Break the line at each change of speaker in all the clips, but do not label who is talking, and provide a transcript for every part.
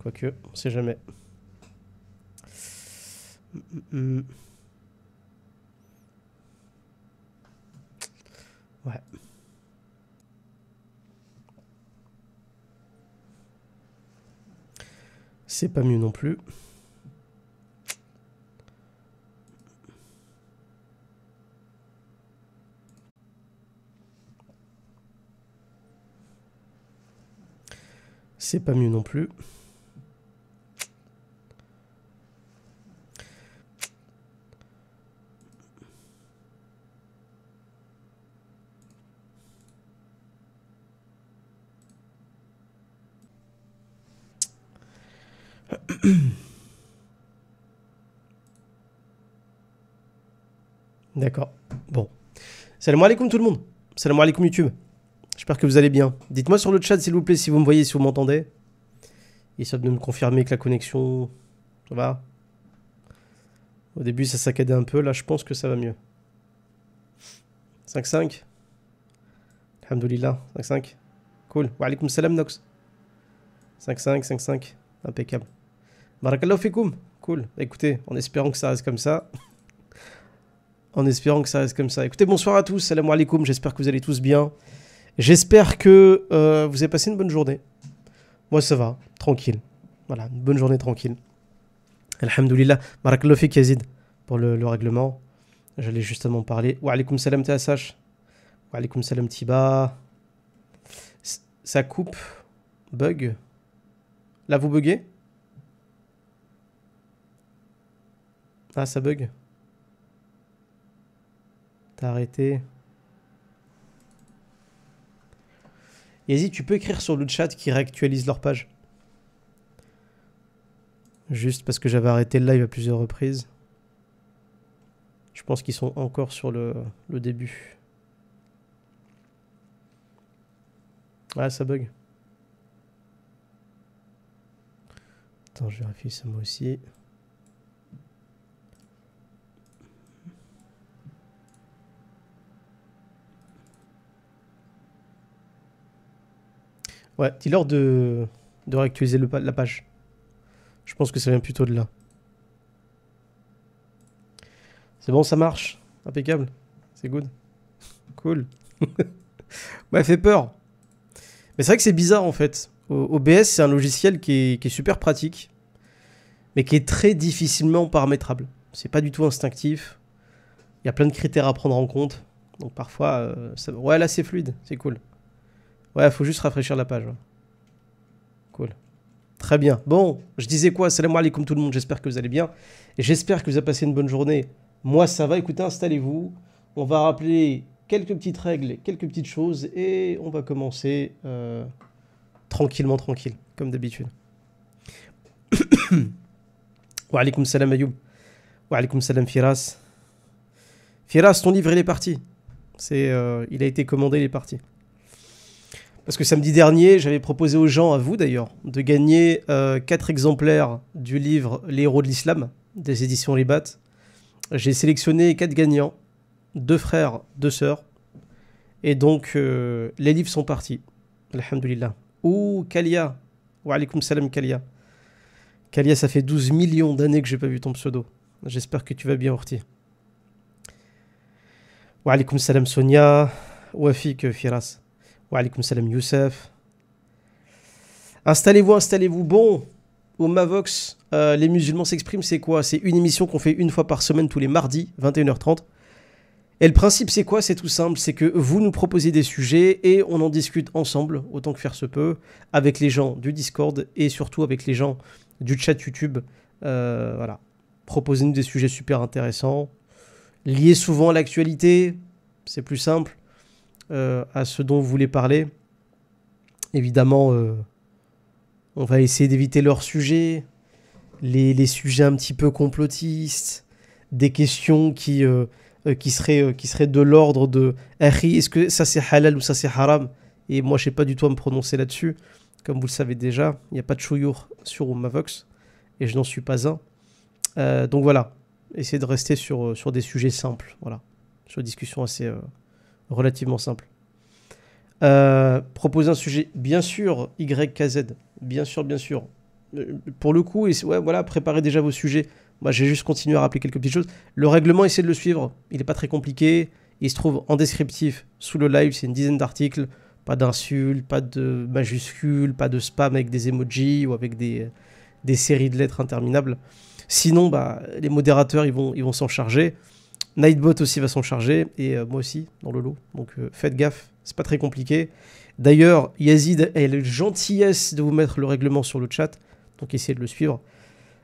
Quoique, on sait jamais. Ouais. C'est pas mieux non plus. C'est pas mieux non plus. D'accord. Bon. Salam alaikum tout le monde. Salam alaikum YouTube. J'espère que vous allez bien. Dites-moi sur le chat s'il vous plaît si vous me voyez, si vous m'entendez. et savent de me confirmer que la connexion... Ça va Au début ça saccadait un peu, là je pense que ça va mieux. 5-5 Alhamdulillah, 5-5. Cool. Wa alaikum salam Nox. 5-5, 5-5. Impeccable. Barakallahu fikoum. Cool. Écoutez, en espérant que ça reste comme ça. en espérant que ça reste comme ça. Écoutez, bonsoir à tous, salam alaikum, j'espère que vous allez tous bien. J'espère que euh, vous avez passé une bonne journée. Moi ça va, tranquille. Voilà, une bonne journée tranquille. Alhamdoulilah, Barakallahu Yazid pour le, règlement. J'allais justement parler. Wa salam TSH. Wa salam Tiba. Ça coupe. Bug. Là vous buguez Ah ça bug Arrêter. et si tu peux écrire sur le chat qui réactualise leur page. Juste parce que j'avais arrêté le live à plusieurs reprises. Je pense qu'ils sont encore sur le, début. Ah, ça bug. Attends, je vérifie ça moi aussi. Ouais, dis-leur de, de réactualiser la page. Je pense que ça vient plutôt de là. C'est bon, ça marche. Impeccable. C'est good. Cool. ouais, fait peur. Mais c'est vrai que c'est bizarre en fait. OBS, c'est un logiciel qui est, super pratique, mais qui est très difficilement paramétrable. C'est pas du tout instinctif. Il y a plein de critères à prendre en compte. Donc parfois, euh, ouais, là c'est fluide, c'est cool. Ouais, faut juste rafraîchir la page. Cool. Très bien. Bon, je disais quoi Salam alaikum tout le monde, j'espère que vous allez bien. J'espère que vous avez passé une bonne journée. Moi, ça va. Écoutez, installez-vous. On va rappeler quelques petites règles, quelques petites choses et on va commencer euh, tranquillement, tranquille, comme d'habitude. Wa alaikum salam Ayoub. Wa alaikum salam Firas. Firas, ton livre, il est parti. C'est, euh, il a été commandé, il est parti. Parce que samedi dernier, j'avais proposé aux gens, à vous d'ailleurs, de gagner euh, 4 exemplaires du livre Les héros de l'islam des éditions Ribat. J'ai sélectionné quatre gagnants, deux frères, deux sœurs. Et donc, euh, les livres sont partis. Alhamdulillah. Ouh, Kalia. Wa alaikum salam, Kalia. Kalia, ça fait 12 millions d'années que j'ai pas vu ton pseudo. J'espère que tu vas bien, Horti. Wa alaikum salam, Sonia. Wafik, euh, Firas. Wa salam Youssef. Installez-vous, installez-vous. Bon, au Mavox, euh, les musulmans s'expriment, c'est quoi C'est une émission qu'on fait une fois par semaine tous les mardis, 21h30. Et le principe, c'est quoi C'est tout simple, c'est que vous nous proposez des sujets et on en discute ensemble, autant que faire se peut, avec les gens du Discord et surtout avec les gens du chat YouTube. Euh, voilà. Proposez-nous des sujets super intéressants. liés souvent à l'actualité, c'est plus simple. Euh, à ce dont vous voulez parler. Évidemment, euh, on va essayer d'éviter leurs sujets, les, sujets un petit peu complotistes, des questions qui, euh, qui, seraient, qui seraient de l'ordre de est-ce que ça c'est halal ou ça c'est haram Et moi, je sais pas du tout à me prononcer là-dessus. Comme vous le savez déjà, il n'y a pas de chouyour sur Umavox et je n'en suis pas un. donc voilà, essayez de rester sur, sur des sujets simples, voilà, sur des discussions assez, relativement simple. Euh, proposer un sujet, bien sûr, YKZ, bien sûr, bien sûr. Euh, pour le coup, ouais, voilà, préparez déjà vos sujets. Moi, j'ai juste continué à rappeler quelques petites choses. Le règlement, essayez de le suivre. Il n'est pas très compliqué. Il se trouve en descriptif sous le live. C'est une dizaine d'articles. Pas d'insultes, pas de majuscules, pas de spam avec des emojis ou avec des, des séries de lettres interminables. Sinon, bah, les modérateurs, ils vont s'en ils vont charger. Nightbot aussi va s'en charger, et euh, moi aussi, dans le lot. Donc euh, faites gaffe, c'est pas très compliqué. D'ailleurs, Yazid a la gentillesse de vous mettre le règlement sur le chat, donc essayez de le suivre.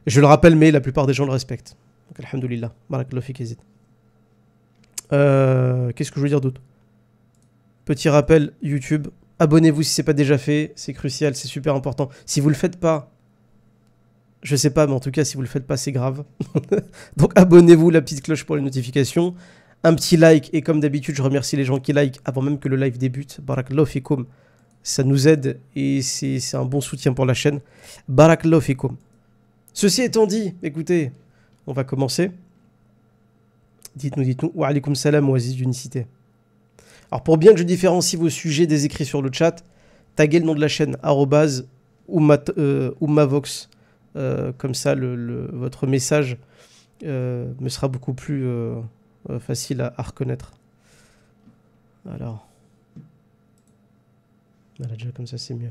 Je le rappelle, mais la plupart des gens le respectent. Donc alhamdoulilah, Yazid. Euh, qu'est-ce que je veux dire d'autre Petit rappel, YouTube, abonnez-vous si c'est pas déjà fait, c'est crucial, c'est super important. Si vous le faites pas, je sais pas, mais en tout cas, si vous le faites pas, c'est grave. Donc abonnez-vous, la petite cloche pour les notifications. Un petit like, et comme d'habitude, je remercie les gens qui likent avant même que le live débute. Barakallahu fikum. Ça nous aide et c'est un bon soutien pour la chaîne. Barakallahu fikum. Ceci étant dit, écoutez, on va commencer. Dites-nous, dites-nous. Wa alaikum salam, oasis d'unicité. Alors pour bien que je différencie vos sujets des écrits sur le chat, taguez le nom de la chaîne, arrobase, euh, ummavox. Euh, comme ça, votre message euh, me sera beaucoup plus euh, facile à, reconnaître. Alors. Voilà, déjà comme ça, c'est mieux.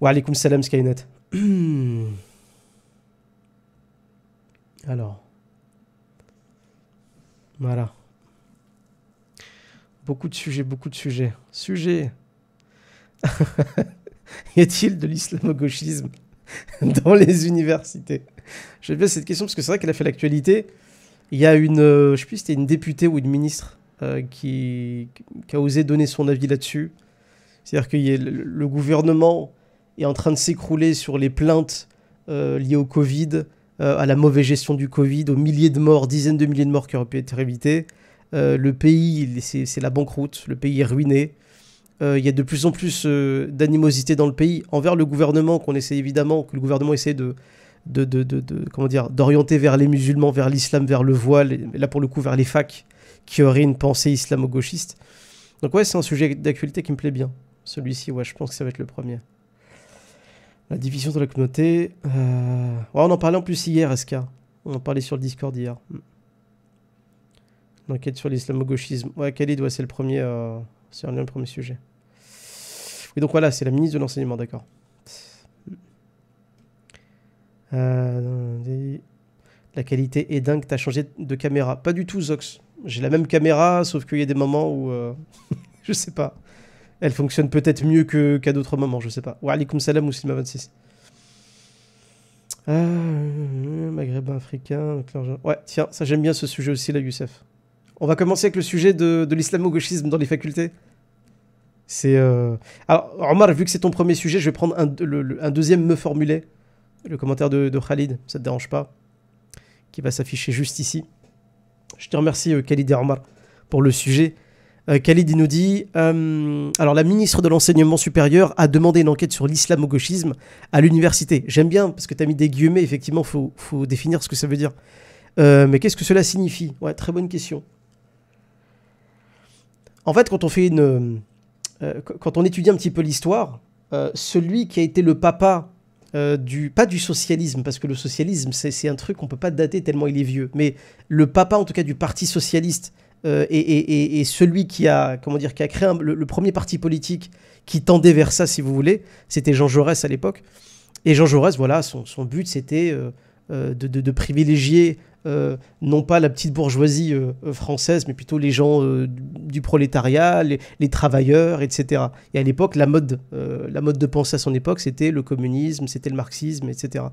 Wa salam, Skynet. Alors. Voilà. Beaucoup de sujets, beaucoup de sujets. Sujets. y a-t-il de l'islamo-gauchisme dans les universités Je bien cette question parce que c'est vrai qu'elle a fait l'actualité. Il y a une, euh, je sais plus, c'était une députée ou une ministre euh, qui, a osé donner son avis là-dessus. C'est-à-dire que le, le gouvernement est en train de s'écrouler sur les plaintes euh, liées au Covid, à la mauvaise gestion du Covid, aux milliers de morts, dizaines de milliers de morts qui auraient pu être évitées. le pays, c'est la banqueroute, le pays est ruiné. Euh, il y a de plus en plus euh, d'animosité dans le pays envers le gouvernement qu'on essaie évidemment, que le gouvernement essaie de, de, comment dire d'orienter vers les musulmans, vers l'islam, vers le voile, et là pour le coup vers les facs qui auraient une pensée islamo-gauchiste. Donc ouais, c'est un sujet d'actualité qui me plaît bien. Celui-ci, ouais, je pense que ça va être le premier. La division de la communauté. Euh, on en parlait en plus hier, SK. On en parlait sur le Discord hier. L'enquête hmm. sur l'islamo-gauchisme. Ouais, Khalid, ouais, c'est le premier, c'est le premier sujet. Oui, donc voilà, c'est la ministre de l'enseignement, d'accord. Euh, la qualité est dingue, t'as changé de caméra. Pas du tout, Zox. J'ai la même caméra, sauf qu'il y a des moments où. Euh, je sais pas. Elle fonctionne peut-être mieux qu'à d'autres moments, je sais pas. Wa alikum salam, Sima 26 euh, Maghreb africain, Ouais, tiens, ça j'aime bien ce sujet aussi, là, Youssef. On va commencer avec le sujet de, de l'islamo-gauchisme dans les facultés. Euh, alors, Omar, vu que c'est ton premier sujet, je vais prendre un, deuxième me formuler. Le commentaire de, Khalid, ça te dérange pas Qui va s'afficher juste ici. Je te remercie, euh, Khalid et Omar, pour le sujet. Euh, Khalid, il nous dit Alors, la ministre de l'Enseignement supérieur a demandé une enquête sur l'islamo-gauchisme à l'université. J'aime bien, parce que tu as mis des guillemets, effectivement, il faut, faut, définir ce que ça veut dire. mais qu'est-ce que cela signifie Ouais, très bonne question. En fait, quand on fait une euh, quand on étudie un petit peu l'histoire, euh, celui qui a été le papa euh, du pas du socialisme parce que le socialisme c'est un truc qu'on peut pas dater tellement il est vieux, mais le papa en tout cas du parti socialiste et, celui qui a comment dire qui a créé le, premier parti politique qui tendait vers ça si vous voulez, c'était Jean Jaurès à l'époque. Et Jean Jaurès voilà son, but c'était de, privilégier euh, non pas la petite bourgeoisie euh, française, mais plutôt les gens euh, du prolétariat, les, travailleurs, etc. Et à l'époque, la mode, la mode de pensée à son époque, c'était le communisme, c'était le marxisme, etc.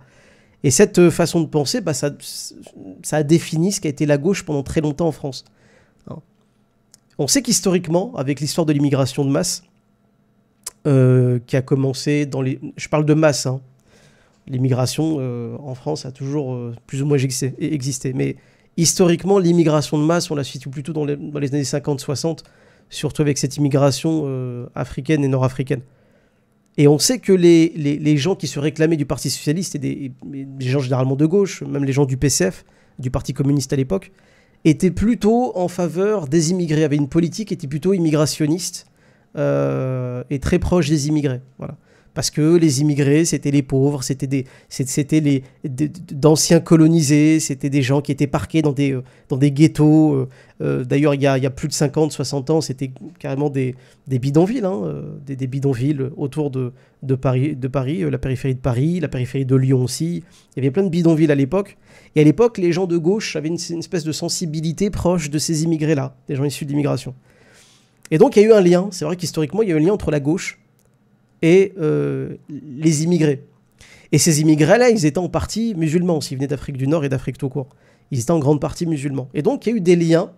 Et cette façon de penser, bah, ça, ça a défini ce qu'a été la gauche pendant très longtemps en France. On sait qu'historiquement, avec l'histoire de l'immigration de masse, qui a commencé dans les... Je parle de masse, hein, l'immigration euh, en France a toujours euh, plus ou moins existé. Mais historiquement, l'immigration de masse, on la situe plutôt dans les, années 50-60, surtout avec cette immigration euh, africaine et nord-africaine. Et on sait que les, gens qui se réclamaient du Parti socialiste, et des, gens généralement de gauche, même les gens du PCF, du Parti communiste à l'époque, étaient plutôt en faveur des immigrés, avaient une politique qui était plutôt immigrationniste et très proche des immigrés. Voilà parce que les immigrés, c'était les pauvres, c'était des, c'était les d'anciens colonisés, c'était des gens qui étaient parqués dans des, euh, dans des ghettos. Euh, euh, d'ailleurs, il y a, plus de 50, 60 ans, c'était carrément des, bidonvilles, hein, des, bidonvilles autour de, de Paris, de Paris, la périphérie de Paris, la périphérie de Lyon aussi. Il y avait plein de bidonvilles à l'époque. Et à l'époque, les gens de gauche avaient une, une espèce de sensibilité proche de ces immigrés-là, des gens issus de l'immigration. Et donc, il y a eu un lien. C'est vrai qu'historiquement, il y a eu un lien entre la gauche et euh, les immigrés. Et ces immigrés-là, ils étaient en partie musulmans, s'ils venaient d'Afrique du Nord et d'Afrique tout court. Ils étaient en grande partie musulmans. Et donc, il y a eu des liens,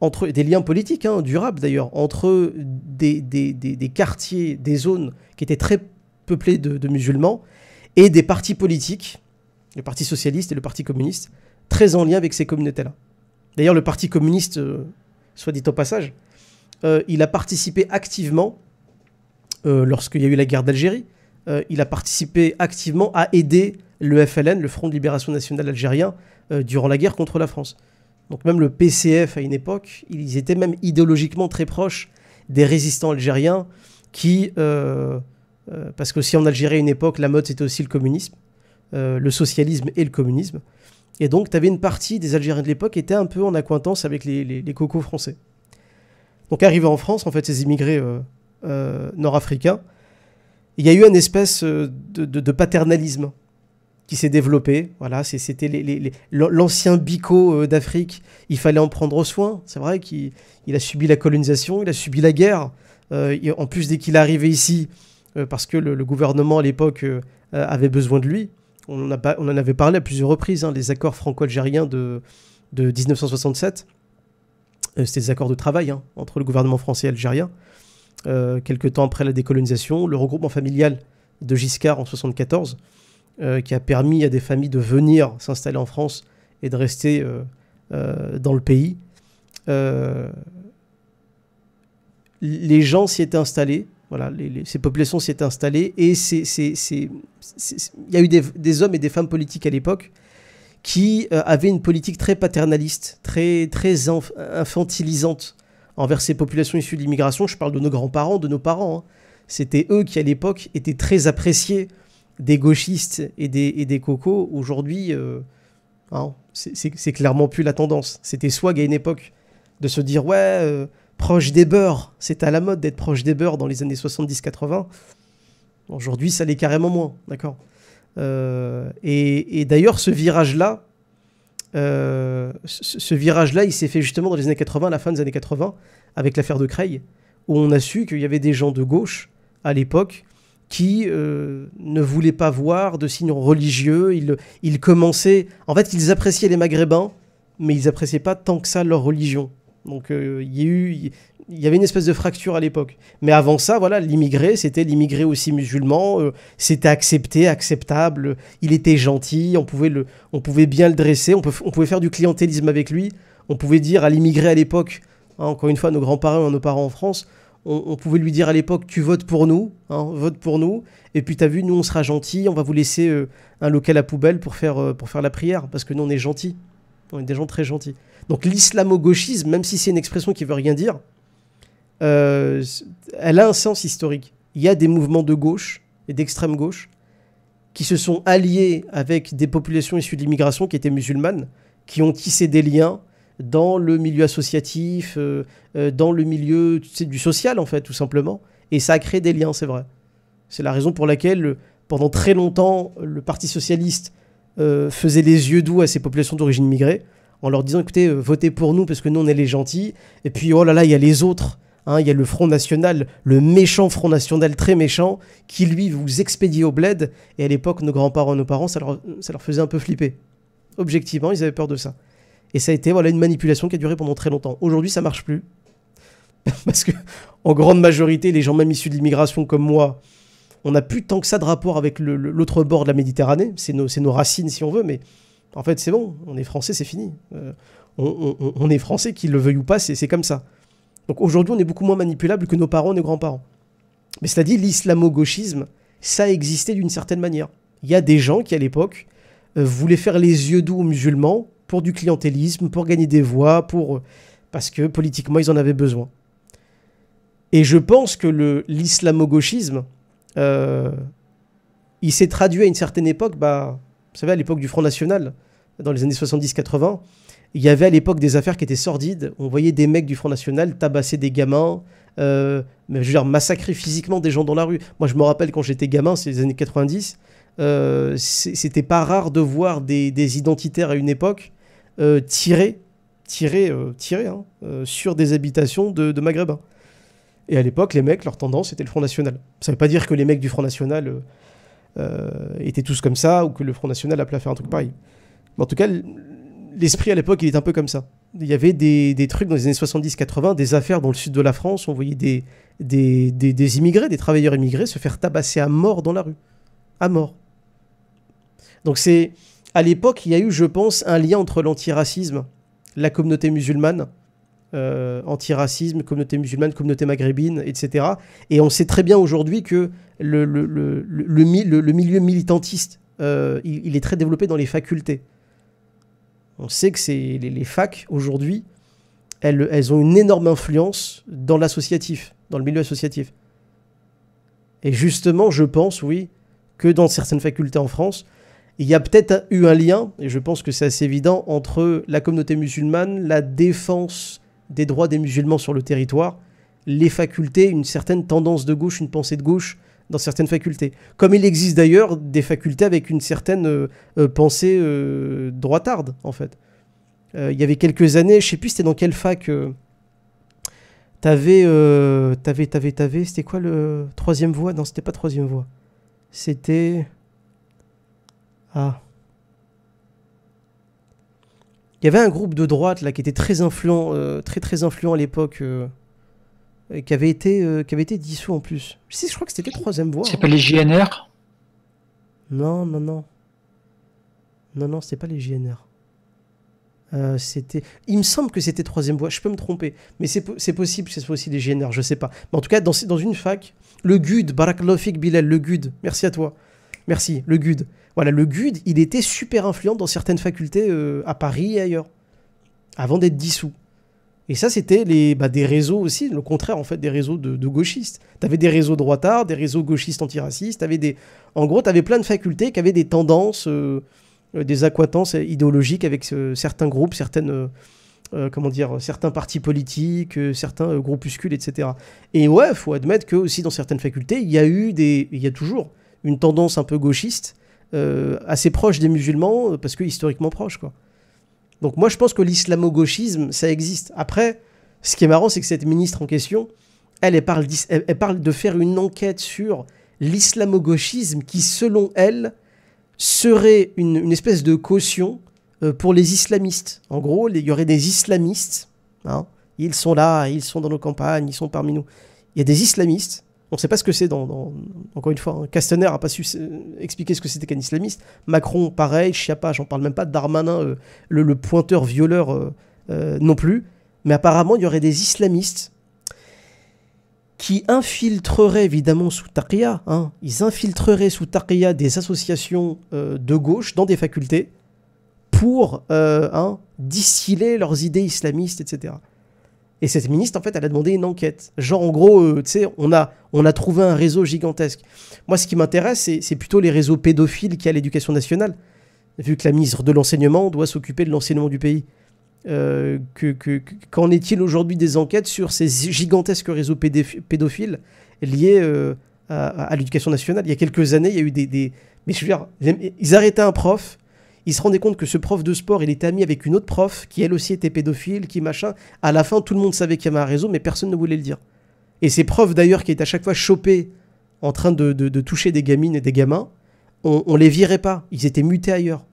entre, des liens politiques, hein, durables d'ailleurs, entre des, des, des, quartiers, des zones qui étaient très peuplées de, musulmans et des partis politiques, le Parti socialiste et le Parti communiste, très en lien avec ces communautés-là. D'ailleurs, le Parti communiste, euh, soit dit au passage, euh, il a participé activement euh, lorsqu'il y a eu la guerre d'Algérie. Euh, il a participé activement à aider le FLN, le Front de Libération Nationale Algérien, euh, durant la guerre contre la France. Donc même le PCF à une époque, ils étaient même idéologiquement très proches des résistants algériens qui... parce que si en Algérie à une époque, la mode c'était aussi le communisme, le socialisme et le communisme. Et donc tu avais une partie des Algériens de l'époque qui étaient un peu en acquaintance avec les, cocos français. Donc arrivés en France, en fait, ces immigrés euh, nord-africain, il y a eu une espèce euh, de, paternalisme qui s'est développé. Voilà, c'était l'ancien bico euh, d'Afrique. Il fallait en prendre soin. C'est vrai qu'il a subi la colonisation, il a subi la guerre. en plus, dès qu'il est arrivé ici, parce que le, gouvernement à l'époque avait besoin de lui, on, on, en avait parlé à plusieurs reprises, hein, les accords franco-algériens de, 1967. C'était des accords de travail hein, entre le gouvernement français et algérien. Euh, quelques temps après la décolonisation, le regroupement familial de Giscard en 1974, euh, qui a permis à des familles de venir s'installer en France et de rester euh, dans le pays. les gens s'y étaient installés, voilà, ces populations s'y étaient installées, et il y a eu des, des, hommes et des femmes politiques à l'époque qui avaient une politique très paternaliste, très, très infantilisante envers ces populations issues de l'immigration. Je parle de nos grands-parents, de nos parents. Hein. C'était eux qui, à l'époque, étaient très appréciés des gauchistes et des, cocos. Aujourd'hui, euh, hein, c'est clairement plus la tendance. C'était swag à une époque de se dire ouais, euh, proche des beurs. C'était à la mode d'être proche des beurs dans les années 70-80. Aujourd'hui, ça l'est carrément moins, d'accord euh, et d'ailleurs, ce virage-là, euh, ce, virage-là, il s'est fait justement dans les années 80, à la fin des années 80, avec l'affaire de Creil, où on a su qu'il y avait des gens de gauche à l'époque qui euh, ne voulaient pas voir de signes religieux. Ils, commençaient. En fait, ils appréciaient les Maghrébins, mais ils appréciaient pas tant que ça leur religion. Donc, euh, il y a eu il y avait une espèce de fracture à l'époque. Mais avant ça, voilà, l'immigré, c'était l'immigré aussi musulman, euh, c'était accepté, acceptable, il était gentil, on pouvait, le, on pouvait bien le dresser, on, pouvait faire du clientélisme avec lui, on pouvait dire à l'immigré à l'époque, hein, encore une fois, nos grands-parents, nos parents en France, on, pouvait lui dire à l'époque, tu votes pour nous, hein, vote pour nous, et puis t'as vu, nous on sera gentil on va vous laisser euh, un local à poubelle pour faire, euh, pour faire la prière, parce que nous on est gentils, on est des gens très gentils. Donc l'islamo-gauchisme, même si c'est une expression qui veut rien dire, euh, elle a un sens historique. Il y a des mouvements de gauche et d'extrême gauche qui se sont alliés avec des populations issues de l'immigration qui étaient musulmanes, qui ont tissé des liens dans le milieu associatif, euh, euh, dans le milieu du social en fait, tout simplement. Et ça a créé des liens, c'est vrai. C'est la raison pour laquelle, pendant très longtemps, le Parti socialiste faisait les yeux doux à ces populations d'origine immigrée en leur disant écoutez, votez pour nous parce que nous on est les gentils. Et puis oh là là, il y a les autres Hein, il y a le Front National, le méchant Front National très méchant, qui lui vous expédie au bled. Et à l'époque, nos grands-parents, nos parents, ça leur, faisait un peu flipper. Objectivement, ils avaient peur de ça. Et ça a été voilà une manipulation qui a duré pendant très longtemps. Aujourd'hui, ça marche plus. Parce que, en grande majorité, les gens même issus de l'immigration comme moi, on n'a plus tant que ça de rapport avec l'autre bord de la Méditerranée. C'est nos, racines, si on veut, mais en fait, c'est bon. On est français, c'est fini. Euh, on, est français, qu'ils le veuillent ou pas, c'est comme ça. Donc aujourd'hui, on est beaucoup moins manipulable que nos parents, nos grands-parents. Mais c'est-à-dire l'islamo-gauchisme, ça existait d'une certaine manière. Il y a des gens qui, à l'époque, euh, voulaient faire les yeux doux aux musulmans pour du clientélisme, pour gagner des voix, pour euh, parce que politiquement, ils en avaient besoin. Et je pense que l'islamo-gauchisme, euh, il s'est traduit à une certaine époque, bah, vous savez, à l'époque du Front National, dans les années 70-80, il y avait à l'époque des affaires qui étaient sordides. On voyait des mecs du Front National tabasser des gamins, euh, mais massacrer physiquement des gens dans la rue. Moi, je me rappelle quand j'étais gamin, c'est les années 90, euh, c'était pas rare de voir des, identitaires à une époque euh, tirer, tirer, tirer hein, sur des habitations de, maghrébins. Et à l'époque, les mecs, leur tendance, c'était le Front National. Ça veut pas dire que les mecs du Front National étaient tous comme ça ou que le Front National a à faire un truc pareil. Mais en tout cas, l'esprit à l'époque, il est un peu comme ça. Il y avait des, trucs dans les années 70-80, des affaires dans le sud de la France, on voyait des, des, immigrés, des travailleurs immigrés se faire tabasser à mort dans la rue. À mort. Donc c'est... À l'époque, il y a eu, je pense, un lien entre l'antiracisme, la communauté musulmane, euh, antiracisme, communauté musulmane, communauté maghrébine, etc. Et on sait très bien aujourd'hui que le, le, milieu militantiste, euh, il, est très développé dans les facultés. On sait que les, les facs, aujourd'hui, elles, ont une énorme influence dans l'associatif, dans le milieu associatif. Et justement, je pense, oui, que dans certaines facultés en France, il y a peut-être eu un lien, et je pense que c'est assez évident, entre la communauté musulmane, la défense des droits des musulmans sur le territoire, les facultés, une certaine tendance de gauche, une pensée de gauche, dans certaines facultés. Comme il existe d'ailleurs des facultés avec une certaine euh, euh, pensée euh, droitarde, en fait. Il y avait quelques années, je sais plus c'était dans quelle fac, t'avais, t'avais, t'avais, t'avais, c'était quoi le troisième voie Non, c'était pas troisième voie. C'était... Ah. Il y avait un groupe de droite là qui était très influent, très très influent à l'époque. Euh, qui avait été euh, qui avait été dissous en plus. Je, je crois que c'était troisième voie.
C'est pas les hein. JNR
Non, non, non. Non, non, c'était pas les JNR. Euh, c'était. Il me semble que c'était troisième voie. Je peux me tromper, mais c'est, possible que ce soit aussi les JNR. Je sais pas. Mais en tout cas, dans, dans une fac, le GUD, Barak Lofik Bilal, le GUD. Merci à toi. Merci, le GUD. Voilà, le GUD, il était super influent dans certaines facultés à Paris et ailleurs, avant d'être dissous. Et ça, c'était les, bah, des réseaux aussi, le contraire en fait des réseaux de, de gauchistes. avais des réseaux droitards, des réseaux gauchistes antiracistes, avais des... en gros, tu avais plein de facultés qui avaient des tendances, euh, euh, des acquaintances idéologiques avec certains groupes, certaines, euh, comment dire, certains partis politiques, certains groupuscules, etc. Et ouais, faut admettre que aussi dans certaines facultés, il y a eu des, il y a toujours une tendance un peu gauchiste, assez proche des musulmans, parce que historiquement proche, quoi. Donc moi, je pense que l'islamo-gauchisme, ça existe. Après, ce qui est marrant, c'est que cette ministre en question, elle, elle parle, elle, parle de faire une enquête sur l'islamo-gauchisme qui, selon elle, serait une, une espèce de caution euh, pour les islamistes. En gros, il y aurait des islamistes. Hein, ils sont là, ils sont dans nos campagnes, ils sont parmi nous. Il y a des islamistes on ne sait pas ce que c'est. Dans, encore une fois, hein. Castaner n'a pas su euh, expliquer ce que c'était qu'un islamiste. Macron, pareil. Chiappa, j'en parle même pas. Darmanin, euh, le, pointeur violeur, euh, non plus. Mais apparemment, il y aurait des islamistes qui infiltreraient, évidemment, sous Taqiyya, hein. ils infiltreraient sous Taqiyya des associations de gauche dans des facultés pour hein, distiller leurs idées islamistes, etc. Et cette ministre, en fait, elle a demandé une enquête. Genre, en gros, euh, tu sais, on a, on a trouvé un réseau gigantesque. Moi, ce qui m'intéresse, c'est plutôt les réseaux pédophiles qui à l'éducation nationale, vu que la ministre de l'Enseignement doit s'occuper de l'enseignement du pays. Euh, qu'en est-il aujourd'hui des enquêtes sur ces gigantesques réseaux pédophiles liés euh, à, l'éducation nationale Il y a quelques années, il y a eu des... des... Mais je veux dire, ils arrêtaient un prof, il se rendait compte que ce prof de sport, il était ami avec une autre prof qui elle aussi était pédophile, qui machin. À la fin, tout le monde savait qu'il y avait un réseau, mais personne ne voulait le dire. Et ces profs d'ailleurs qui étaient à chaque fois chopés en train de, toucher des gamines et des gamins, on, ne les virait pas, ils étaient mutés ailleurs.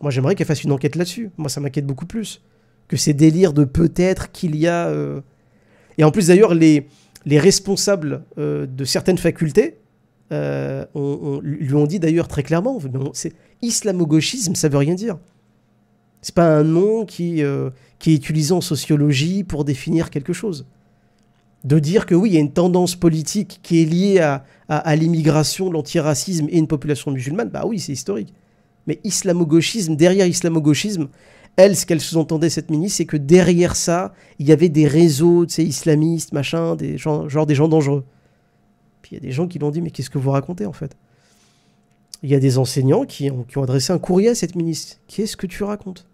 Moi, j'aimerais qu'elle fasse une enquête là-dessus. Moi, ça m'inquiète beaucoup plus que ces délires de peut-être qu'il y a. Euh. Et en plus, d'ailleurs, les, les responsables euh, de certaines facultés, on, euh, lui ont dit d'ailleurs très clairement, c'est islamo-gauchisme, ça veut rien dire. C'est pas un nom qui, euh, qui est utilisé en sociologie pour définir quelque chose. De dire que oui, il y a une tendance politique qui est liée à, à, l'immigration, l'antiracisme et une population musulmane, bah oui, c'est historique. Mais islamo-gauchisme, derrière islamo-gauchisme, elle, ce qu'elle sous-entendait, cette mini c'est que derrière ça, il y avait des réseaux, tu sais, islamistes, machin, des gens, genre des gens dangereux. Puis il y a des gens qui l'ont dit, mais qu'est-ce que vous racontez en fait Il y a des enseignants qui ont, adressé un courrier à cette ministre. Qu'est-ce que tu racontes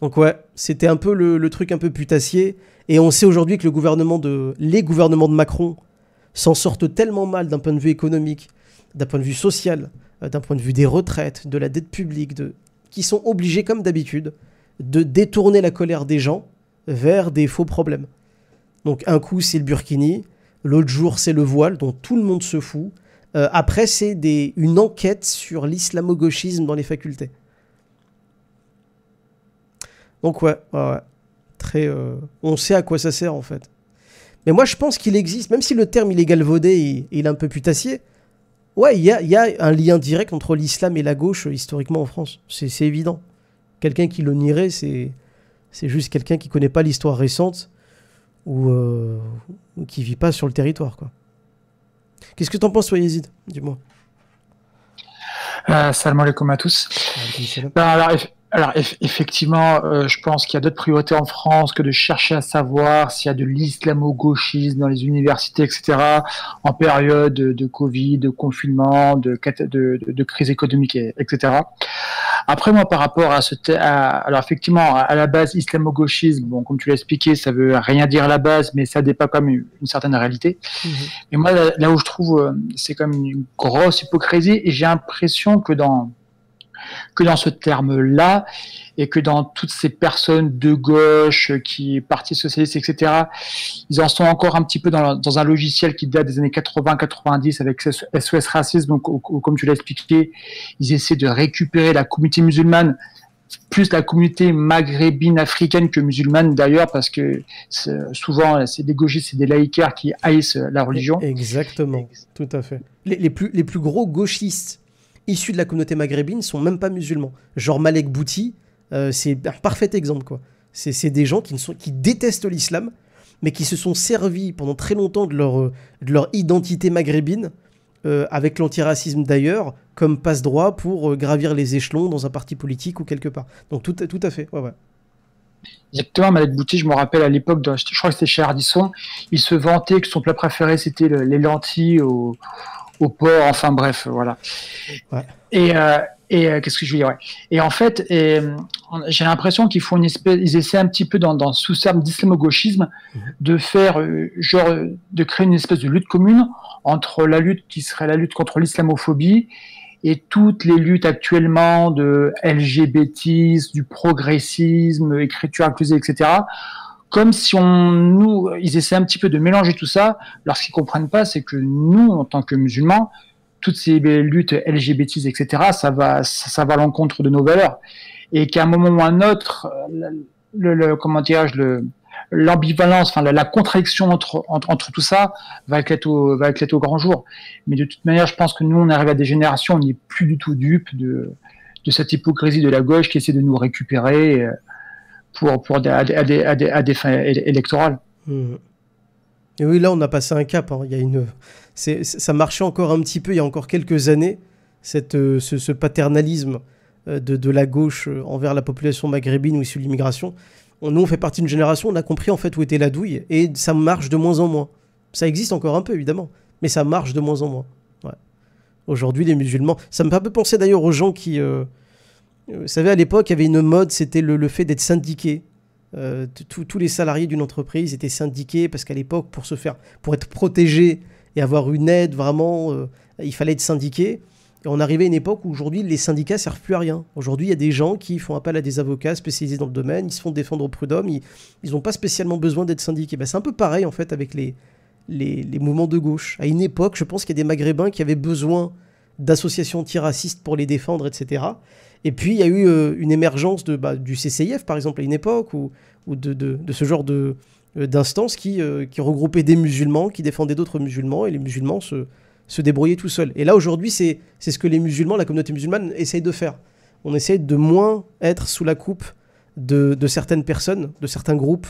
donc ouais, c'était un peu le, truc un peu putassier. Et on sait aujourd'hui que le gouvernement de, les gouvernements de Macron s'en sortent tellement mal d'un point de vue économique, d'un point de vue social, euh, d'un point de vue des retraites, de la dette publique, de, qui sont obligés comme d'habitude de détourner la colère des gens vers des faux problèmes. Donc un coup c'est le Burkini, L'autre jour, c'est le voile, dont tout le monde se fout. Euh, après, c'est une enquête sur l'islamo-gauchisme dans les facultés. Donc ouais, très, euh, on sait à quoi ça sert en fait. Mais moi, je pense qu'il existe, même si le terme il est galvaudé et, il est un peu putassier. Ouais, il y a, un lien direct entre l'islam et la gauche euh, historiquement en France. C'est évident. Quelqu'un qui le nierait, c'est c'est juste quelqu'un qui connaît pas l'histoire récente ou ou qui vit pas sur le territoire. quoi. Qu'est-ce que tu en penses, toi, du Dis-moi.
Euh, salam alaikum à tous. Bah, alors, alors effectivement, euh, je pense qu'il y a d'autres priorités en France que de chercher à savoir s'il y a de l'islamo-gauchisme dans les universités, etc., en période de, Covid, de confinement, de, crise économique, etc. Après moi, par rapport à ce, à, alors effectivement, à la base, islamo-gauchisme, bon, comme tu l'as expliqué, ça veut rien dire à la base, mais ça n'est pas comme une, une, certaine réalité. Mmh et moi, là, là, où je trouve, euh, c'est comme une grosse hypocrisie, et j'ai l'impression que dans que dans ce terme-là, et que dans toutes ces personnes de gauche, euh, qui parti socialiste, etc., ils en sont encore un petit peu dans, un logiciel qui date des années 80-90 avec SOS Racisme, donc comme tu l'as expliqué, ils essaient de récupérer la communauté musulmane plus la communauté maghrébine africaine que musulmane d'ailleurs parce que souvent c'est des gauchistes c'est des laïcaires qui haïssent la religion
exactement tout à fait
les plus
gros gauchistes issus de la communauté maghrébine sont même pas musulmans. Genre Malek Bouti, euh, c'est un parfait exemple, quoi. C'est des gens qui, ne sont, qui détestent l'islam, mais qui se sont servis pendant très longtemps de leur, euh, leur identité maghrébine, euh, avec l'antiracisme d'ailleurs, comme passe-droit pour gravir les échelons dans un parti politique ou quelque part.
Donc tout, tout à fait, Exactement, Malek Bouti, je me rappelle à l'époque, je crois que c'était chez Ardisson, il se vantait que son plat préféré c'était les lentilles au, au port, enfin bref, voilà. Et, euh, et euh, qu'est-ce que je veux dire Et en fait, j'ai l'impression qu'ils font une espèce, ils essaient un petit peu dans, dans sous terme d'islamo-gauchisme mhm. de faire, euh, genre, de créer une espèce de lutte commune entre la lutte qui serait la lutte contre l'islamophobie et toutes les luttes actuellement de lgbt, du progressisme, écriture inclusive, etc comme si on nous, ils essaient un petit peu de mélanger tout ça. Lorsqu'ils comprennent pas, c'est que nous, en tant que musulmans, toutes ces luttes LGBT, etc., ça va, ça, va à l'encontre de nos valeurs, et qu'à un moment ou à un autre, le, comment l'ambivalence, enfin la, contradiction entre, entre, tout ça va éclater, au, va éclater au grand jour. Mais de toute manière, je pense que nous, on arrive à des générations, on n'est plus du tout dupes de cette hypocrisie de la gauche qui essaie de nous récupérer. Euh, pour, pour des, à, des, fins électorales. Mmh.
Et oui, là, on a passé un cap. Hein. Il y a une... Ça marchait encore un petit peu il y a encore quelques années, cette, euh, ce, paternalisme euh, de, de, la gauche euh, envers la population maghrébine ou sur l'immigration. Nous, on fait partie d'une génération, on a compris en fait où était la douille, et ça marche de moins en moins. Ça existe encore un peu, évidemment, mais ça marche de moins en moins. Ouais. Aujourd'hui, les musulmans. Ça me fait un peu penser d'ailleurs aux gens qui. Vous savez, à l'époque, il y avait une mode, c'était le, fait d'être syndiqué. Euh, tous les salariés d'une entreprise étaient syndiqués parce qu'à l'époque, pour se faire, pour être protégé et avoir une aide vraiment, euh, il fallait être syndiqué. Et on arrivait à une époque où aujourd'hui, les syndicats servent plus à rien. Aujourd'hui, il y a des gens qui font appel à des avocats spécialisés dans le domaine, ils se font défendre au prud'homme, ils n'ont pas spécialement besoin d'être syndiqués. Ben, c'est un peu pareil en fait avec les, les, les, mouvements de gauche. À une époque, je pense qu'il y a des Maghrébins qui avaient besoin d'associations antiracistes pour les défendre, etc. Et puis, il y a eu euh, une émergence de, bah, du CCIF, par exemple, à une époque, ou, de, de, ce genre de, euh, d'instances qui, euh, qui regroupaient des musulmans, qui défendaient d'autres musulmans, et les musulmans se, se débrouillaient tout seuls. Et là, aujourd'hui, c'est, c'est ce que les musulmans, la communauté musulmane, essayent de faire. On essaye de moins être sous la coupe de, de certaines personnes, de certains groupes,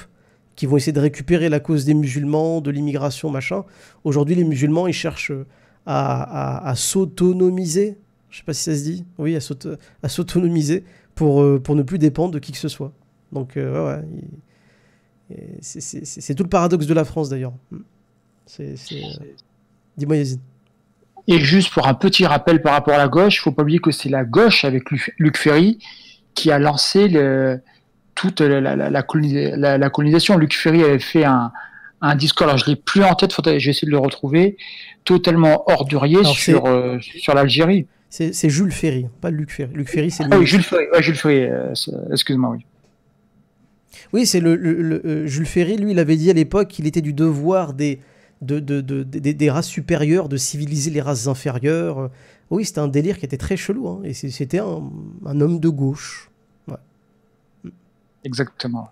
qui vont essayer de récupérer la cause des musulmans, de l'immigration, machin. Aujourd'hui, les musulmans, ils cherchent à, à s'autonomiser je sais pas si ça se dit, oui, à s'autonomiser pour, euh, pour ne plus dépendre de qui que ce soit. Donc, euh, c'est tout le paradoxe de la France d'ailleurs. Hmm. Euh,
dis-moi, Yazid. Et juste pour un petit rappel par rapport à la gauche, il faut pas oublier que c'est la gauche avec Luc Ferry qui a lancé le, toute la, la, colonisation. Luc Ferry avait fait un, discours, alors je l'ai plus en tête, j'ai essayé de le retrouver, totalement ordurier sur, sur l'Algérie. C'est Jules Ferry, pas Luc Ferry. Luc c'est ah, oui, Jules Ferry, euh, excuse-moi, oui.
Oui, c'est le, euh, Jules Ferry, lui, il avait dit à l'époque qu'il était du devoir des, des, races supérieures de civiliser les races inférieures. Oui, c'était un délire qui était très chelou, hein, et c'était un, homme de gauche.
Exactement.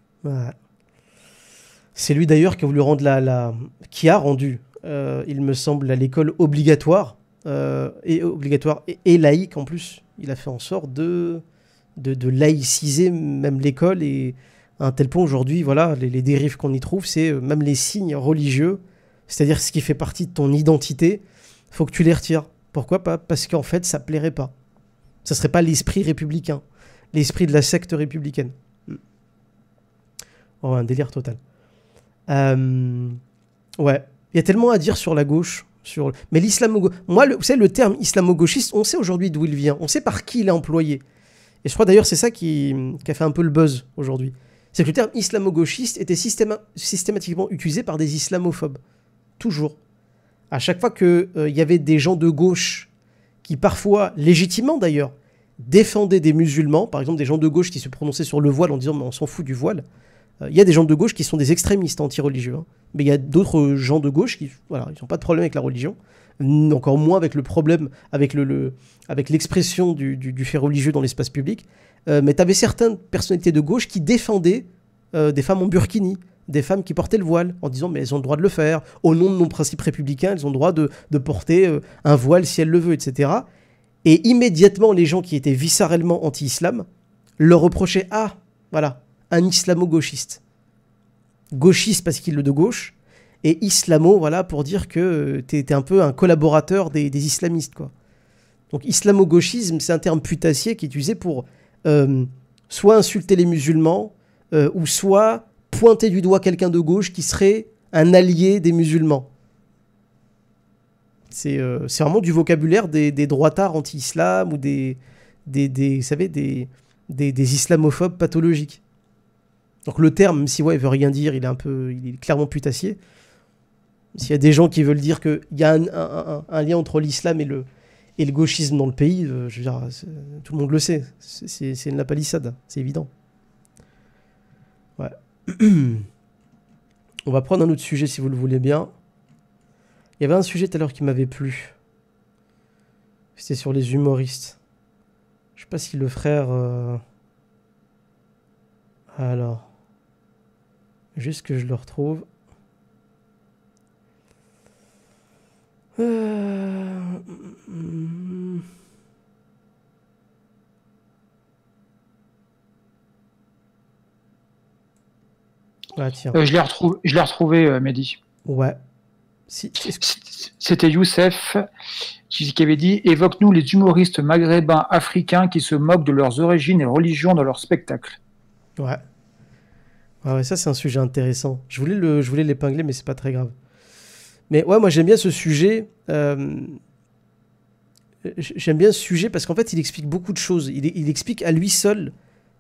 C'est lui d'ailleurs qui a voulu rendre la, qui a rendu, euh, il me semble, l'école obligatoire euh, et obligatoire et, laïque en plus. Il a fait en sorte de, de, laïciser même l'école et à un tel point aujourd'hui, voilà, les, dérives qu'on y trouve, c'est euh, même les signes religieux, c'est-à-dire ce qui fait partie de ton identité, faut que tu les retires. Pourquoi pas Parce qu'en fait, ça plairait pas. Ça serait pas l'esprit républicain, l'esprit de la secte républicaine. Oh, un délire total. Euh, ouais, il y a tellement à dire sur la gauche. Mais l'islamo moi, le, le terme islamo-gauchiste, on sait aujourd'hui d'où il vient, on sait par qui il est employé. Et je crois d'ailleurs c'est ça qui, a fait un peu le buzz aujourd'hui. C'est que le terme islamo-gauchiste était systématiquement utilisé par des islamophobes. Toujours. À chaque fois qu'il euh, y avait des gens de gauche qui parfois, légitimement d'ailleurs, défendaient des musulmans, par exemple des gens de gauche qui se prononçaient sur le voile en disant mais on s'en fout du voile, euh, il y a des gens de gauche qui sont des extrémistes anti-religieux, hein. mais il y a d'autres gens de gauche qui, voilà, ils n'ont pas de problème avec la religion, encore moins avec le problème, avec le, avec l'expression du, du, fait religieux dans l'espace public. Euh, mais tu avais certaines personnalités de gauche qui défendaient euh, des femmes en burkini, des femmes qui portaient le voile, en disant mais elles ont le droit de le faire, au nom de nos principes républicains, elles ont le droit de, de porter un voile si elles le veulent, etc. Et immédiatement, les gens qui étaient viscérellement anti-islam leur reprochaient Ah, voilà, un islamo-gauchiste. Gauchiste parce qu'il est de gauche, et islamo, voilà, pour dire que euh, tu un peu un collaborateur des, islamistes, quoi. Donc islamo-gauchisme, c'est un terme putassier qui est utilisé pour euh, soit insulter les musulmans, euh, ou soit pointer du doigt quelqu'un de gauche qui serait un allié des musulmans. C'est vraiment du vocabulaire des, des droitards anti-islam ou des, vous savez, des, des islamophobes pathologiques. Donc le terme, même si ouais, il veut rien dire, il est un peu, il est clairement putassier. S'il y a des gens qui veulent dire qu'il y a un, lien entre l'islam et le, gauchisme dans le pays, euh, je veux dire, tout le monde le sait. C'est la palissade, c'est évident. Ouais. On va prendre un autre sujet si vous le voulez bien. Il y avait un sujet tout à l'heure qui m'avait plu. C'était sur les humoristes. Je sais pas si le frère. Euh, Alors. Juste que je le retrouve.
Euh, ah, euh, je l'ai retrouvé, je euh, Mehdi. Ouais. C'était Youssef qui, avait dit Évoque-nous les humoristes maghrébins africains qui se moquent de leurs origines et religions dans leurs spectacles.
Ouais, ah ouais, ça c'est un sujet intéressant. Je voulais le, je voulais l'épingler, mais c'est pas très grave. Mais ouais, moi j'aime bien ce sujet. Euh, j'aime bien ce sujet parce qu'en fait il explique beaucoup de choses. Il, explique à lui seul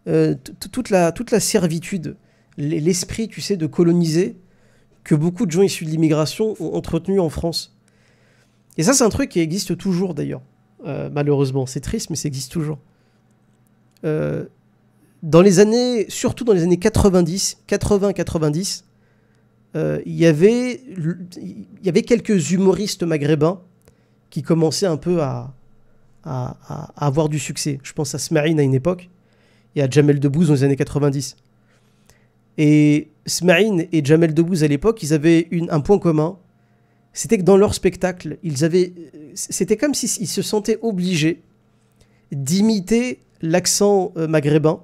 euh, toute la, toute la servitude, l'esprit, tu sais, de coloniser que beaucoup de gens issus de l'immigration ont entretenu en France. Et ça c'est un truc qui existe toujours d'ailleurs. Euh, malheureusement, c'est triste, mais ça existe toujours dans les années, surtout dans les années 90, 80-90, euh, il y avait quelques humoristes maghrébins qui commençaient un peu à, avoir du succès. Je pense à Smarine à une époque et à Jamel Debbouze dans les années 90. Et Smarine et Jamel Debbouze à l'époque, ils avaient un point commun. C'était que dans leur spectacle, ils avaient, c'était comme s'ils se sentaient obligés d'imiter l'accent euh, maghrébin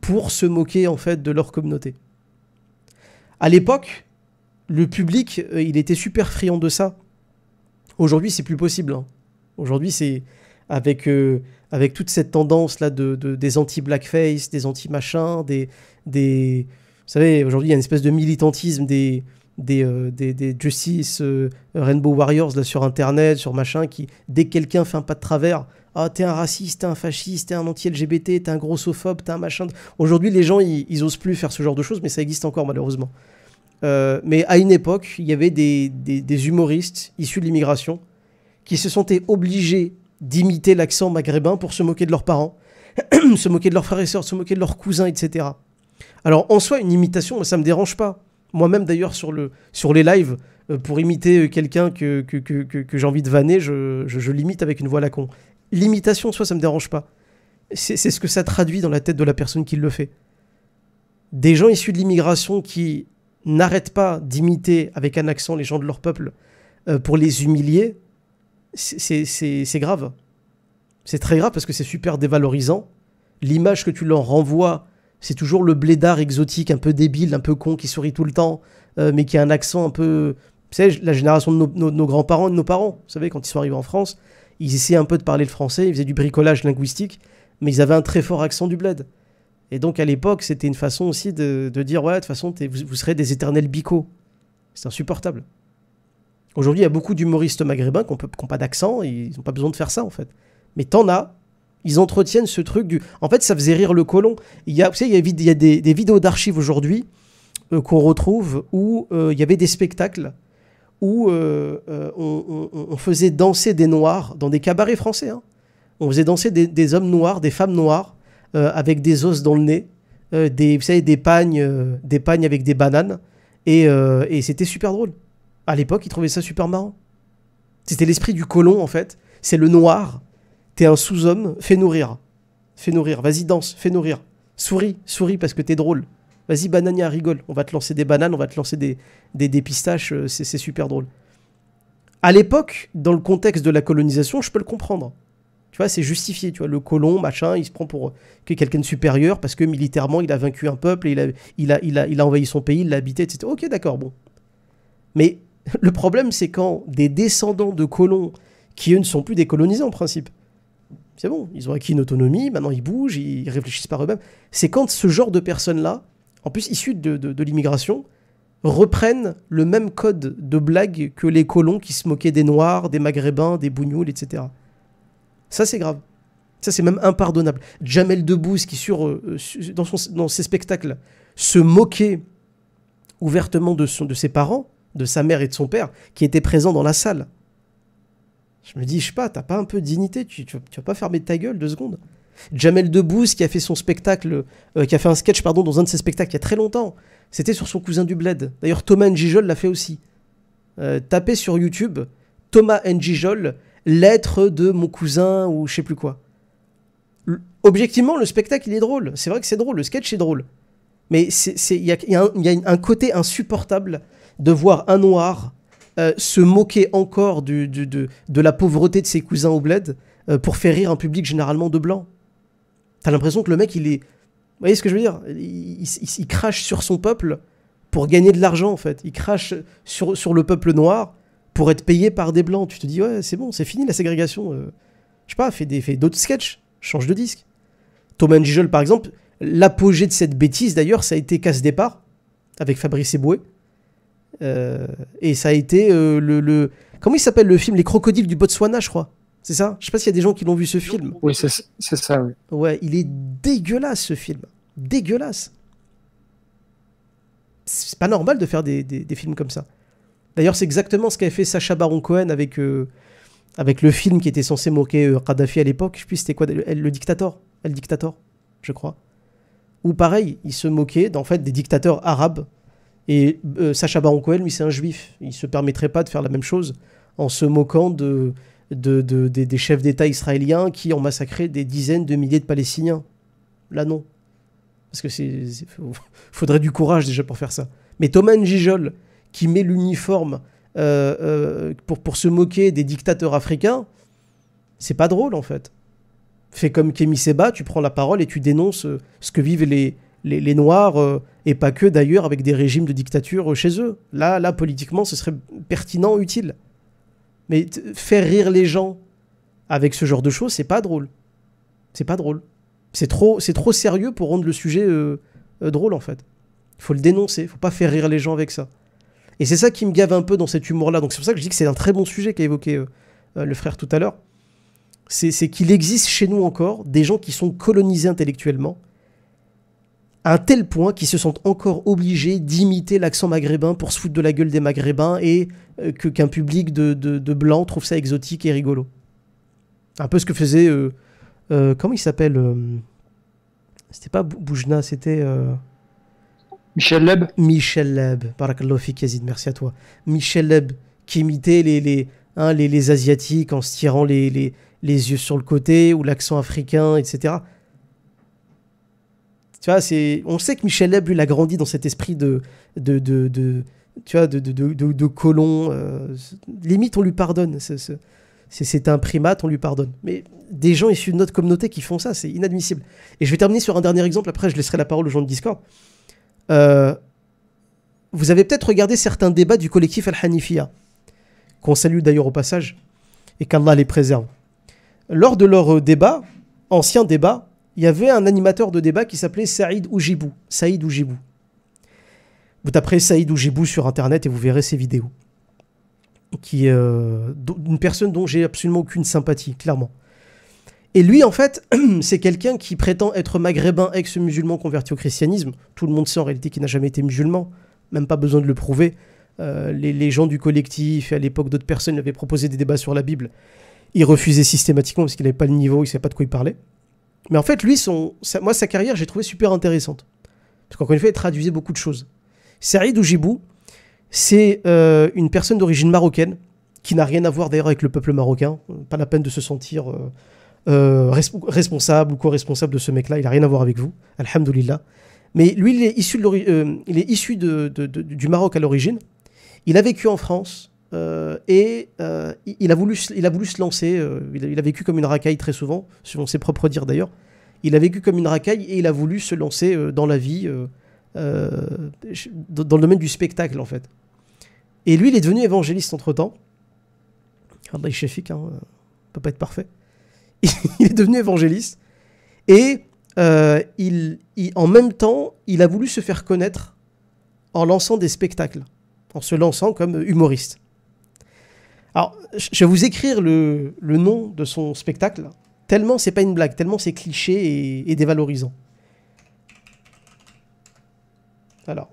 pour se moquer en fait de leur communauté. À l'époque, le public, euh, il était super friand de ça. Aujourd'hui, c'est plus possible. Hein. Aujourd'hui, c'est avec, euh, avec toute cette tendance là de, des anti-blackface, des anti-machins, des, des. Vous savez, aujourd'hui, il y a une espèce de militantisme des. Des, euh, des, Justice, Rainbow Warriors là, sur Internet, sur machin, qui, dès que quelqu'un fait un pas de travers, ah, t'es un raciste, t'es un fasciste, t'es un anti-LGBT, t'es un grossophobe, t'es un machin. Aujourd'hui, les gens, ils, osent plus faire ce genre de choses, mais ça existe encore, malheureusement. Euh, mais à une époque, il y avait des, humoristes issus de l'immigration qui se sentaient obligés d'imiter l'accent maghrébin pour se moquer de leurs parents, se moquer de leurs frères et sœurs, se moquer de leurs cousins, etc. Alors, en soi, une imitation, ça me dérange pas. Moi-même, d'ailleurs, sur, les lives, euh, pour imiter quelqu'un que, que, j'ai envie de vanner, je, l'imite avec une voix la con l'imitation, soit ça me dérange pas. C'est ce que ça traduit dans la tête de la personne qui le fait. Des gens issus de l'immigration qui n'arrêtent pas d'imiter avec un accent les gens de leur peuple euh, pour les humilier, c'est grave. C'est très grave parce que c'est super dévalorisant. L'image que tu leur renvoies, c'est toujours le blédard exotique, un peu débile, un peu con, qui sourit tout le temps, euh, mais qui a un accent un peu... tu sais, la génération de nos, grands-parents de nos parents, vous savez, quand ils sont arrivés en France, ils essayaient un peu de parler le français, ils faisaient du bricolage linguistique, mais ils avaient un très fort accent du bled. Et donc à l'époque, c'était une façon aussi de, dire, ouais, de toute façon, vous, serez des éternels bicots. C'est insupportable. Aujourd'hui, il y a beaucoup d'humoristes maghrébins qui n'ont pas d'accent, ils n'ont pas besoin de faire ça en fait. Mais t'en as, ils entretiennent ce truc du... En fait, ça faisait rire le colon. Il y a, vous savez, il y a, des, vidéos d'archives aujourd'hui euh, qu'on retrouve où euh, il y avait des spectacles où euh, euh, on, faisait danser des noirs dans des cabarets français. Hein. On faisait danser des, hommes noirs, des femmes noires, euh, avec des os dans le nez, des, des pagnes, des avec des bananes. Et, et c'était super drôle. À l'époque, ils trouvaient ça super marrant. C'était l'esprit du colon, en fait. C'est le noir. T'es un sous-homme, fais nourrir. Fais nourrir. Vas-y, danse, fais nourrir. Souris, souris parce que t'es drôle. Vas-y, Banania, rigole. On va te lancer des bananes, on va te lancer des, des, pistaches. Euh, c'est super drôle. À l'époque, dans le contexte de la colonisation, je peux le comprendre. Tu vois, c'est justifié. Tu vois, le colon, machin, il se prend pour euh, quelqu'un de supérieur parce que militairement, il a vaincu un peuple il a, il a, il a, envahi son pays, il l'a habité, etc. Ok, d'accord, bon. Mais le problème, c'est quand des descendants de colons, qui eux ne sont plus des colonisés en principe, c'est bon, ils ont acquis une autonomie, maintenant ils bougent, ils réfléchissent par eux-mêmes. C'est quand ce genre de personnes-là en plus issus de, l'immigration, reprennent le même code de blague que les colons qui se moquaient des Noirs, des Maghrébins, des Bougnouls, etc. Ça, c'est grave. Ça, c'est même impardonnable. Jamel Debbouze, qui, sur, euh, dans, son, ses spectacles, se moquait ouvertement de, son, de ses parents, de sa mère et de son père, qui étaient présents dans la salle. Je me dis, je sais pas, t'as pas un peu de dignité, tu, tu vas pas fermer ta gueule deux secondes. Jamel Debbouze qui a fait son spectacle, euh, qui a fait un sketch pardon, dans un de ses spectacles il y a très longtemps. C'était sur son cousin du bled. D'ailleurs, Thomas Njijol l'a fait aussi. Euh, tapez sur YouTube Thomas Njijol, lettre de mon cousin ou je sais plus quoi. Objectivement, le spectacle, il est drôle. C'est vrai que c'est drôle, le sketch est drôle. Mais il y a, un, côté insupportable de voir un noir euh, se moquer encore de, la pauvreté de ses cousins au bled euh, pour faire rire un public généralement de blancs. T'as l'impression que le mec, il est. Vous voyez ce que je veux dire il, crache sur son peuple pour gagner de l'argent, en fait. Il crache sur, sur le peuple noir pour être payé par des blancs. Tu te dis, ouais, c'est bon, c'est fini la ségrégation. Euh. je sais pas, fais d'autres sketchs, change de disque. Thomas Gijol, par exemple, l'apogée de cette bêtise, d'ailleurs, ça a été Casse-Départ avec Fabrice Eboué. Euh, et ça a été euh, le, le, Comment il s'appelle le film Les Crocodiles du Botswana, je crois. C'est ça Je sais pas s'il y a des gens qui l'ont vu ce film. Oui, c'est ça, oui. Ouais, il est dégueulasse ce film. Dégueulasse. C'est pas normal de faire des, films comme ça. D'ailleurs, c'est exactement ce qu'avait fait Sacha Baron Cohen avec, euh, avec le film qui était censé moquer euh, Kadhafi à l'époque. Je sais plus c'était quoi, le, le dictator. Le dictator, je crois. Ou pareil, il se moquait en fait des dictateurs arabes. Et euh, Sacha Baron Cohen, lui, c'est un juif. Il se permettrait pas de faire la même chose en se moquant de, de, des chefs d'État israéliens qui ont massacré des dizaines de milliers de Palestiniens. Là, non. Parce que c'est, faudrait du courage déjà pour faire ça. Mais Thomas Njijol, qui met l'uniforme euh, euh, pour, pour se moquer des dictateurs africains, c'est pas drôle en fait. Fais comme Kémy Seba, tu prends la parole et tu dénonces euh, ce que vivent les, les, les Noirs, et pas que d'ailleurs, avec des régimes de dictature chez eux. Là, là, politiquement, ce serait pertinent, utile. Mais faire rire les gens avec ce genre de choses, c'est pas drôle. C'est pas drôle. C'est trop, c'est trop sérieux pour rendre le sujet euh, euh, drôle en fait. Il faut le dénoncer, Il faut pas faire rire les gens avec ça. Et c'est ça qui me gave un peu dans cet humour-là. Donc c'est pour ça que je dis que c'est un très bon sujet qu'a évoqué euh, le frère tout à l'heure. c'est qu'il existe chez nous encore des gens qui sont colonisés intellectuellement, à un tel point qu'ils se sont encore obligés d'imiter l'accent maghrébin pour se foutre de la gueule des maghrébins et euh, que qu'un public de, de, trouve ça exotique et rigolo. Un peu ce que faisait... Euh, euh, comment il s'appelle C'était pas Boujna, c'était... Michel Leb Michel Leb, merci à toi. Michel Leb, qui imitait les, hein, les, les, Asiatiques en se tirant les, les, les yeux sur le côté ou l'accent africain, etc. Tu vois, c'est, on sait que Michel Leb, l'a a grandi dans cet esprit de, de, de, tu vois, de, de, colon. Euh, limite, on lui pardonne. C'est, un primate, on lui pardonne. Mais des gens issus de notre communauté qui font ça, c'est inadmissible. Et je vais terminer sur un dernier exemple, après je laisserai la parole aux gens de Discord. Euh, vous avez peut-être regardé certains débats du collectif al hanifia qu'on salue d'ailleurs au passage, et qu'Allah les préserve. Lors de leur euh, débat, ancien débat, il y avait un animateur de débat qui s'appelait Saïd Oujibou. Saïd Oujibou. Vous tapez Saïd Oujibou sur Internet et vous verrez ses vidéos. Qui, euh, une personne dont j'ai absolument aucune sympathie, clairement. Et lui, en fait, c'est quelqu'un qui prétend être maghrébin, ex-musulman converti au christianisme. Tout le monde sait en réalité qu'il n'a jamais été musulman. Même pas besoin de le prouver. Euh, les, gens du collectif et à l'époque d'autres personnes avaient proposé des débats sur la Bible. Il refusait systématiquement parce qu'il n'avait pas le niveau, il ne savait pas de quoi il parlait. Mais en fait, lui, son, moi, sa carrière, j'ai trouvé super intéressante. Parce qu'encore une fois, il traduisait beaucoup de choses. Saïd Oujibou, c'est euh, une personne d'origine marocaine, qui n'a rien à voir d'ailleurs avec le peuple marocain. Pas la peine de se sentir euh, euh, responsable ou co-responsable de ce mec-là. Il n'a rien à voir avec vous. Alhamdulillah. Mais lui, il est issu, il est issu du Maroc à l'origine. Il a vécu en France. Euh, et euh, il, a voulu, il a voulu se lancer, euh, il, a, vécu comme une racaille très souvent, selon ses propres dires d'ailleurs. Il a vécu comme une racaille et il a voulu se lancer dans la vie, dans le domaine du spectacle en fait. Et lui, il est devenu évangéliste entre-temps. hein, peut pas être parfait. il est devenu évangéliste. Et il, en même temps, il a voulu se faire connaître en lançant des spectacles en se lançant comme humoriste. Alors, je vais vous écrire le, nom de son spectacle, tellement c'est pas une blague, tellement c'est cliché et, dévalorisant. Alors.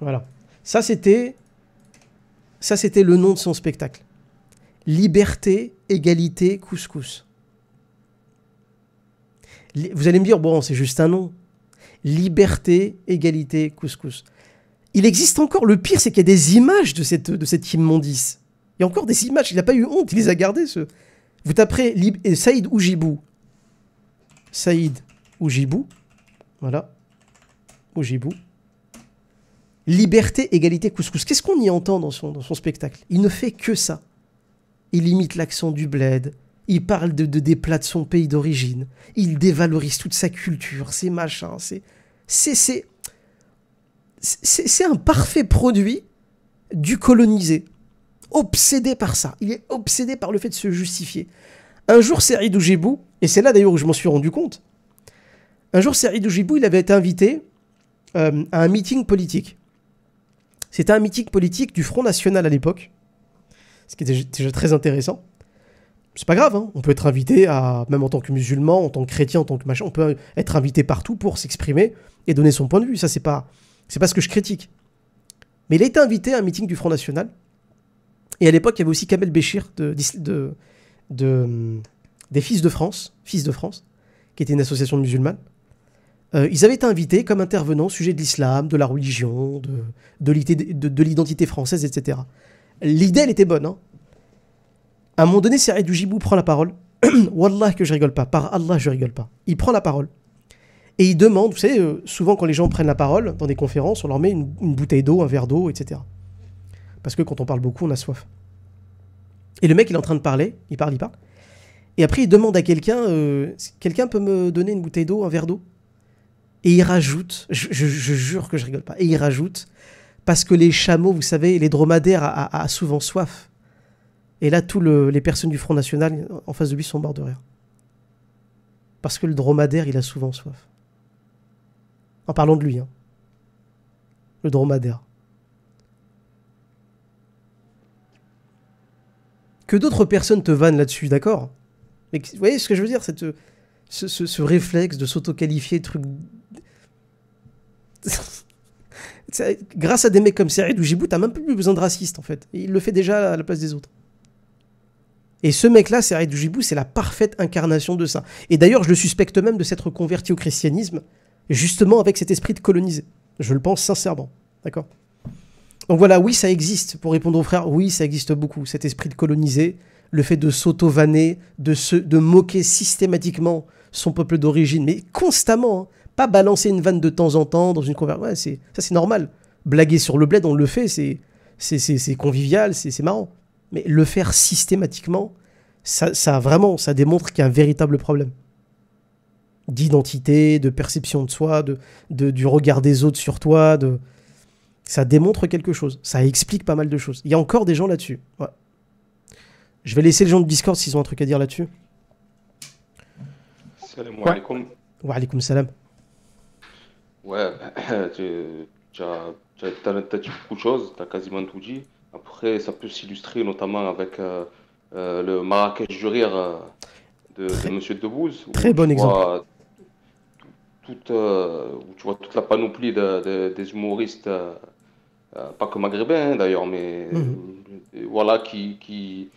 Voilà. Ça, c'était. Ça, c'était le nom de son spectacle. Liberté, égalité, couscous. Vous allez me dire, bon, c'est juste un nom liberté, égalité, couscous. Il existe encore. Le pire, c'est qu'il y a des images de cette, de cette immondice. Il y a encore des images. Il n'a pas eu honte. Il les a gardées, ce. Vous taperez Saïd Oujibou. Saïd Oujibou. Voilà. Oujibou. Liberté, égalité, couscous. Qu'est-ce qu'on y entend dans son, dans son spectacle Il ne fait que ça. Il imite l'accent du bled, il parle de, des plats de son pays d'origine, il dévalorise toute sa culture, ses machins, c'est c'est c'est un parfait produit du colonisé, obsédé par ça. Il est obsédé par le fait de se justifier. Un jour, Série Oujibou, et c'est là d'ailleurs où je m'en suis rendu compte, un jour, Série Oujibou, il avait été invité euh, à un meeting politique. C'était un meeting politique du Front National à l'époque, ce qui était déjà très intéressant c'est pas grave, hein. on peut être invité à, même en tant que musulman, en tant que chrétien, en tant que machin, on peut être invité partout pour s'exprimer et donner son point de vue. Ça, c'est pas, c'est pas ce que je critique. Mais il a été invité à un meeting du Front National. Et à l'époque, il y avait aussi Kamel Béchir de, de, de, des Fils de France, Fils de France, qui était une association de musulmans. Euh, ils avaient été invités comme intervenants au sujet de l'islam, de la religion, de, de l'identité française, etc. L'idée, elle était bonne. Hein. À un moment donné, du jibou prend la parole. Wallah que je rigole pas, par Allah je rigole pas. Il prend la parole et il demande, vous savez, euh, souvent quand les gens prennent la parole dans des conférences, on leur met une, bouteille d'eau, un verre d'eau, etc. Parce que quand on parle beaucoup, on a soif. Et le mec, il est en train de parler, il parle, il parle. Et après, il demande à quelqu'un, euh, quelqu'un peut me donner une bouteille d'eau, un verre d'eau Et il rajoute, je, jure que je rigole pas, et il rajoute, parce que les chameaux, vous savez, les dromadaires ont a souvent soif. Et là, tous les personnes du Front National en face de lui sont morts de rire. Parce que le dromadaire, il a souvent soif. En parlant de lui, hein. Le dromadaire. Que d'autres personnes te vannent là-dessus, d'accord Mais vous voyez ce que je veux dire ce, réflexe de s'auto-qualifier, truc. Grâce à des mecs comme Saïd ou tu t'as même plus besoin de raciste en fait. Il le fait déjà à la place des autres. Et ce mec-là, c'est Jibou, c'est la parfaite incarnation de ça. Et d'ailleurs, je le suspecte même de s'être converti au christianisme, justement avec cet esprit de coloniser. Je le pense sincèrement. D'accord Donc voilà, oui, ça existe. Pour répondre aux frères, oui, ça existe beaucoup, cet esprit de coloniser, le fait de s'auto-vanner, de, se, de moquer systématiquement son peuple d'origine, mais constamment. Hein. Pas balancer une vanne de temps en temps dans une conversation. Ouais, ça, c'est normal. Blaguer sur le bled, on le fait, c'est, c'est, convivial, c'est marrant. Mais le faire systématiquement, ça, vraiment, ça démontre qu'il y a un véritable problème d'identité, de perception de soi, de, du regard des autres sur toi. De... Ça démontre quelque chose. Ça explique pas mal de choses. Il y a encore des gens là-dessus. Je vais laisser les gens de Discord s'ils ont un truc à dire là-dessus. Salam Wa alaikum salam.
Ouais, tu beaucoup de choses, tu as quasiment tout dit. Après, ça peut s'illustrer notamment avec euh, euh, le Marrakech du rire euh, de, de, Monsieur Debouze. Très bon exemple. tu vois toute la panoplie des humoristes, pas que maghrébins hein, d'ailleurs, mais mhm. voilà, qui, qui,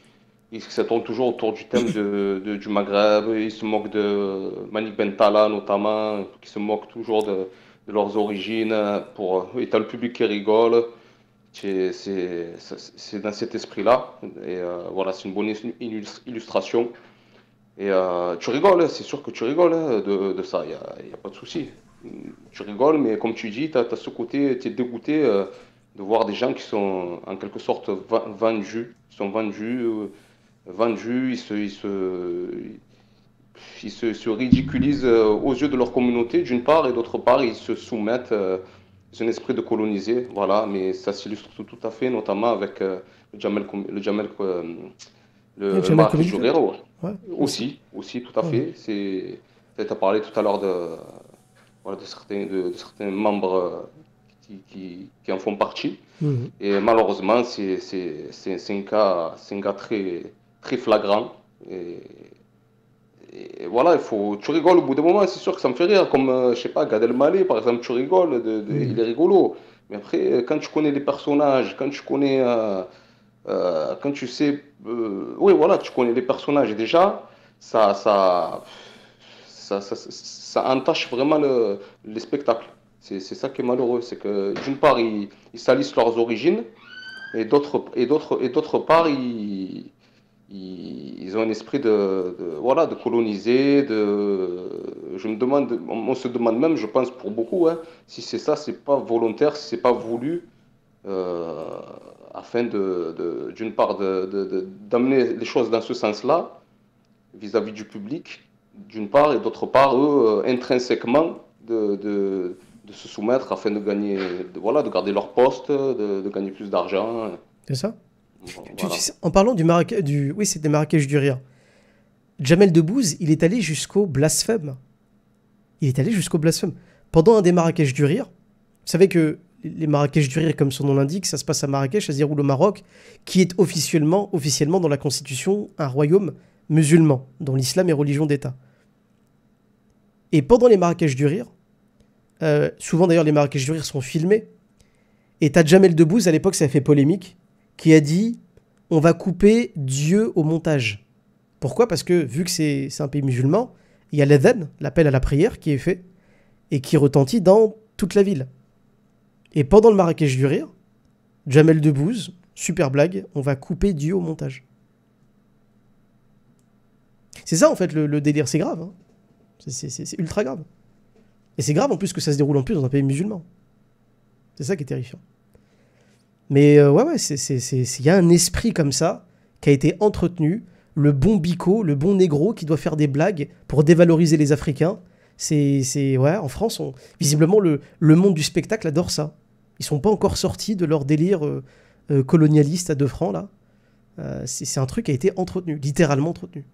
toujours autour du thème du Maghreb. Ils se moquent de Manik Bentala notamment, qui se moquent toujours de, leurs origines. Pour, et le public qui rigole. C'est dans cet esprit-là. Et euh, voilà, c'est une bonne illustration. Et euh, tu rigoles, c'est sûr que tu rigoles hein, de, ça, il n'y a, pas de souci. Tu rigoles, mais comme tu dis, tu as, ce côté, tu es dégoûté euh, de voir des gens qui sont en quelque sorte vendus. Ils sont vendus, vendus, ils se, se, se ridiculisent aux yeux de leur communauté d'une part, et d'autre part, ils se soumettent. C'est un esprit de coloniser, voilà, mais ça s'illustre tout, à fait, notamment avec euh, le Jamel, le Jamel, euh, le, aussi, aussi, tout à fait. Tu as parlé tout à l'heure de, voilà, de, certains, de, certains membres euh, qui, en font partie. Mhm. Et malheureusement, c'est un, un cas, très, très flagrant. Et et voilà, il faut, tu rigoles au bout d'un moment, c'est sûr que ça me fait rire. Comme, euh, je sais pas, Gad Elmaleh, par exemple, tu rigoles, mm. il est rigolo. Mais après, euh, quand tu connais les personnages, quand tu connais. Euh, quand tu sais. oui, voilà, tu connais les personnages. déjà, ça. ça ça, entache vraiment le, les spectacles. C'est ça qui est malheureux. C'est que, d'une part, ils, ils, salissent leurs origines, et d'autre part, ils ils, ont un esprit de, voilà, de coloniser, de... Je me demande, on se demande même, je pense pour beaucoup, hein, si c'est ça, c'est pas volontaire, si c'est pas voulu, euh, afin de, d'une part d'amener les choses dans ce sens-là, vis-à-vis du public, d'une part, et d'autre part, eux, euh, intrinsèquement, de, de, se soumettre afin de gagner, voilà, de garder leur poste, de, de gagner plus d'argent.
C'est ça en parlant du Marrakech, du... oui, c'était Marrakech du rire. Jamel Debbouze, il est allé jusqu'au blasphème. Il est allé jusqu'au blasphème. Pendant un des Marrakech du rire, vous savez que les Marrakech du rire, comme son nom l'indique, ça se passe à Marrakech, à se au Maroc, qui est officiellement, officiellement dans la Constitution un royaume musulman, dont l'islam est religion d'État. Et pendant les Marrakech du rire, euh, souvent d'ailleurs les Marrakech du rire sont filmés, et t'as Jamel Debbouze, à l'époque ça a fait polémique, qui a dit on va couper Dieu au montage. Pourquoi Parce que vu que c'est un pays musulman, il y a l'Eden, l'appel à la prière, qui est fait et qui retentit dans toute la ville. Et pendant le Marrakech du Rire, Jamel Debbouze, super blague, on va couper Dieu au montage. C'est ça en fait le, délire, c'est grave. Hein. C'est ultra grave. Et c'est grave en plus que ça se déroule en plus dans un pays musulman. C'est ça qui est terrifiant. Mais euh, ouais, il y a un esprit comme ça qui a été entretenu. Le bon bico, le bon négro qui doit faire des blagues pour dévaloriser les Africains. C'est, ouais, en France, visiblement, le, le, monde du spectacle adore ça. Ils sont pas encore sortis de leur délire euh, euh, colonialiste à deux francs, là. c'est, un truc qui a été entretenu, littéralement entretenu.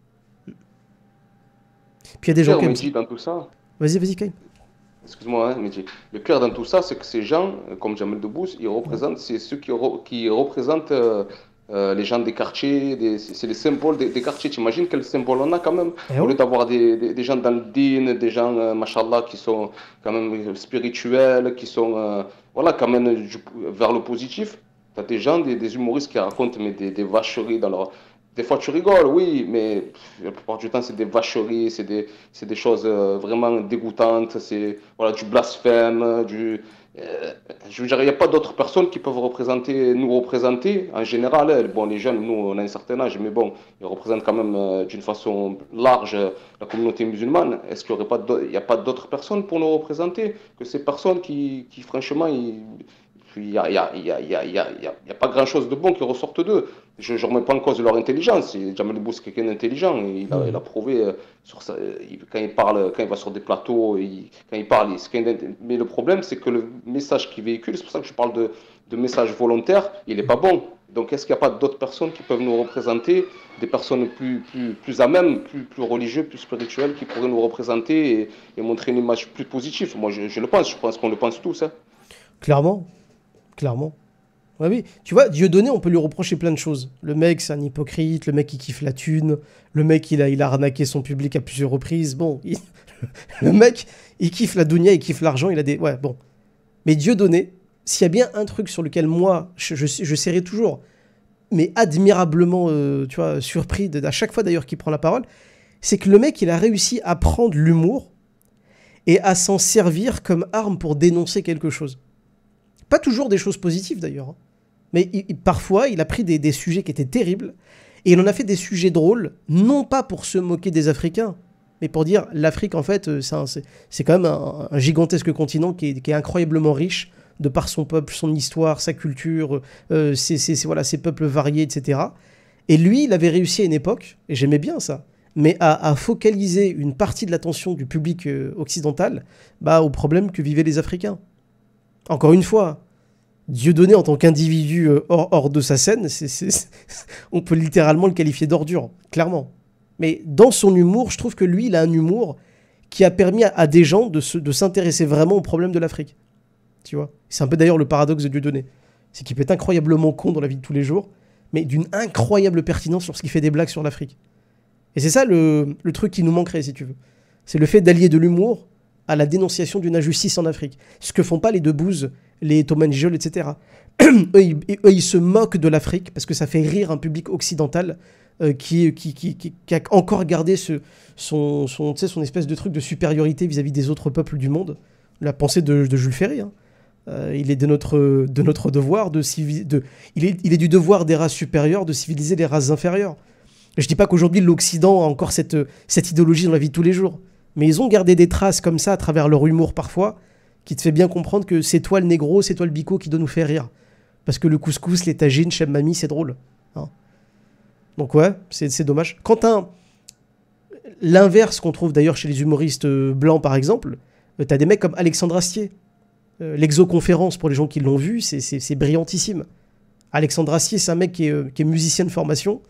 Puis il y a des gens tout ça. Vas-y, vas-y, Kaim
excuse-moi, hein, mais le clair dans tout ça, c'est que ces gens, euh, comme Jamel Debbouze, ils représentent, c'est ceux qui, qui représentent euh, euh, les gens des quartiers, c'est les symboles des, quartiers. T'imagines quel symbole on a quand même eh Au lieu d'avoir des, des, gens dans le din, des gens, machallah, qui sont quand même spirituels, qui sont, voilà, quand même vers le positif. T'as des gens, des, humoristes qui racontent mais des, vacheries dans leur des fois tu rigoles, oui, mais la plupart du temps c'est des vacheries, c'est des, choses euh, vraiment dégoûtantes, c'est voilà, du blasphème, euh, du... Euh, je veux dire, il n'y a pas d'autres personnes qui peuvent représenter, nous représenter en général. Hein. Bon, les jeunes, nous, on a un certain âge, mais bon, ils représentent quand même d'une façon large la communauté musulmane. Est-ce qu'il n'y a pas d'autres personnes pour nous représenter que ces personnes qui, franchement, il n'y a, y a, y a, y a pas grand-chose de bon qui ressorte d'eux je ne remets pas en cause leur intelligence. Jamel c'est quelqu'un d'intelligent. Il, a mm. prouvé euh, sur quand il parle, quand il va sur des plateaux, il, quand il parle, mais le problème, c'est que le message qu'il véhicule, c'est pour ça que je parle de, message volontaire, il n'est mm. pas bon. Donc, est-ce qu'il n'y a pas d'autres personnes qui peuvent nous représenter, des personnes plus, à même, plus, religieuses, plus spirituelles, qui pourraient nous représenter et, montrer une image plus positive Moi, je, le pense, je pense qu'on le pense tous. Hein.
Clairement, clairement oui. Tu vois, Dieu donné, on peut lui reprocher plein de choses. Le mec, c'est un hypocrite, le mec, il kiffe la thune, le mec, il a, il a arnaqué son public à plusieurs reprises. Bon, le mec, il kiffe la dounia, il kiffe l'argent, il a des. Ouais, bon. Mais Dieu donné, s'il y a bien un truc sur lequel moi, je, je, serai toujours, mais admirablement, euh, tu vois, surpris, à chaque fois d'ailleurs qu'il prend la parole, c'est que le mec, il a réussi à prendre l'humour et à s'en servir comme arme pour dénoncer quelque chose. Pas toujours des choses positives d'ailleurs. Hein mais parfois, il a pris des, sujets qui étaient terribles et il en a fait des sujets drôles, non pas pour se moquer des Africains, mais pour dire l'Afrique, en fait, euh, c'est quand même un, gigantesque continent qui est, incroyablement riche de par son peuple, son histoire, sa culture, euh, ses, peuples variés, etc. Et lui, il avait réussi à une époque, et j'aimais bien ça, mais à, focaliser une partie de l'attention du public euh, occidental bah, au problème que vivaient les Africains. Encore une fois, Dieudonné en tant qu'individu euh, hors, de sa scène, on peut littéralement le qualifier d'ordure, clairement. Mais dans son humour, je trouve que lui, il a un humour qui a permis à, des gens de s'intéresser vraiment au problème de l'Afrique. Tu vois C'est un peu d'ailleurs le paradoxe de Dieudonné. C'est qu'il peut être incroyablement con dans la vie de tous les jours, mais d'une incroyable pertinence sur ce qu'il fait des blagues sur l'Afrique. Et c'est ça le truc qui nous manquerait, si tu veux. C'est le fait d'allier de l'humour à la dénonciation d'une injustice en Afrique. Ce que font pas les deux les Thomas etc. eux, ils, se moquent de l'Afrique parce que ça fait rire un public occidental euh, qui, qui, qui, a encore gardé ce, son, son, son espèce de truc de supériorité vis-à-vis des autres peuples du monde. La pensée de, Jules Ferry. Hein. Euh, il est de notre, de notre devoir de, de il, est, il est du devoir des races supérieures de civiliser les races inférieures. Je dis pas qu'aujourd'hui l'Occident a encore cette, cette idéologie dans la vie de tous les jours mais ils ont gardé des traces comme ça à travers leur humour parfois, qui te fait bien comprendre que c'est toi le négro, c'est toi le bico qui doit nous faire rire. Parce que le couscous, les tagines, chez mamie, c'est drôle. Hein. Donc ouais, c'est dommage. Quentin, l'inverse qu'on trouve d'ailleurs chez les humoristes euh, blancs par exemple, euh, t'as des mecs comme Alexandre Astier. Euh, l'exoconférence, pour les gens qui l'ont vu, c'est brillantissime. Alexandre Astier, c'est un mec qui qui est musicien de formation,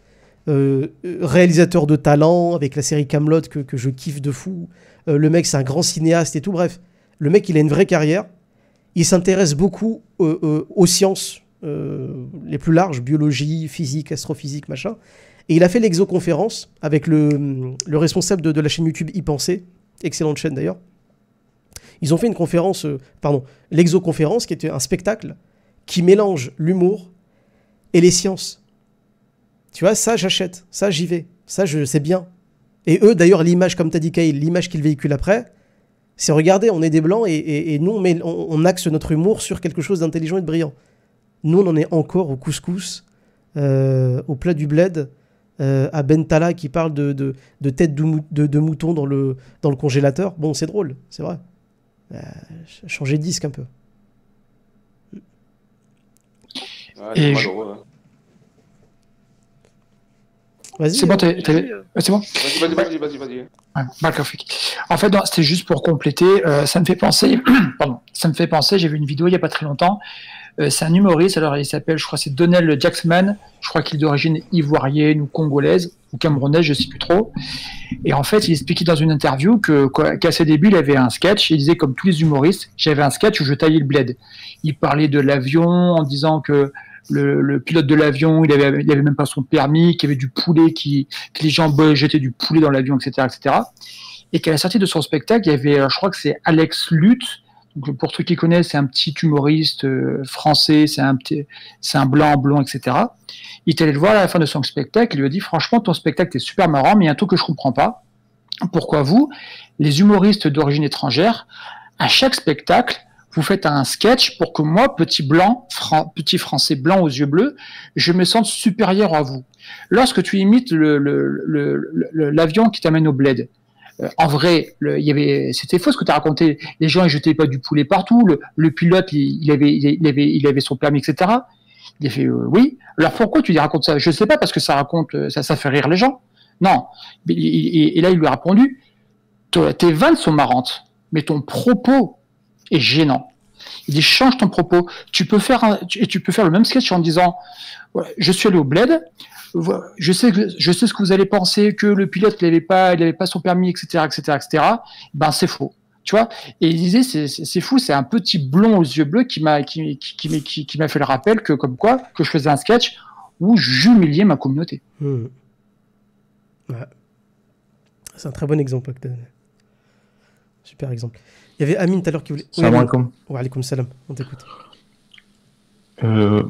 euh, réalisateur de talent, avec la série Camelot que, je kiffe de fou. Euh, le mec, c'est un grand cinéaste et tout. Bref, le mec, il a une vraie carrière. Il s'intéresse beaucoup euh, aux sciences les plus larges, biologie, physique, astrophysique, machin. Et il a fait l'exoconférence avec le, responsable de, la chaîne YouTube Y excellente chaîne d'ailleurs. Ils ont fait une conférence, pardon, l'exoconférence, qui était un spectacle qui mélange l'humour et les sciences. Tu vois, ça, j'achète. Ça, j'y vais. Ça, je sais bien. Et eux, d'ailleurs, l'image, comme t'as dit, Kyle, l'image qu'ils véhiculent après, c'est regardez, on est des blancs et, et, nous, on, axe notre humour sur quelque chose d'intelligent et de brillant. Nous, on en est encore au couscous, euh, au plat du bled, à euh, à Bentala qui parle de, de, tête de, mouton dans le, dans le congélateur. Bon, c'est drôle, c'est vrai. Euh, changer de disque un peu.
C'est bon, euh, euh. ah, c'est bon Vas-y, vas-y, vas-y, en fait, c'était juste pour compléter. Euh, ça me fait penser, pardon, ça me fait penser, j'ai vu une vidéo il n'y a pas très longtemps. c'est un humoriste, alors il s'appelle, je crois, c'est Donnel Jacksman, Je crois qu'il est d'origine ivoirienne ou congolaise ou camerounaise, je ne sais plus trop. Et en fait, il expliquait dans une interview que, qu'à ses débuts, il avait un sketch. Il disait, comme tous les humoristes, j'avais un sketch où je taillais le bled. Il parlait de l'avion en disant que le, pilote de l'avion, il avait, même pas son permis, qu'il y avait du poulet, qui, que les gens jetaient du poulet dans l'avion, etc., etc. Et qu'à la sortie de son spectacle, il y avait, euh, je crois que c'est Alex Lutz, pour ceux qui connaissent, c'est un petit humoriste euh, français, c'est un, petit, c'est un blanc, blond, etc. Il est allé le voir à la fin de son spectacle, il lui a dit franchement, ton spectacle est super marrant, mais il y a un truc que je comprends pas. Pourquoi vous, les humoristes d'origine étrangère, à chaque spectacle, vous faites un sketch pour que moi, petit blanc, petit français blanc aux yeux bleus, je me sente supérieur à vous. Lorsque tu imites l'avion qui t'amène au bled, euh, en vrai, il y avait, c'était faux ce que tu as raconté. Les gens ils jetaient pas du poulet partout. Le, pilote, il, avait, il, avait, il avait son permis, etc. Il a fait euh, oui. Alors pourquoi tu lui racontes ça Je ne sais pas parce que ça raconte, euh, ça, ça fait rire les gens. Non. Et, et là, il lui a répondu, tes vannes sont marrantes, mais ton propos est gênant. Il dit change ton propos. Tu peux faire et tu peux faire le même sketch en disant je suis allé au bled. Je sais, que, je sais ce que vous allez penser que le pilote n'avait pas, il avait pas son permis, etc., etc., etc. Ben c'est faux, tu vois. Et il disait c'est fou, c'est un petit blond aux yeux bleus qui m'a qui, qui, qui, m'a fait le rappel que comme quoi que je faisais un sketch où j'humiliais ma communauté. Hmm.
C'est un très bon exemple Super exemple. Il y avait Amine tout à l'heure qui voulait. Salam alaikum. Wa alaikum salam, on t'écoute.
Euh,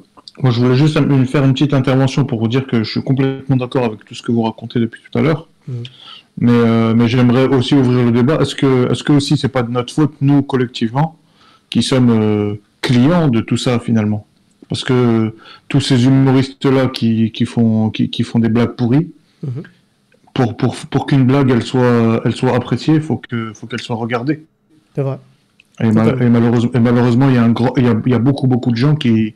moi, je voulais juste faire une petite intervention pour vous dire que je suis complètement d'accord avec tout ce que vous racontez depuis tout à l'heure. Mhm. Euh, mais, j'aimerais aussi ouvrir le débat. Est-ce que, est-ce que aussi c'est pas de notre faute, nous, collectivement, qui sommes euh, clients de tout ça finalement Parce que tous ces humoristes-là qui, font, qui, font des blagues pourries, mhm. pour, pour, pour qu'une blague elle soit, elle soit appréciée, faut que, faut qu'elle soit regardée.
C'est vrai.
Et, malheureusement, il y, a un il, beaucoup, beaucoup de gens qui,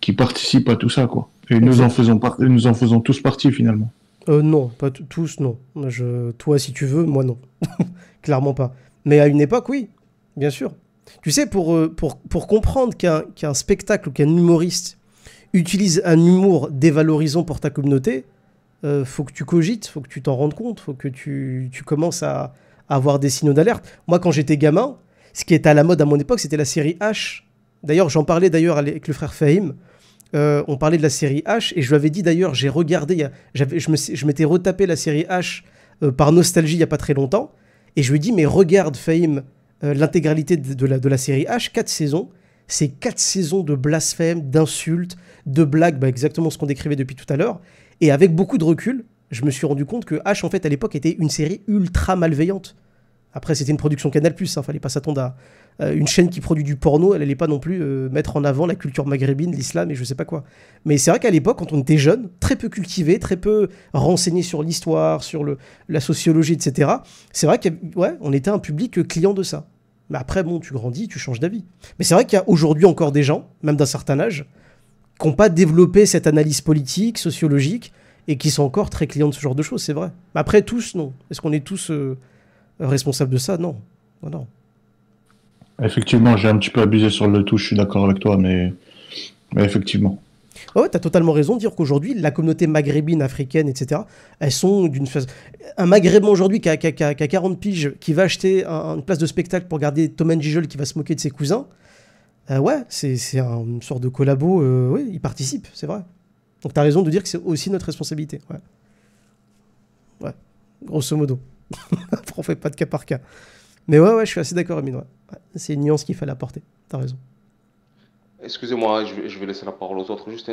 qui participent à tout ça, quoi. Et nous en, faisons nous en faisons tous partie, finalement.
Euh, non, pas tous, non. Je, toi, si tu veux, moi, non. Clairement pas. Mais à une époque, oui, bien sûr. Tu sais, pour, euh, pour, comprendre qu'un spectacle ou qu'un humoriste utilise un humour dévalorisant pour ta communauté, euh, faut que tu cogites, faut que tu t'en rendes compte, faut que tu commences à, avoir des signaux d'alerte. Moi, quand j'étais gamin, ce qui était à la mode à mon époque, c'était la série H. D'ailleurs, j'en parlais d'ailleurs avec le frère Fahim. Euh, on parlait de la série H et je lui avais dit d'ailleurs, j'ai regardé, je m'étais retapé la série H euh, par nostalgie il n'y a pas très longtemps et je lui ai dit, mais regarde Fahim, euh, l'intégralité de, la, série H, 4 saisons, c'est 4 saisons de blasphème, d'insultes, de blagues, bah, exactement ce qu'on décrivait depuis tout à l'heure. Et avec beaucoup de recul, je me suis rendu compte que H, en fait, à l'époque, était une série ultra malveillante. Après, c'était une production Canal+, il hein, ça fallait pas s'attendre à euh, une chaîne qui produit du porno, elle allait pas non plus euh, mettre en avant la culture maghrébine, l'islam et je sais pas quoi. Mais c'est vrai qu'à l'époque, quand on était jeune, très peu cultivé, très peu renseigné sur l'histoire, sur le, la sociologie, etc., c'est vrai qu'on ouais, était un public client de ça. Mais après, bon, tu grandis, tu changes d'avis. Mais c'est vrai qu'il y a aujourd'hui encore des gens, même d'un certain âge, qui n'ont pas développé cette analyse politique, sociologique, et qui sont encore très clients de ce genre de choses, c'est vrai. Mais après, tous, non. Est-ce qu'on est tous euh, responsables de ça Non. non.
Effectivement, j'ai un petit peu abusé sur le tout, je suis d'accord avec toi, mais, effectivement.
Oh tu as totalement raison de dire qu'aujourd'hui, la communauté maghrébine, africaine, etc., elles sont d'une phase. Un maghrébin aujourd'hui qui a, 40 piges, qui va acheter une place de spectacle pour garder Thomas Gijol qui va se moquer de ses cousins, euh, ouais, c'est, une sorte de collabo, euh, oui, il participe, c'est vrai. Donc tu as raison de dire que c'est aussi notre responsabilité. Ouais. ouais. Grosso modo. on fait pas de cas par cas. Mais ouais, ouais, je suis assez d'accord, Amine. C'est une nuance qu'il fallait apporter. Tu as raison.
Excusez-moi, je, vais laisser la parole aux autres. Juste,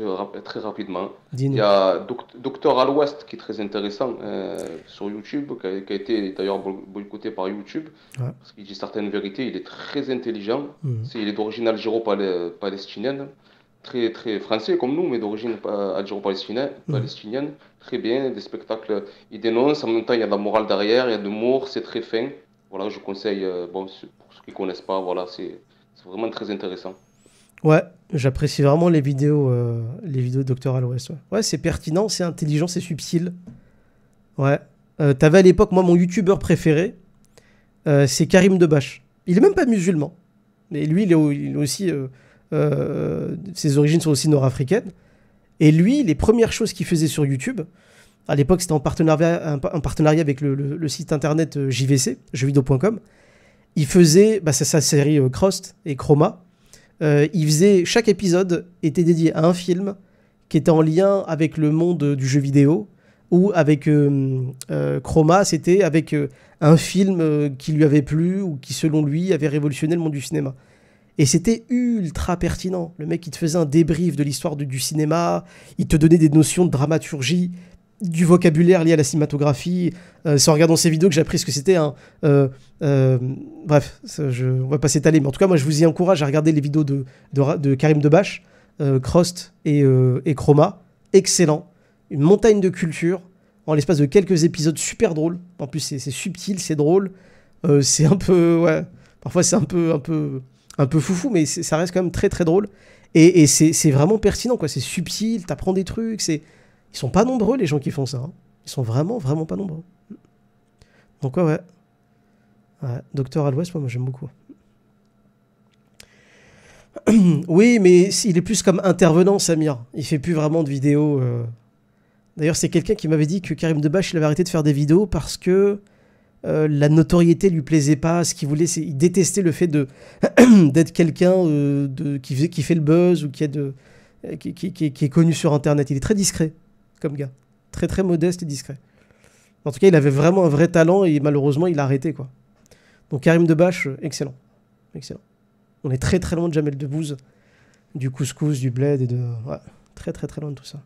euh, très rapidement. Il y a Docteur Al l'Ouest qui est très intéressant euh, sur YouTube, qui a, été d'ailleurs boycotté par YouTube, parce qu'il dit certaines vérités. Il est très intelligent. Mhm. il est d'origine algéro-palestinienne très, très français comme nous, mais d'origine euh, algéro-palestinienne, mm. palestinienne, très bien, des spectacles. Ils dénoncent, en même temps, il y a de la morale derrière, il y a de l'humour, c'est très fin. Voilà, je conseille, euh, bon, pour ceux qui ne connaissent pas, voilà, c'est vraiment très intéressant.
Ouais, j'apprécie vraiment les vidéos, euh, les vidéos de Docteur à Ouais, c'est pertinent, c'est intelligent, c'est subtil. Ouais. T'avais à l'époque, moi, mon youtubeur préféré, c'est Karim Debache. Il est même pas musulman. Mais lui, il est, il est aussi euh, ses origines sont aussi nord-africaines. Et lui, les premières choses qu'il faisait sur YouTube, à l'époque c'était en partenariat, partenariat avec le, site internet euh, JVC, jeuxvideo.com, il faisait bah, sa série euh, Crost et Chroma. il faisait, chaque épisode était dédié à un film qui était en lien avec le monde du jeu vidéo, ou avec Chroma, c'était avec un film qui lui avait plu ou qui selon lui avait révolutionné le monde du cinéma. Et c'était ultra pertinent. Le mec, il te faisait un débrief de l'histoire du, cinéma, il te donnait des notions de dramaturgie, du vocabulaire lié à la cinématographie. Euh, c'est en regardant ces vidéos que j'ai appris ce que c'était. Hein. Euh, euh, bref, je, on va pas s'étaler, mais en tout cas, moi, je vous y encourage à regarder les vidéos de, de, Karim Debache, Crost et, et Chroma. Excellent. Une montagne de culture en l'espace de quelques épisodes super drôles. En plus, c'est subtil, c'est drôle. c'est un peu. Ouais. Parfois, c'est un peu, un peu un peu foufou, mais ça reste quand même très très drôle. Et, c'est vraiment pertinent, quoi. C'est subtil, t'apprends des trucs. Ils sont pas nombreux, les gens qui font ça. Hein. Ils sont vraiment, vraiment pas nombreux. Donc, ouais, ouais. Docteur à moi, j'aime beaucoup. oui, mais il est plus comme intervenant, Samir. Il fait plus vraiment de vidéos. Euh. D'ailleurs, c'est quelqu'un qui m'avait dit que Karim Debache, il avait arrêté de faire des vidéos parce que euh, la notoriété lui plaisait pas. Ce qu'il voulait, c'est il détestait le fait de d'être quelqu'un euh, de qui fait, qui fait le buzz ou qui est de euh, qui, est connu sur internet. Il est très discret comme gars, très très modeste et discret. En tout cas, il avait vraiment un vrai talent et malheureusement, il a arrêté quoi. Donc Karim Debache, excellent, excellent. On est très très loin de Jamel Debbouze, du couscous, du bled et de très très très loin de tout ça.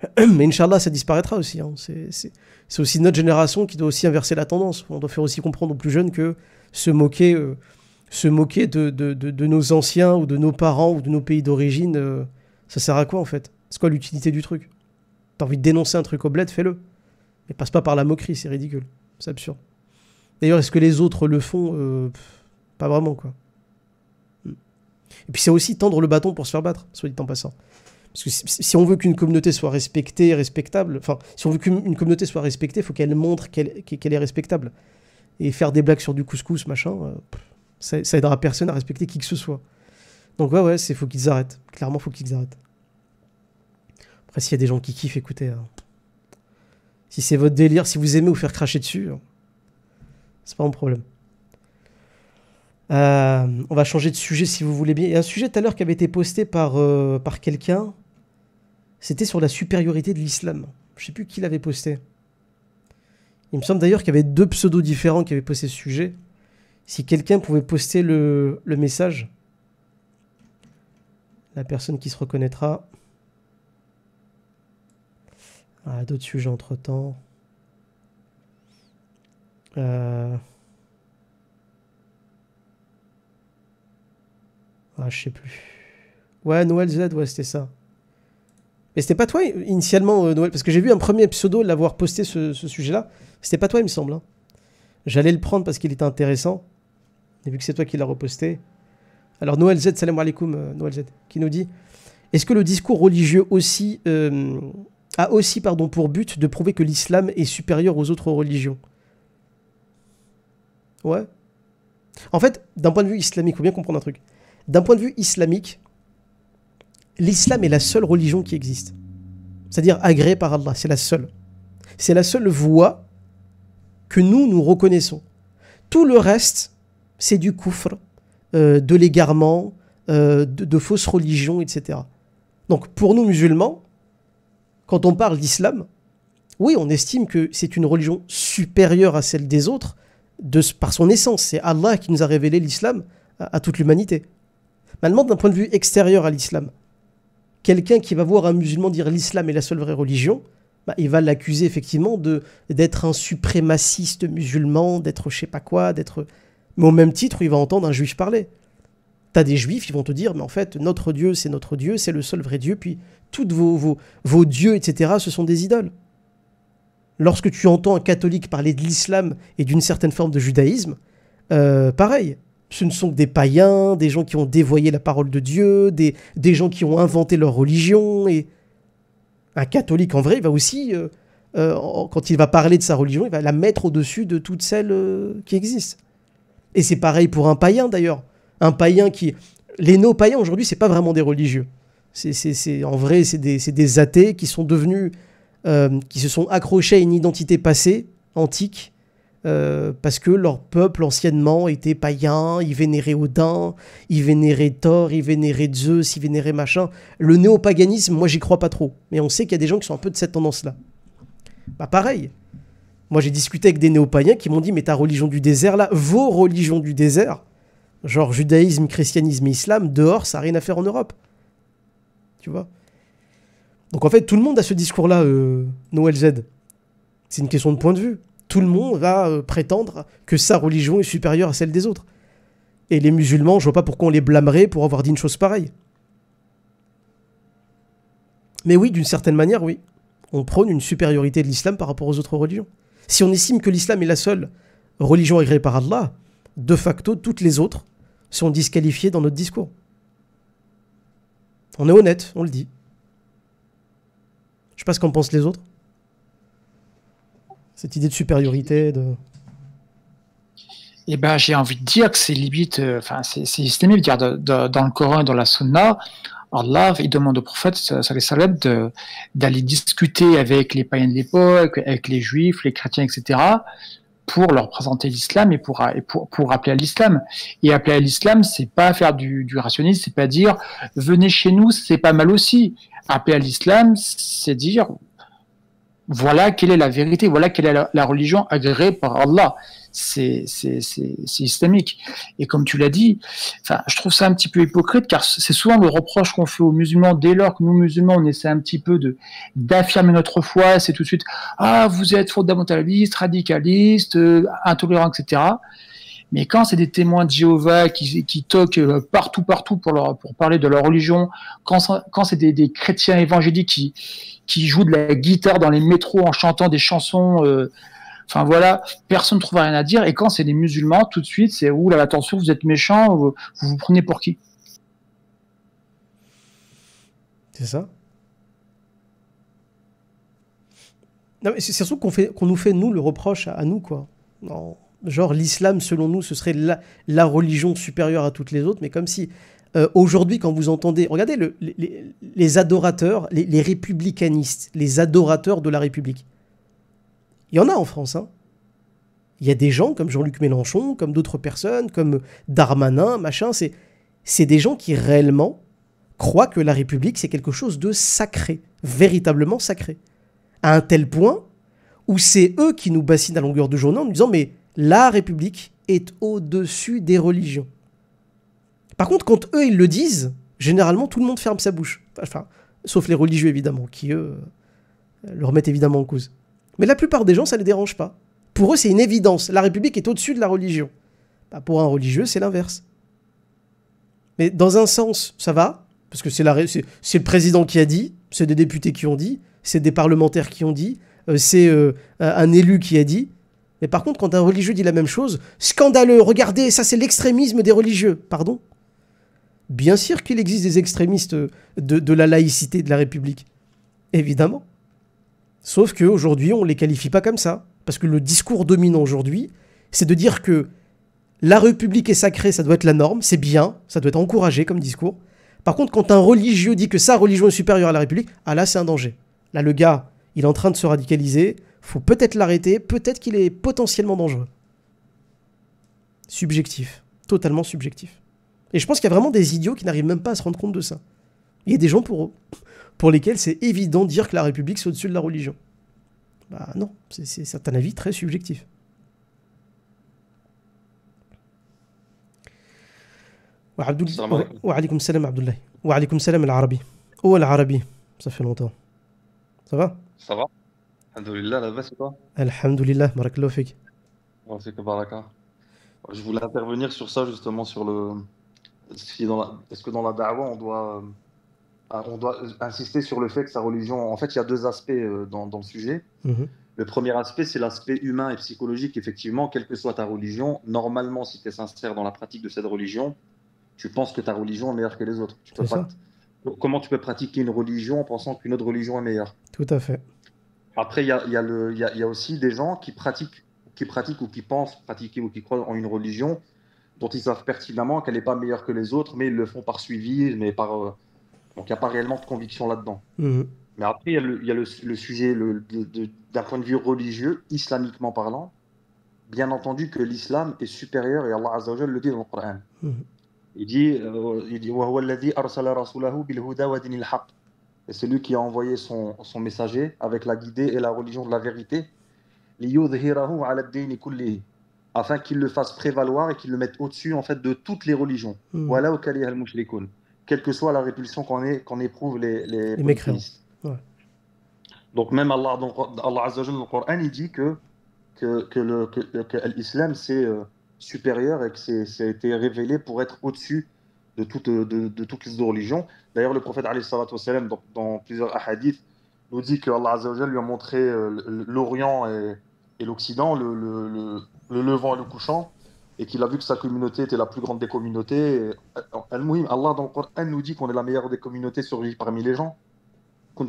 Mais Inch'Allah, ça disparaîtra aussi. Hein. C'est aussi notre génération qui doit aussi inverser la tendance. On doit faire aussi comprendre aux plus jeunes que se moquer, euh, se moquer de, de, de, nos anciens ou de nos parents ou de nos pays d'origine, euh, ça sert à quoi en fait C'est quoi l'utilité du truc T'as envie de dénoncer un truc au bled, fais-le. Mais passe pas par la moquerie, c'est ridicule. C'est absurde. D'ailleurs, est-ce que les autres le font euh, Pas vraiment, quoi. Hmm. Et puis c'est aussi tendre le bâton pour se faire battre, soit dit en passant. Parce que si, on veut qu'une communauté soit respectée, respectable, enfin, si on veut qu'une communauté soit respectée, il faut qu'elle montre qu'elle est respectable. Et faire des blagues sur du couscous, machin, euh, ça, aidera personne à respecter qui que ce soit. Donc ouais, ouais, c'est faut qu'ils arrêtent. Clairement, faut qu'ils arrêtent. Après, s'il y a des gens qui kiffent, écoutez, hein. si c'est votre délire, si vous aimez vous faire cracher dessus, hein, c'est pas mon problème. Euh, on va changer de sujet si vous voulez bien. Il y a un sujet tout à l'heure qui avait été posté par, euh, par quelqu'un. C'était sur la supériorité de l'islam. Je ne sais plus qui l'avait posté. Il me semble d'ailleurs qu'il y avait deux pseudos différents qui avaient posté ce sujet. Si quelqu'un pouvait poster le, message, la personne qui se reconnaîtra. Ah, d'autres sujets entre temps. Euh. Ah, je sais plus. Ouais, Noël Z, ouais, c'était ça. Mais c'était pas toi, initialement, euh, Noël, parce que j'ai vu un premier pseudo l'avoir posté ce, sujet-là. C'était pas toi, il me semble. Hein. J'allais le prendre parce qu'il était intéressant. Et vu que c'est toi qui l'as reposté. Alors, Noël Z, salam alaikum, euh, Noël Z, qui nous dit Est-ce que le discours religieux aussi euh, a aussi pardon, pour but de prouver que l'islam est supérieur aux autres religions Ouais. En fait, d'un point de vue islamique, il faut bien comprendre un truc d'un point de vue islamique, l'islam est la seule religion qui existe. C'est-à-dire agréée par Allah, c'est la seule. C'est la seule voie que nous, nous reconnaissons. Tout le reste, c'est du kufr, euh, de l'égarement, euh, de, fausses religions, etc. Donc pour nous musulmans, quand on parle d'islam, oui, on estime que c'est une religion supérieure à celle des autres par son essence. C'est Allah qui nous a révélé l'islam à toute l'humanité. Maintenant, d'un point de vue extérieur à l'islam, quelqu'un qui va voir un musulman dire l'islam est la seule vraie religion, bah, il va l'accuser effectivement de d'être un suprémaciste musulman, d'être je sais pas quoi, d'être. Mais au même titre, il va entendre un juif parler. T'as des juifs, ils vont te dire, mais en fait, notre Dieu, c'est notre Dieu, c'est le seul vrai Dieu, puis tous vos, vos, vos dieux, etc., ce sont des idoles. Lorsque tu entends un catholique parler de l'islam et d'une certaine forme de judaïsme, euh, pareil, ce ne sont que des païens, des gens qui ont dévoyé la parole de Dieu, des, gens qui ont inventé leur religion. Et un catholique en vrai, il va aussi, euh, euh, quand il va parler de sa religion, il va la mettre au-dessus de toutes celles euh, qui existent. Et c'est pareil pour un païen d'ailleurs. Un païen qui. Les no-païens aujourd'hui, ce c'est pas vraiment des religieux. C'est, en vrai, c'est des, des, athées qui sont devenus. qui se sont accrochés à une identité passée, antique, euh, parce que leur peuple anciennement était païen, ils vénéraient Odin, ils vénéraient Thor, ils vénéraient Zeus, ils vénéraient machin. Le néopaganisme, moi j'y crois pas trop, mais on sait qu'il y a des gens qui sont un peu de cette tendance-là. Bah pareil. Moi j'ai discuté avec des néo qui m'ont dit mais ta religion du désert là, vos religions du désert, genre judaïsme, christianisme, islam, dehors ça a rien à faire en Europe. Tu vois Donc en fait tout le monde a ce discours-là, euh, Noël Z. C'est une question de point de vue tout le monde va euh, prétendre que sa religion est supérieure à celle des autres. Et les musulmans, je vois pas pourquoi on les blâmerait pour avoir dit une chose pareille. Mais oui, d'une certaine manière, oui. On prône une supériorité de l'islam par rapport aux autres religions. Si on estime que l'islam est la seule religion agréée par Allah, de facto, toutes les autres sont disqualifiées dans notre discours. On est honnête, on le dit. Je sais pas ce qu'en pensent les autres cette idée de supériorité de...
Eh ben, j'ai envie de dire que c'est limite, euh, enfin, c'est systémique. dans le Coran et dans la Sunna, Allah, il demande au prophète euh, d'aller discuter avec les païens de l'époque, avec les juifs, les chrétiens, etc., pour leur présenter l'islam et pour, pour, pour appeler à l'islam. Et appeler à l'islam, c'est pas faire du, du rationnisme, c'est pas dire venez chez nous, c'est pas mal aussi. Appeler à l'islam, c'est dire voilà quelle est la vérité, voilà quelle est la, religion agréée par Allah. C'est islamique. Et comme tu l'as dit, enfin, je trouve ça un petit peu hypocrite car c'est souvent le reproche qu'on fait aux musulmans dès lors que nous, musulmans, on essaie un petit peu d'affirmer notre foi. C'est tout de suite Ah, vous êtes fondamentaliste, radicaliste, euh, intolérant, etc. Mais quand c'est des témoins de Jéhovah qui, qui toquent euh, partout, partout pour, pour parler de leur religion, quand, c'est des, chrétiens évangéliques qui, qui joue de la guitare dans les métros en chantant des chansons. Euh, enfin voilà, personne ne trouve rien à dire. Et quand c'est des musulmans, tout de suite, c'est ouh là, attention, vous êtes méchant, vous vous, prenez pour qui C'est ça c'est surtout qu'on fait,
qu'on nous fait nous le reproche à, nous quoi. Non. Genre l'islam selon nous, ce serait la religion supérieure à toutes les autres, mais comme si euh, aujourd'hui, quand vous entendez, regardez les, adorateurs, les, républicanistes, les adorateurs de la République. Il y en a en France. Hein. Il y a des gens comme Jean-Luc Mélenchon, comme d'autres personnes, comme Darmanin, machin. C'est des gens qui réellement croient que la République, c'est quelque chose de sacré, véritablement sacré. À un tel point où c'est eux qui nous bassinent à longueur de journée en nous disant mais la République est au-dessus des religions. Par contre, quand eux, ils le disent, généralement, tout le monde ferme sa bouche. Enfin, sauf les religieux, évidemment, qui, eux, le remettent évidemment en cause. Mais la plupart des gens, ça ne les dérange pas. Pour eux, c'est une évidence. La République est au-dessus de la religion. Bah, pour un religieux, c'est l'inverse. Mais dans un sens, ça va, parce que c'est le président qui a dit, c'est des députés qui ont dit, c'est des parlementaires qui ont dit, euh, c'est euh, un élu qui a dit. Mais par contre, quand un religieux dit la même chose, scandaleux, regardez, ça c'est l'extrémisme des religieux. Pardon Bien sûr qu'il existe des extrémistes de, la laïcité de la République. Évidemment. Sauf qu'aujourd'hui, on ne les qualifie pas comme ça. Parce que le discours dominant aujourd'hui, c'est de dire que la République est sacrée, ça doit être la norme, c'est bien, ça doit être encouragé comme discours. Par contre, quand un religieux dit que sa religion est supérieure à la République, ah là, c'est un danger. Là, le gars, il est en train de se radicaliser, faut peut-être l'arrêter, peut-être qu'il est potentiellement dangereux. Subjectif, totalement subjectif. Et je pense qu'il y a vraiment des idiots qui n'arrivent même pas à se rendre compte de ça. Il y a des gens pour, eux, pour lesquels c'est évident de dire que la République c'est au-dessus de la religion. Bah non, c'est un avis très subjectif. alaykoum salam Abdullah. alaykoum salam Oh, al-Arabi, ça fait longtemps ça va
ça va alhamdulillah la c'est toi
alhamdulillah barakallahu fik
je voulais intervenir sur ça justement sur le est-ce que dans la dawa euh, ah, on doit, insister sur le fait que sa religion. En fait, il y a deux aspects euh, dans, le sujet. Mm-hmm. Le premier aspect, c'est l'aspect humain et psychologique. Effectivement, quelle que soit ta religion, normalement, si tu es sincère dans la pratique de cette religion, tu penses que ta religion est meilleure que les autres. Comment tu peux pratiquer une religion en pensant qu'une autre religion est meilleure Tout à fait. Après, il y a, aussi des gens qui pratiquent ou qui pensent pratiquer ou qui croient en une religion dont ils savent pertinemment qu'elle n'est pas meilleure que les autres, mais ils le font par suivi, mais par, euh, donc il n'y a pas réellement de conviction là-dedans. Mm-hmm. Mais après, il y a le, sujet d'un point de vue religieux, islamiquement parlant, bien entendu que l'islam est supérieur, et Allah Azza le dit dans le Coran. Mm-hmm. Il dit, il Et c'est lui qui a envoyé son, son messager avec la guidée et la religion de la vérité afin qu'il le fasse prévaloir et qu'il le mette au-dessus en fait de toutes les religions. Voilà au Kali al quelle que soit la répulsion qu'on qu'on éprouve les, les, Donc même Allah, donc, Allah dans le Coran, il dit que, que, que l'islam c'est euh, supérieur et que ça a été révélé pour être au-dessus de, de, de, toutes les religions. D'ailleurs, le prophète, dans, dans plusieurs hadiths, nous dit que Allah lui a montré euh, l'Orient et, et l'Occident, le, le le levant et le couchant, et qu'il a vu que sa communauté était la plus grande des communautés. Euh, al Allah dans le Coran nous dit qu'on est la meilleure des communautés survie parmi les gens. Vous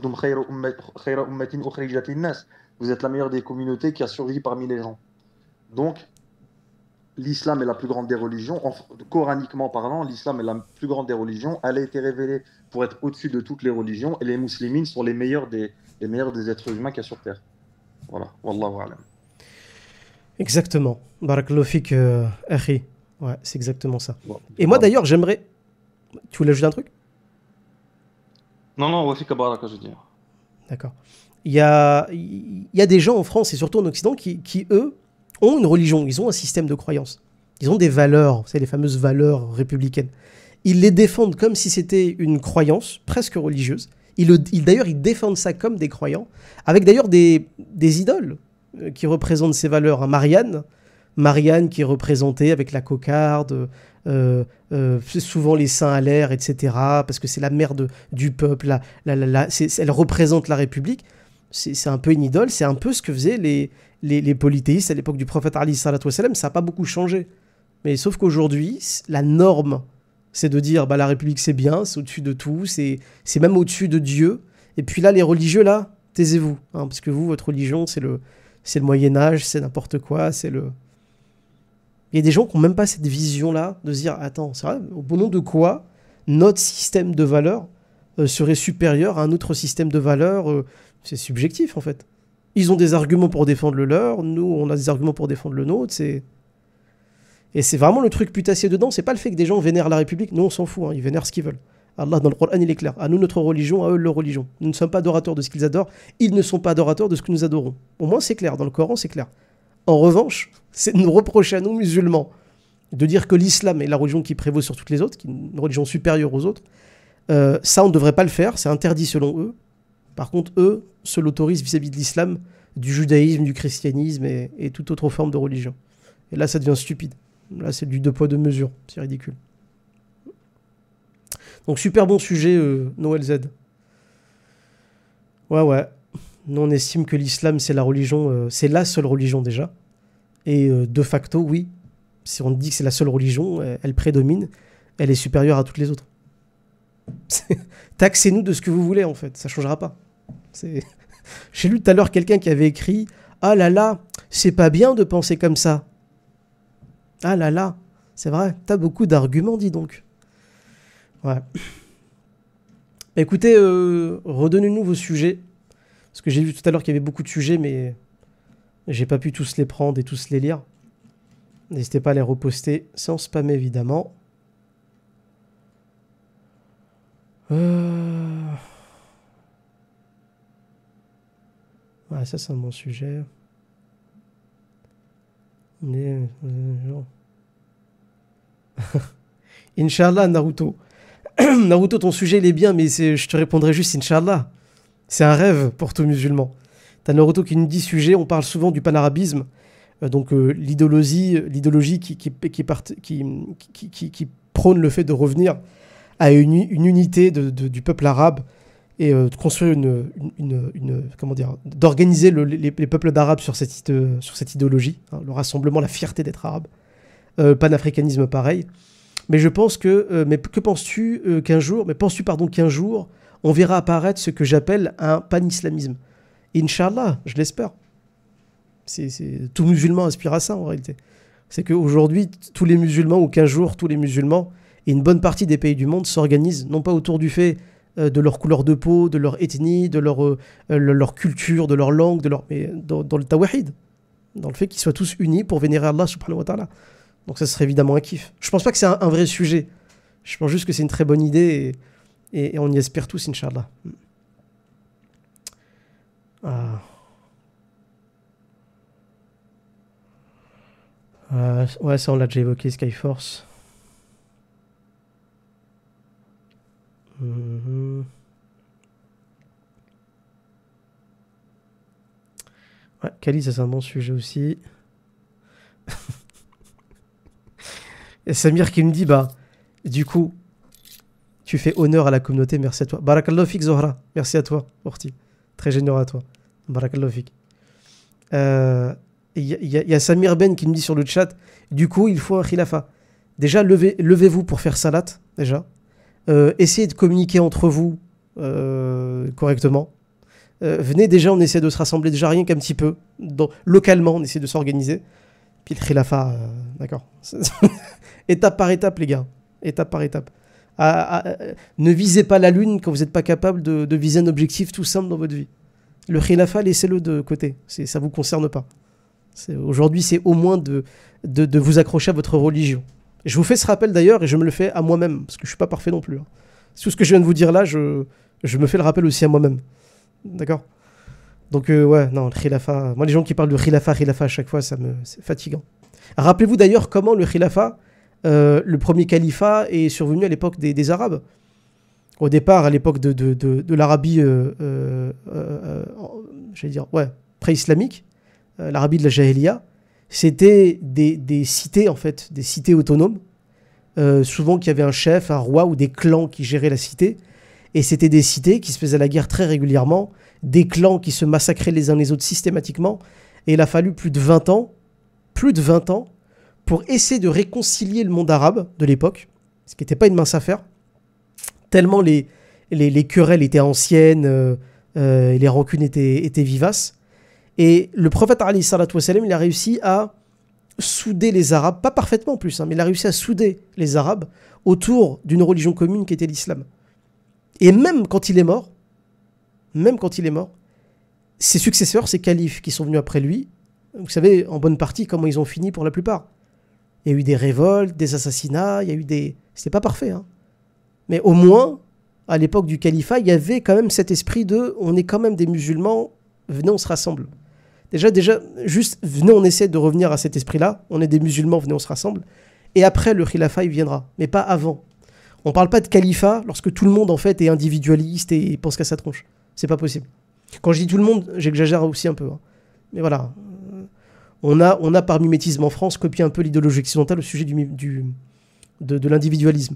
êtes la meilleure des communautés qui a survécu parmi les gens. Donc, l'islam est la plus grande des religions. coraniquement parlant, l'islam est la plus grande des religions. Elle a été révélée pour être au-dessus de toutes les religions. Et les musulmans sont les meilleurs des, meilleurs des êtres humains qu'il y a sur Terre. Voilà. Wallahu alam.
Exactement. Baraklofik euh, l'ofik Ouais, c'est exactement ça. Et moi d'ailleurs, j'aimerais. Tu voulais ajouter un truc
Non, non, Wafik Baraka, je veux dire.
D'accord. Il y a, y a des gens en France et surtout en Occident qui, qui, eux, ont une religion, ils ont un système de croyance. Ils ont des valeurs, c'est les fameuses valeurs républicaines. Ils les défendent comme si c'était une croyance presque religieuse. ils d'ailleurs, ils défendent ça comme des croyants, avec d'ailleurs des, des idoles euh, qui représente ses valeurs, hein. Marianne. Marianne qui est représentée avec la cocarde, euh, euh, souvent les seins à l'air, etc. Parce que c'est la mère de, du peuple, la, elle représente la République. C'est un peu une idole, c'est un peu ce que faisaient les, les, les polythéistes à l'époque du prophète Ali Ça n'a pas beaucoup changé. Mais sauf qu'aujourd'hui, la norme, c'est de dire bah, la République c'est bien, c'est au-dessus de tout, c'est même au-dessus de Dieu. Et puis là, les religieux, là, taisez-vous. Hein, parce que vous, votre religion, c'est le, c'est le Moyen Âge, c'est n'importe quoi, c'est le... Il y a des gens qui n'ont même pas cette vision-là de se dire, attends, au bon nom de quoi notre système de valeurs euh, serait supérieur à un autre système de valeurs euh, C'est subjectif en fait. Ils ont des arguments pour défendre le leur, nous on a des arguments pour défendre le nôtre, c'est... Et c'est vraiment le truc putassier dedans, c'est pas le fait que des gens vénèrent la République, nous on s'en fout, hein, ils vénèrent ce qu'ils veulent. Allah dans le Coran, il est clair. À nous notre religion, à eux leur religion. Nous ne sommes pas adorateurs de ce qu'ils adorent, ils ne sont pas adorateurs de ce que nous adorons. Au moins c'est clair, dans le Coran c'est clair. En revanche, c'est de nous reprocher à nous musulmans de dire que l'islam est la religion qui prévaut sur toutes les autres, qui est une religion supérieure aux autres. Euh, ça, on ne devrait pas le faire, c'est interdit selon eux. Par contre, eux se l'autorisent vis-à-vis de l'islam, du judaïsme, du christianisme et, et toute autre forme de religion. Et là, ça devient stupide. Là, c'est du deux poids, deux mesures. C'est ridicule. Donc super bon sujet, euh, Noël Z. Ouais, ouais. Nous, on estime que l'islam, c'est la religion, euh, c'est la seule religion déjà. Et euh, de facto, oui, si on dit que c'est la seule religion, elle, prédomine, elle est supérieure à toutes les autres. Taxez-nous de ce que vous voulez, en fait, ça changera pas. J'ai lu tout à l'heure quelqu'un qui avait écrit Ah là là, c'est pas bien de penser comme ça. Ah là là, c'est vrai, t'as beaucoup d'arguments, dis donc. Ouais. Écoutez, euh, redonnez-nous vos sujets. Parce que j'ai vu tout à l'heure qu'il y avait beaucoup de sujets, mais j'ai pas pu tous les prendre et tous les lire. N'hésitez pas à les reposter sans spam, évidemment. Euh. Ouais, ça, c'est un bon sujet. Euh, Inch'Allah, Naruto. Naruto, ton sujet, il est bien, mais je te répondrai juste, Inch'Allah. C'est un rêve pour tout musulman. T'as Naruto qui nous dit sujet, on parle souvent du panarabisme, donc l'idéologie, qui prône le fait de revenir à une, unité du peuple arabe et euh, de construire une, comment dire, d'organiser les, peuples d'arabes sur cette, euh, idéologie, hein, le rassemblement, la fierté d'être arabe. Euh, panafricanisme pareil. Mais je pense que, euh, mais que penses-tu euh, qu'un jour, mais penses-tu pardon qu'un jour, on verra apparaître ce que j'appelle un pan-islamisme Inch'Allah, je l'espère. C'est, tout musulman aspire à ça en réalité. C'est qu'aujourd'hui, tous les musulmans, ou qu'un jour, tous les musulmans, et une bonne partie des pays du monde s'organisent, non pas autour du fait euh, de leur couleur de peau, de leur ethnie, de leur, leur culture, de leur langue, de leur, mais dans, dans le tawhid. dans le fait qu'ils soient tous unis pour vénérer Allah subhanahu wa ta'ala. Donc ça serait évidemment un kiff. Je pense pas que c'est un, vrai sujet. Je pense juste que c'est une très bonne idée et, on y espère tous, Inch'Allah. Ah. Euh, ouais, ça on l'a déjà évoqué, Skyforce. Mhm. Ouais, Kali, ça c'est un bon sujet aussi. Samir qui me dit bah, du coup, tu fais honneur à la communauté, merci à toi. Barakallahu fik Zohra, merci à toi, Orti. Très généreux à toi. Barakallahu fik. Euh, il y, a Samir Ben qui me dit sur le chat, du coup, il faut un khilafa. Déjà, levez, vous pour faire salat, déjà. Euh, essayez de communiquer entre vous euh, correctement. venez déjà, on essaie de se rassembler déjà rien qu'un petit peu, localement, on essaie de s'organiser. Puis le khilafa, euh, d'accord. étape par étape, les gars. Étape par étape. Ah, ah, euh, ne visez pas la lune quand vous n'êtes pas capable de, viser un objectif tout simple dans votre vie. Le khilafa, laissez-le de côté. Ça ne vous concerne pas. Aujourd'hui, c'est au moins de, de, vous accrocher à votre religion. Je vous fais ce rappel d'ailleurs et je me le fais à moi-même, parce que je ne suis pas parfait non plus. Hein. Tout ce que je viens de vous dire là, je, je me fais le rappel aussi à moi-même. D'accord donc, euh, ouais, non, le khilafa. Moi, les gens qui parlent de khilafa, khilafa à chaque fois, ça me. C'est fatigant. Rappelez-vous d'ailleurs comment le khilafa, euh, le premier califat, est survenu à l'époque des, Arabes. Au départ, à l'époque de, l'Arabie, euh, euh j'allais dire, ouais, pré-islamique, l'Arabie de la Jahiliya, c'était des, des, cités, en fait, des cités autonomes. souvent qu'il y avait un chef, un roi ou des clans qui géraient la cité. Et c'était des cités qui se faisaient la guerre très régulièrement des clans qui se massacraient les uns les autres systématiquement. Et il a fallu plus de 20 ans, plus de 20 ans, pour essayer de réconcilier le monde arabe de l'époque, ce qui n'était pas une mince affaire, tellement les, querelles étaient anciennes, euh, euh, les rancunes étaient, vivaces. Et le prophète Ali il a réussi à souder les Arabes, pas parfaitement en plus, hein, mais il a réussi à souder les Arabes autour d'une religion commune qui était l'islam. Et même quand il est mort, même quand il est mort, ses successeurs, ses califes qui sont venus après lui, vous savez en bonne partie comment ils ont fini pour la plupart. Il y a eu des révoltes, des assassinats, il y a eu des... C'était pas parfait, hein. Mais au moins, à l'époque du califat, il y avait quand même cet esprit de on est quand même des musulmans, venez on se rassemble. Déjà, déjà, juste, venez on essaie de revenir à cet esprit-là, on est des musulmans, venez on se rassemble. Et après, le khilafat, il viendra, mais pas avant. On parle pas de califat lorsque tout le monde, en fait, est individualiste et pense qu'à sa tronche. C'est pas possible. Quand je dis tout le monde, j'exagère aussi un peu. Hein. Mais voilà. On a, on a par mimétisme en France copié un peu l'idéologie occidentale au sujet du, de, l'individualisme.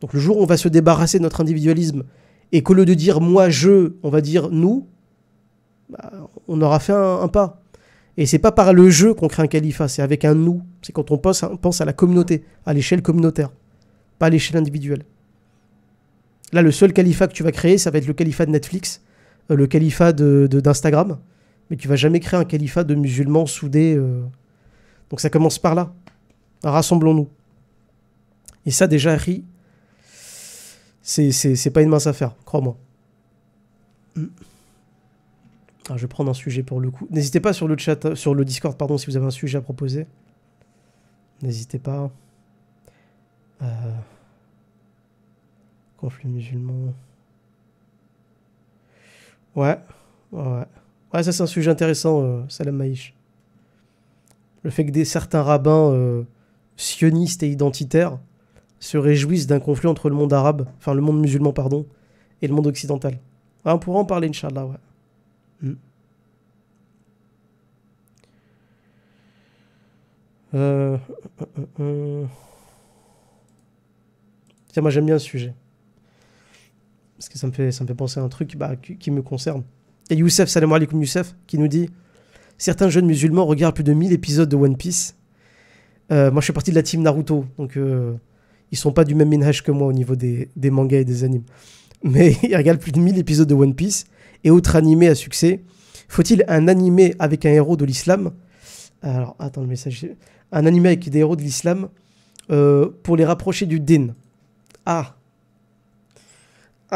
Donc le jour où on va se débarrasser de notre individualisme et qu'au lieu de dire moi, je, on va dire nous, bah, on aura fait un, pas. Et c'est pas par le jeu qu'on crée un califat, c'est avec un nous. C'est quand on pense on pense à la communauté, à l'échelle communautaire, pas à l'échelle individuelle. Là, le seul califat que tu vas créer, ça va être le califat de Netflix, euh, le califat d'Instagram. De, mais tu vas jamais créer un califat de musulmans soudés. Euh. Donc ça commence par là. Rassemblons-nous. Et ça, déjà, Ri, c'est pas une mince affaire, crois-moi. Hmm. Ah, je vais prendre un sujet pour le coup. N'hésitez pas sur le chat, euh, sur le Discord, pardon, si vous avez un sujet à proposer. N'hésitez pas. Euh conflit musulman. Ouais, ouais. Ouais, ça c'est un sujet intéressant, euh, Salam Maïch. Le fait que des, certains rabbins euh, sionistes et identitaires se réjouissent d'un conflit entre le monde arabe, enfin le monde musulman, pardon, et le monde occidental. on pourra en parler, Inch'Allah, ouais. Hmm. Euh, Tiens, moi j'aime bien ce sujet parce que ça me fait, penser à un truc bah, qui, me concerne. Et Youssef, salam alaikum Youssef, qui nous dit Certains jeunes musulmans regardent plus de 1000 épisodes de One Piece. Euh, moi, je suis parti de la team Naruto, donc ils euh, ils sont pas du même minage que moi au niveau des, mangas et des animes. Mais ils regardent plus de 1000 épisodes de One Piece et autres animés à succès. Faut-il un animé avec un héros de l'islam Alors, attends le message. Un animé avec des héros de l'islam euh, pour les rapprocher du din. Ah,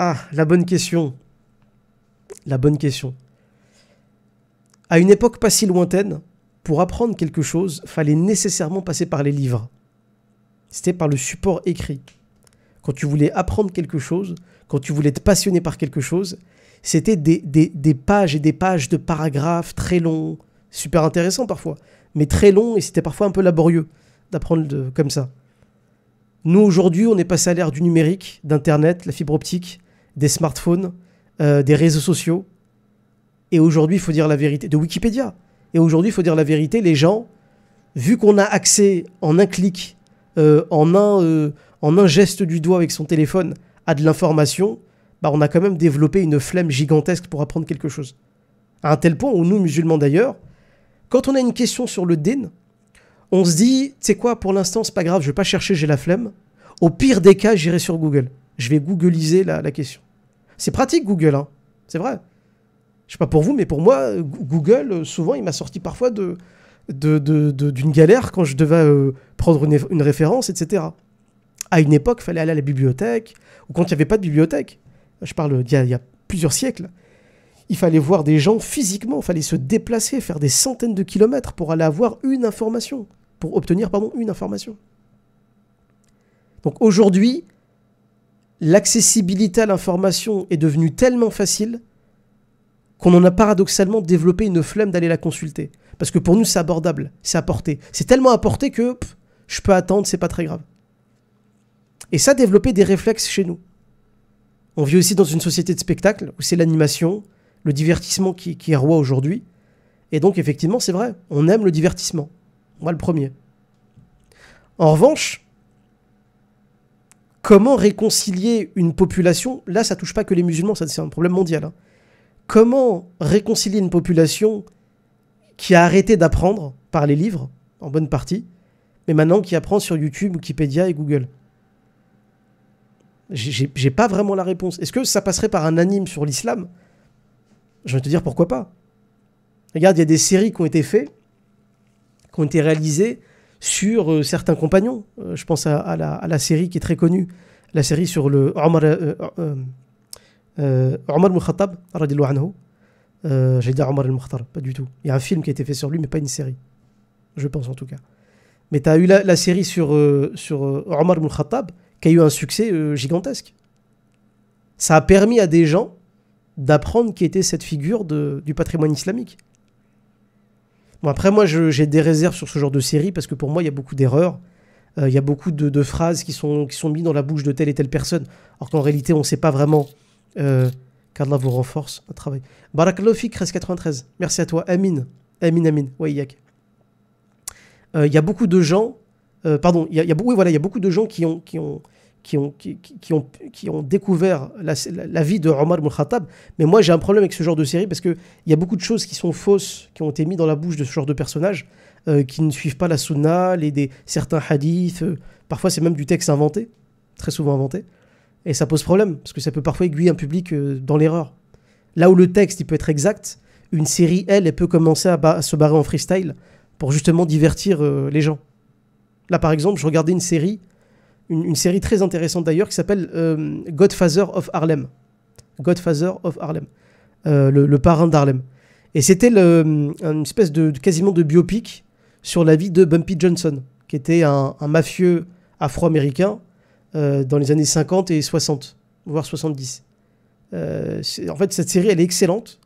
ah, la bonne question. La bonne question. À une époque pas si lointaine, pour apprendre quelque chose, fallait nécessairement passer par les livres. C'était par le support écrit. Quand tu voulais apprendre quelque chose, quand tu voulais te passionné par quelque chose, c'était des, des, pages et des pages de paragraphes très longs, super intéressants parfois, mais très longs et c'était parfois un peu laborieux d'apprendre comme ça. Nous, aujourd'hui, on est passé à l'ère du numérique, d'Internet, la fibre optique, des smartphones, euh, des réseaux sociaux. Et aujourd'hui, il faut dire la vérité, de Wikipédia. Et aujourd'hui, il faut dire la vérité, les gens, vu qu'on a accès en un clic, euh, en, un, euh, en un geste du doigt avec son téléphone à de l'information, bah, on a quand même développé une flemme gigantesque pour apprendre quelque chose. À un tel point où nous, musulmans d'ailleurs, quand on a une question sur le din, on se dit, tu sais quoi, pour l'instant, c'est pas grave, je vais pas chercher, j'ai la flemme. Au pire des cas, j'irai sur Google. Je vais googliser la question. C'est pratique Google, hein. c'est vrai. Je sais pas pour vous, mais pour moi, Google, euh, souvent, il m'a sorti parfois de, d'une galère quand je devais euh, prendre une, référence, etc. À une époque, il fallait aller à la bibliothèque, ou quand il n'y avait pas de bibliothèque, je parle d'il il y a plusieurs siècles, il fallait voir des gens physiquement, il fallait se déplacer, faire des centaines de kilomètres pour aller avoir une information, pour obtenir, pardon, une information. Donc aujourd'hui, l'accessibilité à l'information est devenue tellement facile qu'on en a paradoxalement développé une flemme d'aller la consulter. Parce que pour nous, c'est abordable, c'est apporté. C'est tellement apporté que je peux attendre, c'est pas très grave. Et ça a développé des réflexes chez nous. On vit aussi dans une société de spectacle où c'est l'animation, le divertissement qui, qui est roi aujourd'hui. Et donc, effectivement, c'est vrai, on aime le divertissement. Moi, le premier. En revanche, Comment réconcilier une population Là, ça touche pas que les musulmans, ça c'est un problème mondial. Hein. Comment réconcilier une population qui a arrêté d'apprendre par les livres, en bonne partie, mais maintenant qui apprend sur YouTube, Wikipédia et Google J'ai pas vraiment la réponse. Est-ce que ça passerait par un anime sur l'islam Je vais te dire pourquoi pas. Regarde, il y a des séries qui ont été faites, qui ont été réalisées sur euh, certains compagnons. Euh, je pense à, la, série qui est très connue, la série sur le Omar, euh, euh Omar J'ai dit Omar al pas du tout. Il y a un film qui a été fait sur lui, mais pas une série. Je pense en tout cas. Mais tu as eu la, série sur, sur Omar Mukhattab qui a eu un succès gigantesque. Ça a permis à des gens d'apprendre qui était cette figure du patrimoine islamique après, moi, j'ai des réserves sur ce genre de série parce que pour moi, il y a beaucoup d'erreurs. Euh, il y a beaucoup de, phrases qui sont, qui sont mises dans la bouche de telle et telle personne. Alors qu'en réalité, on ne sait pas vraiment. Euh, qu'Allah vous renforce à travail. Barakalofik, 93 Merci à toi. Amin. Amin, amin. Oui, Yak. Euh, il y a beaucoup de gens. Euh, pardon, il y a, oui, voilà, il y a beaucoup de gens qui ont, qui ont, qui ont, qui, ont, qui ont découvert la, vie de Omar ibn Mais moi, j'ai un problème avec ce genre de série parce qu'il y a beaucoup de choses qui sont fausses, qui ont été mises dans la bouche de ce genre de personnages, euh, qui ne suivent pas la sunna, les, des, certains hadiths. Euh, parfois, c'est même du texte inventé, très souvent inventé. Et ça pose problème parce que ça peut parfois aiguiller un public euh, dans l'erreur. Là où le texte, il peut être exact, une série, elle, elle peut commencer à se barrer en freestyle pour justement divertir les gens. Là, par exemple, je regardais une série une, série très intéressante d'ailleurs qui s'appelle euh, Godfather of Harlem. Godfather of Harlem. Euh, le, parrain d'Harlem. Et c'était euh, une espèce de, quasiment de biopic sur la vie de Bumpy Johnson, qui était un, mafieux afro-américain dans les années 50 et 60, voire 70. en fait, cette série, elle est excellente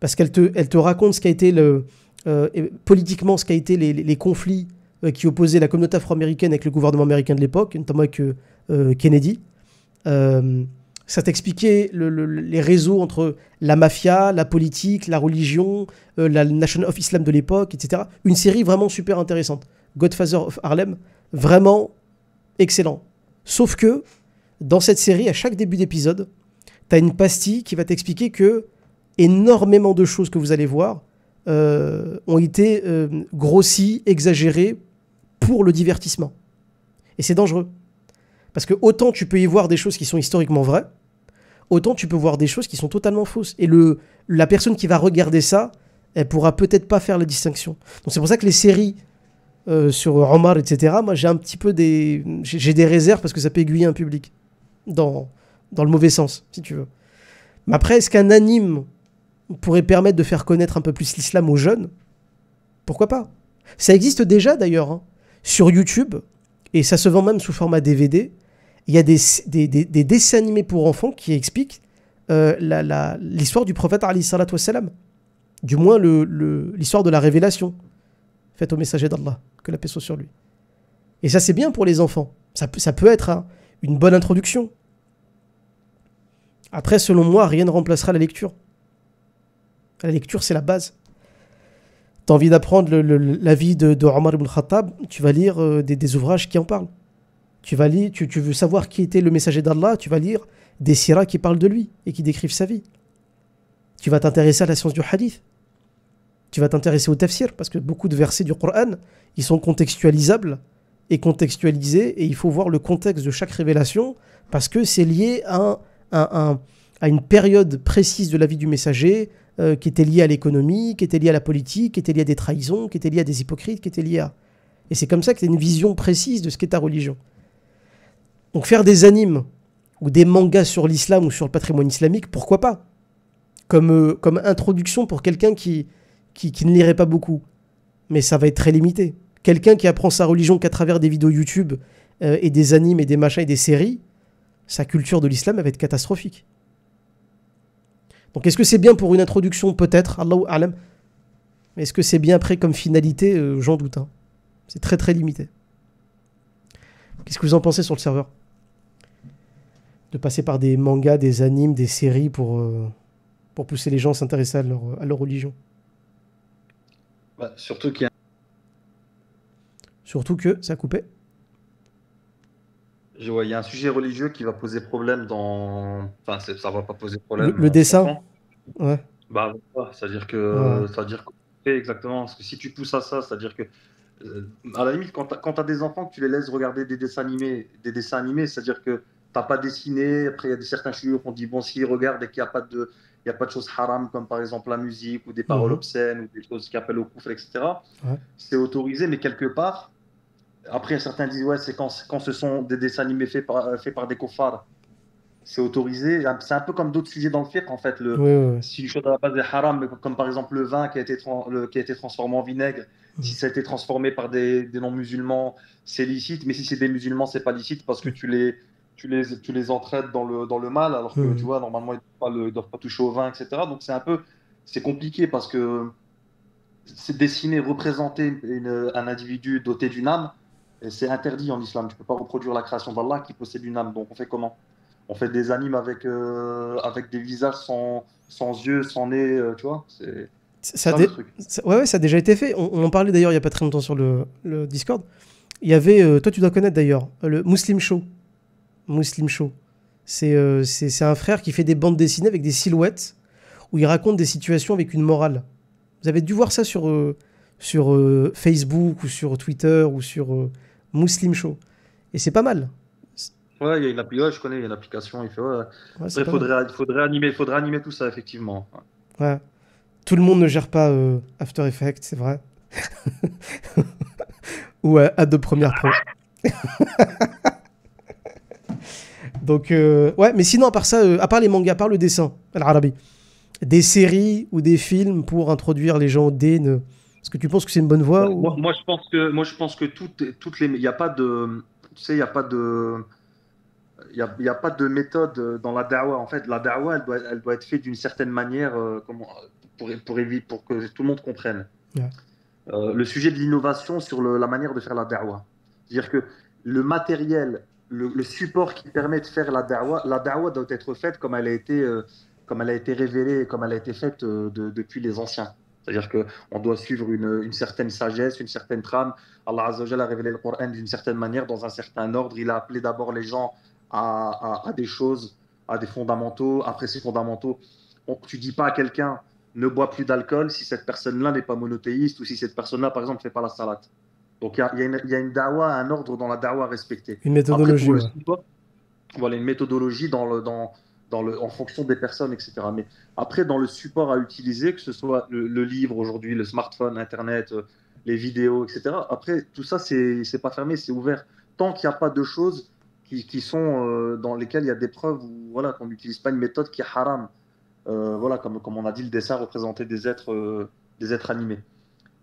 parce qu'elle te, elle te raconte ce a été le, politiquement ce a été les conflits euh, qui opposait la communauté afro-américaine avec le gouvernement américain de l'époque, notamment avec euh, euh, Kennedy. ça t'expliquait les réseaux entre la mafia, la politique, la religion, la Nation of Islam de l'époque, etc. Une série vraiment super intéressante. Godfather of Harlem, vraiment excellent. Sauf que, dans cette série, à chaque début d'épisode, tu as une pastille qui va t'expliquer que énormément de choses que vous allez voir ont été grossies, exagérées pour le divertissement. Et c'est dangereux. Parce que autant tu peux y voir des choses qui sont historiquement vraies, autant tu peux voir des choses qui sont totalement fausses. Et le, la personne qui va regarder ça, elle pourra peut-être pas faire la distinction. Donc c'est pour ça que les séries euh, sur Omar, etc., moi j'ai un petit peu des... J'ai des réserves parce que ça peut aiguiller un public. Dans, dans le mauvais sens, si tu veux. Mais après, est-ce qu'un anime pourrait permettre de faire connaître un peu plus l'islam aux jeunes Pourquoi pas Ça existe déjà d'ailleurs. Hein sur YouTube, et ça se vend même sous format DVD, il y a des, dessins animés pour enfants qui expliquent euh, l'histoire du prophète Ali Du moins l'histoire de la révélation faite au messager d'Allah, que la paix soit sur lui. Et ça c'est bien pour les enfants. Ça, ça peut être une bonne introduction. Après, selon moi, rien ne remplacera la lecture. La lecture, c'est la base tu as envie d'apprendre la vie de, de, ibn Khattab, tu vas lire euh, des, ouvrages qui en parlent. Tu, vas lire, tu, veux savoir qui était le messager d'Allah, tu vas lire des sirahs qui parlent de lui et qui décrivent sa vie. Tu vas t'intéresser à la science du hadith. Tu vas t'intéresser au tafsir, parce que beaucoup de versets du Coran, ils sont contextualisables et contextualisés, et il faut voir le contexte de chaque révélation, parce que c'est lié à une période précise de la vie du messager, euh, qui était liée à l'économie, qui était lié à la politique, qui était liée à des trahisons, qui était lié à des hypocrites, qui était lié à... Et c'est comme ça que tu as une vision précise de ce qu'est ta religion. Donc faire des animes ou des mangas sur l'islam ou sur le patrimoine islamique, pourquoi pas comme, euh, comme introduction pour quelqu'un qui, qui, ne lirait pas beaucoup. Mais ça va être très limité. Quelqu'un qui apprend sa religion qu'à travers des vidéos YouTube euh, et des animes et des machins et des séries, sa culture de l'islam, va être catastrophique. Donc est-ce que c'est bien pour une introduction Peut-être, Allahu Alam. Mais est-ce que c'est bien après comme finalité euh, J'en doute. Hein. C'est très très limité. Qu'est-ce que vous en pensez sur le serveur De passer par des mangas, des animes, des séries pour, euh, pour pousser les gens à s'intéresser à leur, à leur religion
bah, Surtout qu'il a...
Surtout que ça coupait
il y a un sujet religieux qui va poser problème dans. Enfin, ça va pas poser problème. Le, dessin Ouais. Bah, c'est-à-dire que. dire Exactement. Parce que si tu pousses à ça, c'est-à-dire que. Euh, à la limite, quand tu as, des enfants, tu les laisses regarder des dessins animés. Des dessins animés, c'est-à-dire que t'as pas dessiné. Après, il y a des, certains cheveux qu'on dit, bon, s'ils regardent et qu'il n'y a pas de. Il n'y a pas de choses haram comme par exemple la musique ou des paroles mhm. obscènes ou des choses qui appellent au coufre, etc. Ouais. C'est autorisé, mais quelque part, après, certains disent, ouais, c'est quand, quand, ce sont des dessins animés faits par, euh, faits par des kofars, c'est autorisé. C'est un peu comme d'autres sujets dans le fiqh, en fait. Le, Si une chose à la base est haram, comme par exemple le vin qui a été, qui a été transformé en vinaigre, mm. si ça a été transformé par des, non-musulmans, c'est licite. Mais si c'est des musulmans, c'est pas licite parce que tu les, tu les, tu les entraides dans le, dans le mal, alors que, mm. tu vois, normalement, ils ne doivent, pas toucher au vin, etc. Donc c'est un peu... C'est compliqué parce que c'est dessiner, représenter un individu doté d'une âme, c'est interdit en islam. Tu ne peux pas reproduire la création d'Allah qui possède une âme. Donc on fait comment On fait des animes avec, euh, avec des visages sans, sans yeux, sans nez, euh, tu vois C'est ça, ouais,
ouais, ça a déjà été fait. On, en parlait d'ailleurs il n'y a pas très longtemps sur le, Discord. Il y avait, euh, toi tu dois connaître d'ailleurs, le Muslim Show. Muslim Show. C'est un frère qui fait des bandes dessinées avec des silhouettes où il raconte des situations avec une morale. Vous avez dû voir ça sur, sur Facebook ou sur Twitter ou sur Muslim Show. Et c'est pas mal.
Ouais, il y a une application, je connais, il y a une application. Il fait, faudrait, faudrait, animer, faudrait animer tout ça, effectivement.
Ouais. Tout le monde ne gère pas euh, After Effects, c'est vrai. Ou à, euh, deux premières proches. Donc, euh, ouais, mais sinon, à part ça, à part les mangas, à part le dessin, l'arabie, des séries ou des films pour introduire les gens au est-ce que tu penses que c'est une bonne voie moi,
je pense que, moi, je pense que toutes, toutes les. Il n'y a pas de. Tu sais, il n'y a pas de. Il n'y a, a, pas de méthode dans la dawa. En fait, la dawa, elle doit, être faite d'une certaine manière euh, pour, pour, pour que tout le monde comprenne. Euh, le sujet de l'innovation sur la manière de faire la dawa. C'est-à-dire que le matériel, le, support qui permet de faire la dawa, la dawa doit être faite comme elle a été, euh, comme elle a été révélée, comme elle a été faite depuis les anciens. C'est-à-dire qu'on doit suivre une, certaine sagesse, une certaine trame. Allah Azzawajal a révélé le Coran d'une certaine manière, dans un certain ordre. Il a appelé d'abord les gens à, des choses, à des fondamentaux. Après ces fondamentaux, on, tu dis pas à quelqu'un ne bois plus d'alcool si cette personne-là n'est pas monothéiste ou si cette personne-là, par exemple, ne fait pas la salade. Donc il y, a, une dawa, un ordre dans la dawa respectée. Une méthodologie. voilà, une méthodologie dans, le, dans, en fonction des personnes, etc. Mais après, dans le support à utiliser, que ce soit le, livre aujourd'hui, le smartphone, Internet, euh, les vidéos, etc. Après, tout ça, c'est pas fermé, c'est ouvert. Tant qu'il n'y a pas de choses qui, sont euh, dans lesquelles il y a des preuves ou voilà, qu'on n'utilise pas une méthode qui est haram. Euh, voilà, comme, comme on a dit, le dessin représentait des êtres, des êtres animés.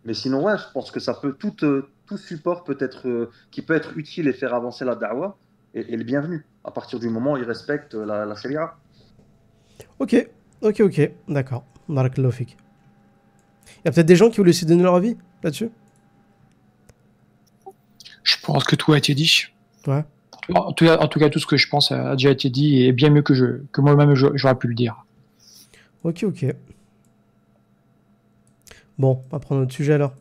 Mais sinon, ouais, je pense que ça peut, tout, tout support peut être, qui peut être utile et faire avancer la dawa et est le bienvenu à partir du moment où ils respectent la, la
Ok, ok, ok, d'accord. Marc Il y a peut-être des gens qui voulaient aussi donner leur avis là-dessus
Je pense que tout a été dit. Ouais. En tout, cas, tout, ce que je pense a déjà été dit et bien mieux que, que moi-même j'aurais pu le dire. Ok,
ok. Bon, on va prendre notre sujet alors.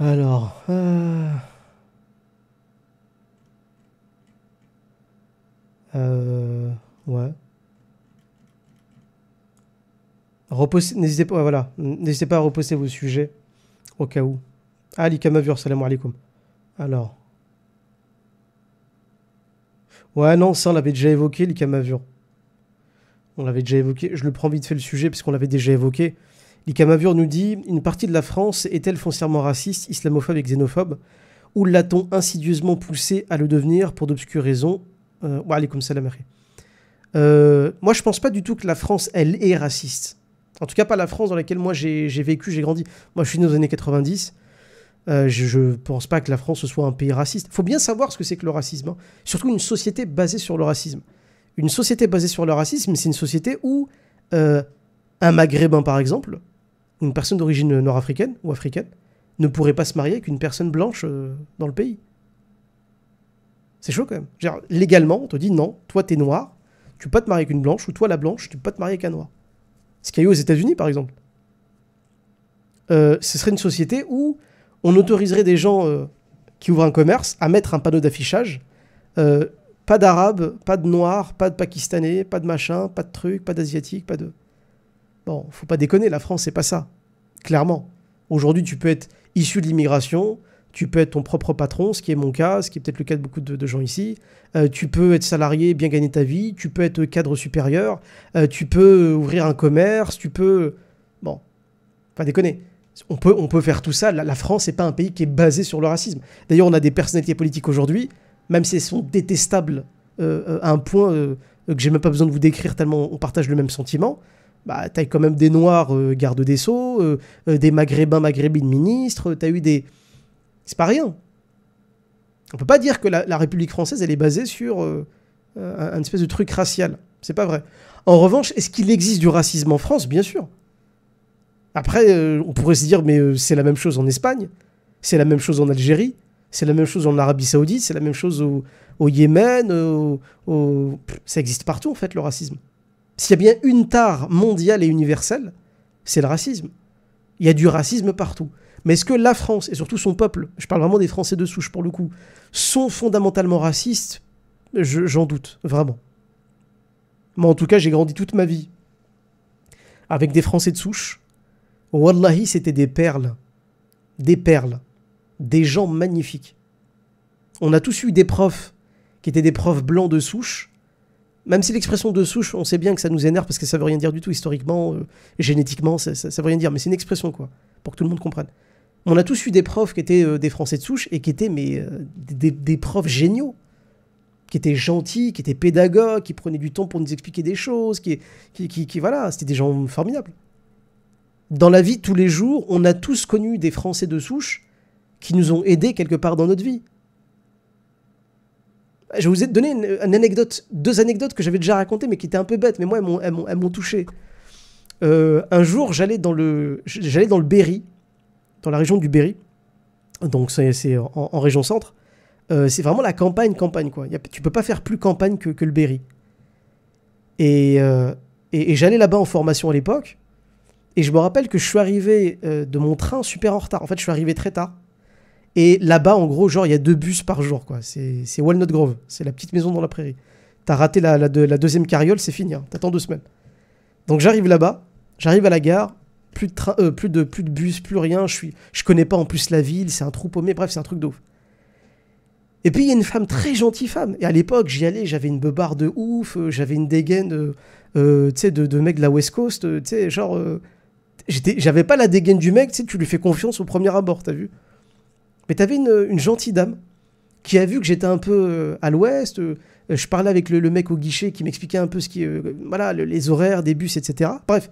Alors. Euh, Euh, ouais. N'hésitez pas, voilà. N'hésitez pas à reposer vos sujets au cas où. Ali Kamavur, salam alaikum. Alors. Ouais, non, ça on l'avait déjà évoqué, l'Ikamavur. On l'avait déjà évoqué. Je le prends vite fait le sujet qu'on l'avait déjà évoqué. L'Ikamavur nous dit Une partie de la France est-elle foncièrement raciste, islamophobe et xénophobe Ou l'a-t-on insidieusement poussé à le devenir pour d'obscures raisons euh, wa la salam, euh, moi, je pense pas du tout que la France, elle, est raciste. En tout cas, pas la France dans laquelle moi j'ai vécu, j'ai grandi. Moi, je suis né aux années 90. Euh, je, ne pense pas que la France soit un pays raciste. Faut bien savoir ce que c'est que le racisme. Hein. Surtout une société basée sur le racisme. Une société basée sur le racisme, c'est une société où un maghrébin, par exemple, une personne d'origine nord-africaine ou africaine, ne pourrait pas se marier avec une personne blanche dans le pays. C'est chaud quand même. légalement, on te dit non, toi t'es noir, tu peux pas te marier avec une blanche, ou toi la blanche, tu peux pas te marier avec un noir. Ce qu'il y a eu aux États-Unis, par exemple. Euh, ce serait une société où on autoriserait des gens euh, qui ouvrent un commerce à mettre un panneau d'affichage. Euh, pas d'arabe, pas de noir, pas de pakistanais, pas de machin, pas de truc, pas d'asiatique, pas de. Bon, faut pas déconner, la France, c'est pas ça. Clairement. Aujourd'hui, tu peux être issu de l'immigration, tu peux être ton propre patron, ce qui est mon cas, ce qui est peut-être le cas de beaucoup de, gens ici. Euh, tu peux être salarié, bien gagner ta vie, tu peux être cadre supérieur, euh, tu peux ouvrir un commerce, tu peux... Bon, pas déconner. On peut, on peut faire tout ça. La, France n'est pas un pays qui est basé sur le racisme. D'ailleurs, on a des personnalités politiques aujourd'hui, même si elles sont détestables euh, à un point que j'ai même pas besoin de vous décrire tellement on partage le même sentiment bah, t'as quand même des noirs gardes garde des sceaux, des maghrébins, maghrébines ministres, t'as eu des, c'est pas rien. On peut pas dire que la, République française, elle est basée sur euh, euh, un, espèce de truc racial. C'est pas vrai. En revanche, est-ce qu'il existe du racisme en France Bien sûr. Après, euh, on pourrait se dire, mais c'est la même chose en Espagne, c'est la même chose en Algérie, c'est la même chose en Arabie Saoudite, c'est la même chose au, Yémen, ça existe partout en fait le racisme. S'il y a bien une tare mondiale et universelle, c'est le racisme. Il y a du racisme partout. Mais est-ce que la France, et surtout son peuple, je parle vraiment des Français de souche pour le coup, sont fondamentalement racistes J'en doute, vraiment. Moi, en tout cas, j'ai grandi toute ma vie avec des Français de souche. Wallahi, c'était des perles. Des perles. Des gens magnifiques. On a tous eu des profs qui étaient des profs blancs de souche même si l'expression de souche, on sait bien que ça nous énerve parce que ça veut rien dire du tout historiquement, euh, génétiquement, ça, ça, veut rien dire, mais c'est une expression quoi, pour que tout le monde comprenne. On a tous eu des profs qui étaient euh, des Français de souche et qui étaient mais, euh, des, des, profs géniaux, qui étaient gentils, qui étaient pédagogues, qui prenaient du temps pour nous expliquer des choses, qui, qui, qui, qui voilà, c'était des gens formidables. Dans la vie tous les jours, on a tous connu des Français de souche qui nous ont aidés quelque part dans notre vie. Je vous ai donné une, anecdote, deux anecdotes que j'avais déjà racontées, mais qui étaient un peu bêtes, mais moi, elles m'ont touché. Euh, un jour, j'allais dans le, j'allais dans le Berry, dans la région du Berry, donc c'est en, région centre. Euh, c'est vraiment la campagne, campagne quoi. Y tu peux pas faire plus campagne que, le Berry. Euh, et j'allais là-bas en formation à l'époque. Et je me rappelle que je suis arrivé de mon train super en retard. En fait, je suis arrivé très tard. Et là-bas, en gros, genre, il y a deux bus par jour, quoi. C'est Walnut Grove, c'est la petite maison dans la prairie. T'as raté la, de, la, deuxième carriole, c'est fini, hein. t'attends deux semaines. Donc j'arrive là-bas, j'arrive à la gare, plus de, euh, plus de, plus de bus, plus rien, je, suis, connais pas en plus la ville, c'est un trou paumé, bref, c'est un truc de Et puis il y a une femme, très gentille femme, et à l'époque, j'y allais, j'avais une beubarde de ouf, euh, j'avais une dégaine, euh, de, de, mec de la West Coast, genre. j'avais pas la dégaine du mec, tu lui fais confiance au premier abord, t'as vu mais t'avais une, une gentille dame qui a vu que j'étais un peu euh, à l'ouest. Euh, euh, je parlais avec le, mec au guichet qui m'expliquait un peu ce qui, voilà, les horaires des bus, etc. Bref,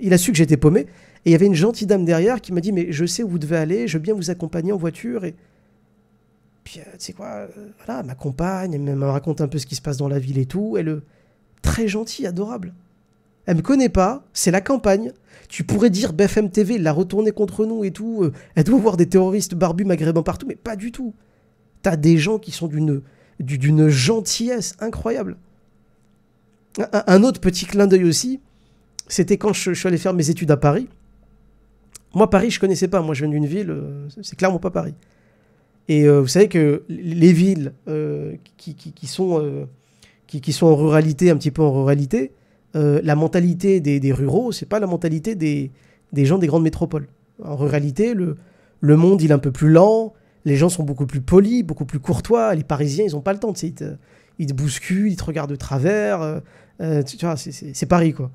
il a su que j'étais paumé. Et il y avait une gentille dame derrière qui m'a dit Mais je sais où vous devez aller, je veux bien vous accompagner en voiture. Et puis, tu sais quoi, voilà, m'accompagne, elle me raconte un peu ce qui se passe dans la ville et tout. Elle, très gentille, adorable elle me connaît pas, c'est la campagne. Tu pourrais dire BFM TV l'a retourné contre nous et tout, euh, elle doit voir des terroristes barbus maghrébins partout, mais pas du tout. Tu as des gens qui sont d'une d'une gentillesse incroyable. Un, autre petit clin d'œil aussi, c'était quand je, suis allé faire mes études à Paris. Moi, Paris, je connaissais pas. Moi, je viens d'une ville, euh, c'est clairement pas Paris. Et euh, vous savez que les villes qui, sont, qui, qui sont en ruralité, un petit peu en ruralité, euh, la mentalité des, des ruraux, c'est pas la mentalité des, des, gens des grandes métropoles. En ruralité, le, le monde, il est un peu plus lent, les gens sont beaucoup plus polis, beaucoup plus courtois. Les Parisiens, ils ont pas le temps, ils te, bousculent, ils te regardent de travers. Euh, euh, c'est Paris, quoi.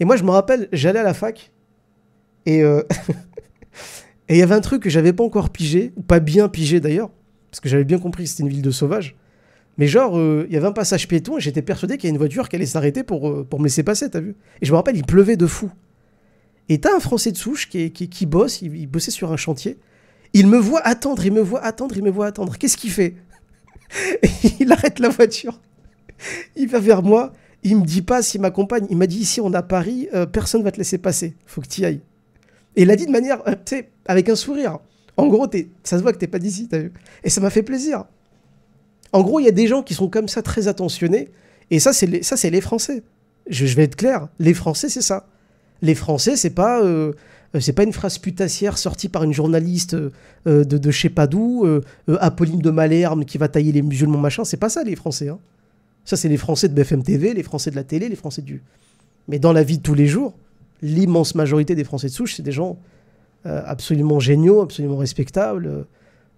Et moi, je me rappelle, j'allais à la fac et et il y avait un truc que j'avais pas encore pigé, ou pas bien pigé d'ailleurs, parce que j'avais bien compris que c'était une ville de sauvages. Mais genre, euh, il y avait un passage piéton et j'étais persuadé qu'il y a une voiture qui allait s'arrêter euh, pour, me laisser passer, t'as vu Et je me rappelle, il pleuvait de fou. Et t'as un Français de souche qui, bosse, il, bossait sur un chantier. Il me voit attendre, il me voit attendre, il me voit attendre. Qu'est-ce qu'il fait Il arrête la voiture. Il va vers moi, il me dit pas s'il m'accompagne. Il m'a dit ici on a Paris, euh, personne va te laisser passer, faut que t'y ailles. Et il a dit de manière, tu sais, avec un sourire. En gros, ça se voit que t'es pas d'ici, t'as vu Et ça m'a fait plaisir. En gros, il y a des gens qui sont comme ça très attentionnés. Et ça, c'est les, Français. Je, vais être clair. Les Français, c'est ça. Les Français, c'est pas, euh, euh, c'est pas une phrase putassière sortie par une journaliste euh, de, de je sais pas d'où, Apolline de Malherbe qui va tailler les musulmans, machin. C'est pas ça, les Français. Hein. Ça, c'est les Français de BFM TV, les Français de la télé, les Français du. Mais dans la vie de tous les jours, l'immense majorité des Français de souche, c'est des gens absolument géniaux, absolument respectables.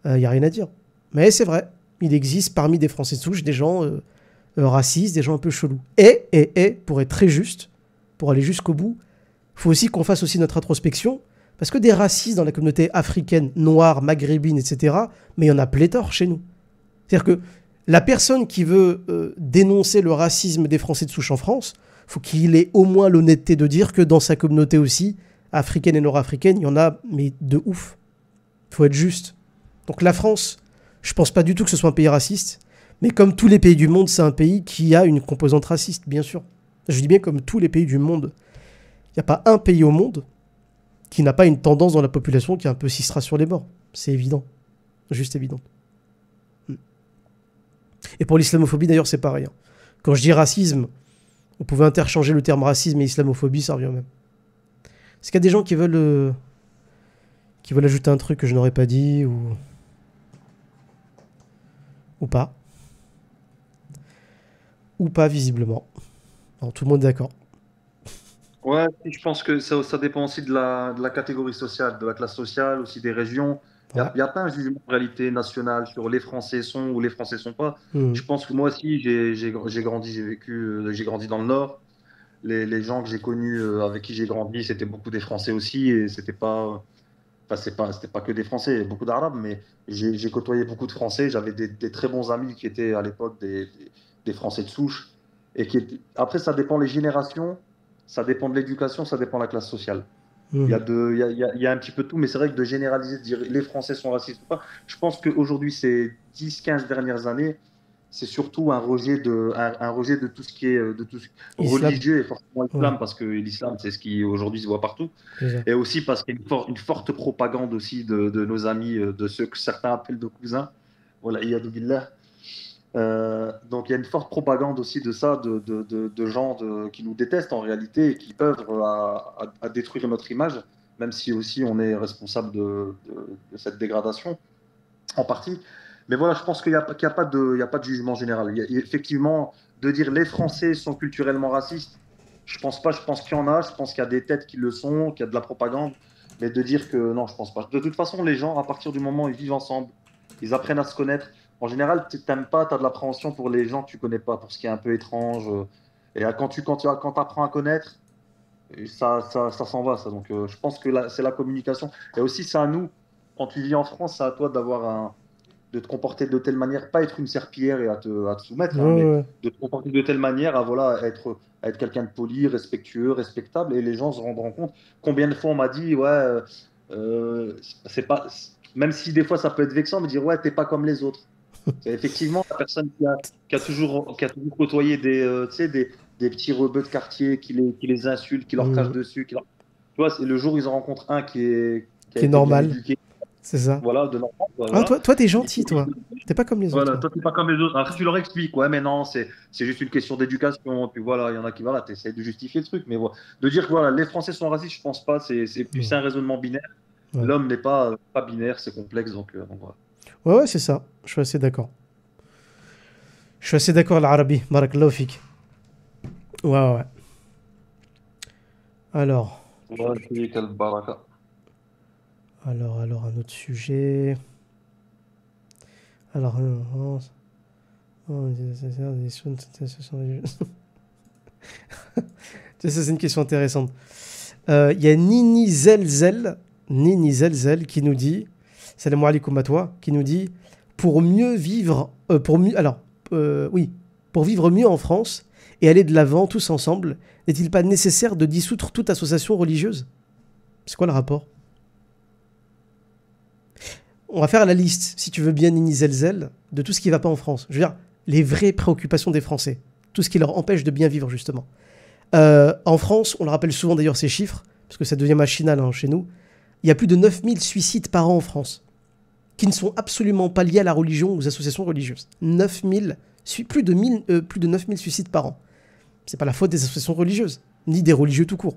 Il n'y a rien à dire. Mais c'est vrai, il existe parmi des Français de souche des gens euh, euh, racistes, des gens un peu chelous. Et, et, et, pour être très juste, pour aller jusqu'au bout, faut aussi qu'on fasse aussi notre introspection, parce que des racistes dans la communauté africaine, noire, maghrébine, etc., mais il y en a pléthore chez nous. C'est-à-dire que la personne qui veut euh, dénoncer le racisme des Français de souche en France, faut qu'il ait au moins l'honnêteté de dire que dans sa communauté aussi, africaine et nord-africaine, il y en a, mais de ouf. faut être juste. Donc la France, je pense pas du tout que ce soit un pays raciste, mais comme tous les pays du monde, c'est un pays qui a une composante raciste, bien sûr. Je dis bien comme tous les pays du monde. Il n'y a pas un pays au monde qui n'a pas une tendance dans la population qui est un peu sera sur les bords. C'est évident. Juste évident. Hmm. Et pour l'islamophobie, d'ailleurs, c'est pareil. Hein. Quand je dis racisme, on pouvait interchanger le terme racisme et islamophobie, ça revient même. Est-ce qu'il y a des gens qui veulent, euh, qui veulent ajouter un truc que je n'aurais pas dit ou. Ou pas. Ou pas, visiblement. Alors, tout le monde est d'accord.
Ouais, je pense que ça, dépend aussi de la, catégorie sociale, de la classe sociale, aussi des régions. Il n'y a, pas un jugement de réalité nationale sur les Français sont ou les Français sont pas. Hmm. Je pense que moi aussi, j'ai grandi, j'ai vécu, euh, j'ai grandi dans le Nord. Les, les gens que j'ai connus, euh, avec qui j'ai grandi, c'était beaucoup des Français aussi, et c'était pas, Enfin, c'est pas, c'était pas que des Français, beaucoup d'Arabes, mais j'ai, côtoyé beaucoup de Français. J'avais des, très bons amis qui étaient à l'époque des, des, Français de souche. Et qui Après, ça dépend les générations, ça dépend de l'éducation, ça dépend de la classe sociale. Mmh. Il, y a de, il, y a, il y a un petit peu tout, mais c'est vrai que de généraliser, de dire les Français sont racistes ou pas, je pense qu'aujourd'hui, ces 10-15 dernières années, c'est surtout un rejet de un, de tout ce qui est euh, de tout ce... religieux et forcément l'islam parce que l'islam c'est ce qui aujourd'hui se voit partout et aussi parce qu'il y a une, forte propagande aussi de, nos amis euh, de ceux que certains appellent de cousins voilà billah euh, donc il y a une forte propagande aussi de ça, de, gens qui nous détestent en réalité et qui peuvent euh, à, détruire notre image, même si aussi on est responsable de, cette dégradation en partie. Mais voilà, je pense qu'il n'y a, pas de, a pas de jugement général. Il effectivement, de dire les Français sont culturellement racistes, je pense pas. Je pense qu'il y en a. Je pense qu'il y a des têtes qui le sont, qu'il y a de la propagande. Mais de dire que non, je pense pas. De toute façon, les gens, à partir du moment où ils vivent ensemble, ils apprennent à se connaître. En général, tu n'aimes pas, tu as de l'appréhension pour les gens que tu connais pas, pour ce qui est un peu étrange. Euh, et quand tu quand, quand apprends à connaître, ça, ça, s'en va. Ça. Donc, euh, je pense que c'est la communication. Et aussi, c'est à nous, quand tu vis en France, c'est à toi d'avoir un, de te comporter de telle manière, pas être une serpillère et à te, à soumettre, hein, de te comporter de telle manière à, voilà, être, être quelqu'un de poli, respectueux, respectable, et les gens se rendront compte. Combien de fois on m'a dit, ouais, euh, euh, c'est pas, même si des fois ça peut être vexant, me dire, ouais, t'es pas comme les autres. effectivement, la personne qui a, toujours, qui a toujours côtoyé des, euh, des, des, petits rebeux de quartier, qui les, qui les qui leur mmh. dessus, tu vois, c'est le jour où ils en rencontrent un qui est, qui, qui est normal. C'est ça. Voilà, de ah, toi,
toi, t'es gentil, toi. T'es pas comme les
autres. toi, t'es pas comme les autres. tu leur expliques, ouais, mais non, c'est, juste une question d'éducation. Puis voilà, il y en a qui, voilà, de justifier le truc. Mais voilà. de dire que voilà, les Français sont racistes, je pense pas. C'est, plus un raisonnement binaire. L'homme n'est pas, pas binaire, c'est complexe. Donc, euh,
Ouais, ouais, c'est ça. Je suis assez d'accord. Je suis assez d'accord, l'Arabie. Barak Ouais, ouais, ouais. Alors. Alors, alors, un autre sujet. Alors, non, c'est une question intéressante. Il y a Nini Zelzel, Nini Zelzel qui nous dit, salam alaikum à toi, qui nous dit, pour mieux vivre, pour mieux, alors, oui, pour vivre mieux en France et aller de l'avant tous ensemble, n'est-il pas nécessaire de dissoudre toute association religieuse C'est quoi le rapport on va faire la liste, si tu veux bien, Nini Zelzel, de tout ce qui ne va pas en France. Je veux dire, les vraies préoccupations des Français. Tout ce qui leur empêche de bien vivre, justement. Euh, en France, on le rappelle souvent d'ailleurs ces chiffres, parce que ça devient machinal hein, chez nous, il y a plus de 9000 suicides par an en France, qui ne sont absolument pas liés à la religion ou aux associations religieuses. 9000, plus de, euh, de 9000 suicides par an. C'est pas la faute des associations religieuses, ni des religieux tout court.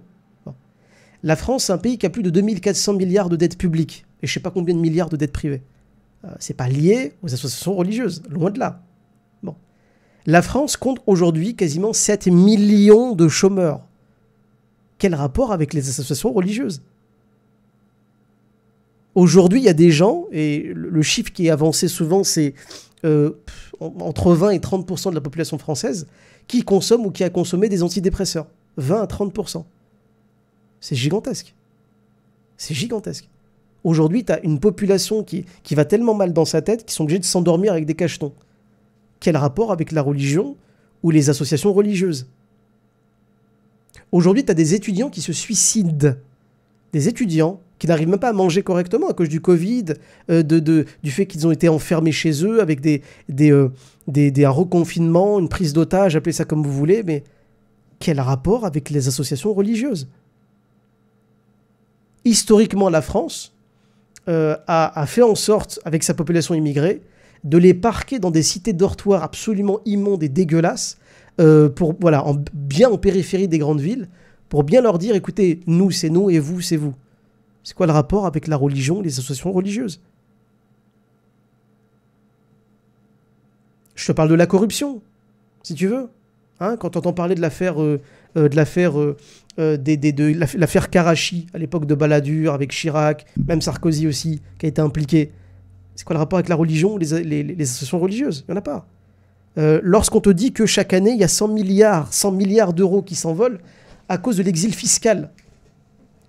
La France, est un pays qui a plus de 2400 milliards de dettes publiques et je ne sais pas combien de milliards de dettes privées. Ce euh, c'est pas lié aux associations religieuses, loin de là. Bon. La France compte aujourd'hui quasiment 7 millions de chômeurs. Quel rapport avec les associations religieuses Aujourd'hui, il y a des gens, et le chiffre qui est avancé souvent, c'est euh, entre 20 et 30 de la population française qui consomme ou qui a consommé des antidépresseurs. 20 à 30 c'est gigantesque. C'est gigantesque. Aujourd'hui, tu as une population qui, qui va tellement mal dans sa tête qu'ils sont obligés de s'endormir avec des cachetons. Quel rapport avec la religion ou les associations religieuses Aujourd'hui, tu as des étudiants qui se suicident. Des étudiants qui n'arrivent même pas à manger correctement à cause du Covid, euh, de, du fait qu'ils ont été enfermés chez eux avec euh, des, des, un reconfinement, une prise d'otage, appelez ça comme vous voulez, mais quel rapport avec les associations religieuses historiquement, la France euh, a, fait en sorte, avec sa population immigrée, de les parquer dans des cités dortoirs absolument immondes et dégueulasses, euh, pour, voilà, bien en périphérie des grandes villes, pour bien leur dire, écoutez, nous c'est nous et vous c'est vous. C'est quoi le rapport avec la religion, les associations religieuses Je te parle de la corruption, si tu veux. Hein, quand on parler de l'affaire euh, euh, de l'affaire euh, euh, des, des, de l'affaire Karachi à l'époque de Balladur avec Chirac, même Sarkozy aussi qui a été impliqué. C'est quoi le rapport avec la religion, les, les, associations religieuses Il n'y en a pas. lorsqu'on te dit que chaque année, il y a 100 milliards, 100 milliards d'euros qui s'envolent à cause de l'exil fiscal.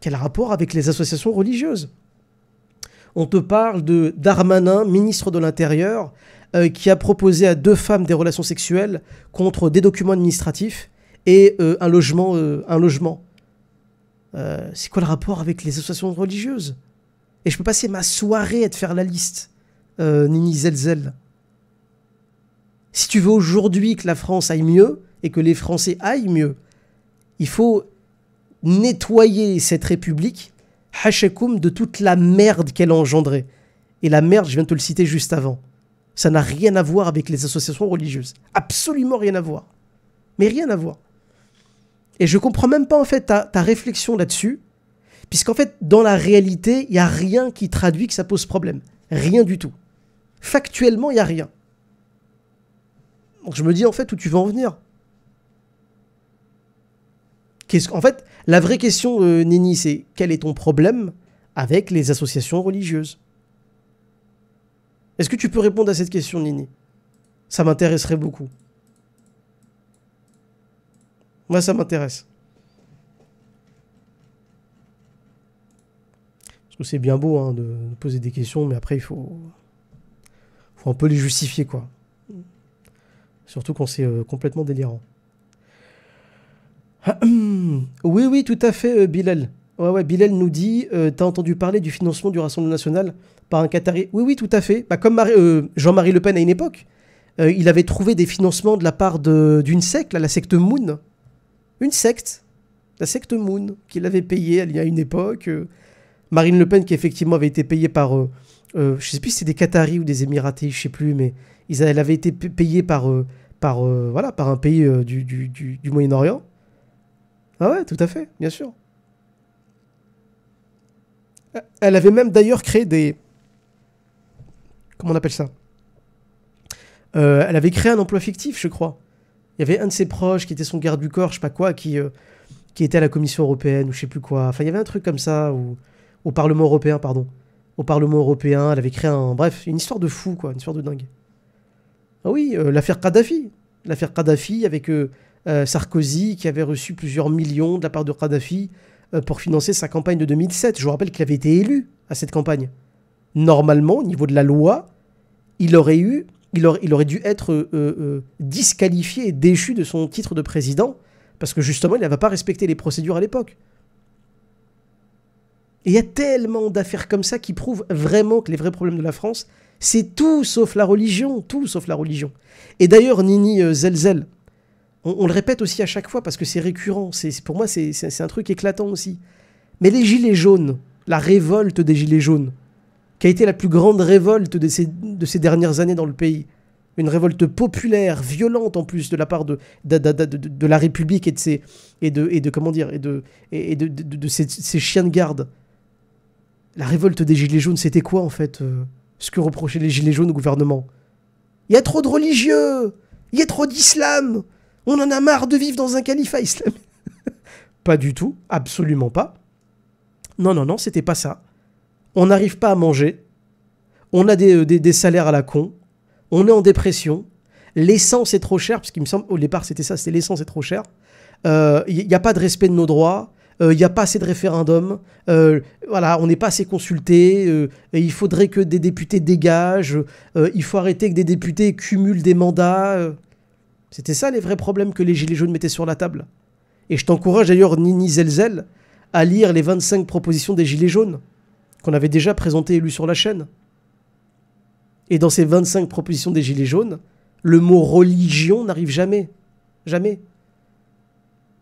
Quel rapport avec les associations religieuses On te parle de Darmanin, ministre de l'Intérieur, qui a proposé à deux femmes des relations sexuelles contre des documents administratifs et euh, un logement. Euh, un logement. Euh, c'est quoi le rapport avec les associations religieuses Et je peux passer ma soirée à te faire la liste, Nini Zelzel. Si tu veux aujourd'hui que la France aille mieux et que les Français aillent mieux, il faut nettoyer cette République, Hachekoum, de toute la merde qu'elle a engendrée. Et la merde, je viens de te le citer juste avant. Ça n'a rien à voir avec les associations religieuses. Absolument rien à voir. Mais rien à voir. Et je comprends même pas en fait ta, réflexion là-dessus, puisqu'en fait, dans la réalité, il n'y a rien qui traduit que ça pose problème. Rien du tout. Factuellement, il n'y a rien. Donc je me dis en fait où tu veux en venir. -ce... En fait, la vraie question, euh, Nini, c'est quel est ton problème avec les associations religieuses Est-ce que tu peux répondre à cette question, Nini Ça m'intéresserait beaucoup. Moi, ça m'intéresse. Parce que c'est bien beau hein, de poser des questions, mais après, il faut, faut un peu les justifier, quoi. Surtout quand c'est euh, complètement délirant. oui, oui, tout à fait, euh, Bilal. Ouais, ouais, Bilal nous dit euh, T'as entendu parler du financement du Rassemblement national par un Qatari Oui, oui, tout à fait. Bah, comme Jean-Marie Le Pen à une époque, il avait trouvé des financements de la part d'une secte, la secte Moon une secte, la secte Moon, qui l'avait payée il y a une époque. Euh, Marine Le Pen, qui effectivement avait été payée par, euh, euh, je ne sais plus si c'est des Qataris ou des Émiratis, je sais plus, mais elle avait été payée par, par, voilà, par un pays du, Moyen-Orient. Ah ouais, tout à fait, bien sûr. Elle avait même d'ailleurs créé des. Comment on appelle ça Elle avait créé un emploi fictif, je crois. Il y avait un de ses proches qui était son garde du corps, je sais pas quoi, qui, euh, qui était à la Commission européenne ou je sais plus quoi. Enfin, il y avait un truc comme ça, au Parlement européen, pardon. Au Parlement européen, elle avait créé un. Bref, une histoire de fou, quoi, une histoire de dingue. Ah oui, euh, l'affaire Kadhafi. L'affaire Kadhafi avec euh, Sarkozy qui avait reçu plusieurs millions de la part de Kadhafi pour financer sa campagne de 2007. Je vous rappelle qu'il avait été élu à cette campagne. Normalement, au niveau de la loi, il aurait eu il, aurait, dû être euh, euh, disqualifié et déchu de son titre de président parce que justement, il n'avait pas respecté les procédures à l'époque. Et il y a tellement d'affaires comme ça qui prouvent vraiment que les vrais problèmes de la France, c'est tout sauf la religion, tout sauf la religion. Et d'ailleurs, Nini euh, Zelzel, on, le répète aussi à chaque fois parce que c'est récurrent, c'est, pour moi c'est un truc éclatant aussi. Mais les gilets jaunes, la révolte des gilets jaunes, qui a été la plus grande révolte de ces, dernières années dans le pays. Une révolte populaire, violente en plus de la part de, la République et de ses, et de, et de comment dire, et de, et chiens de garde. La révolte des Gilets jaunes, c'était quoi en fait euh, ce que reprochaient les Gilets jaunes au gouvernement Il y a trop de religieux Il y a trop d'islam On en a marre de vivre dans un califat islamique Pas du tout, absolument pas. Non, non, non, c'était pas ça on n'arrive pas à manger, on a euh, des, salaires à la con, on est en dépression, l'essence est trop chère, parce qu'il me semble au départ c'était ça, c'était l'essence est trop chère, il euh, n'y a pas de respect de nos droits, il euh, n'y a pas assez de référendums, voilà, on n'est pas assez consulté, il faudrait que des députés dégagent, il faut arrêter que des députés cumulent des mandats. C'était ça les vrais problèmes que les Gilets jaunes mettaient sur la table. Et je t'encourage d'ailleurs, Nini Zelzel, à lire les 25 propositions des Gilets jaunes qu'on avait déjà présenté et lu sur la chaîne. Et dans ces 25 propositions des Gilets jaunes, le mot religion n'arrive jamais. Jamais.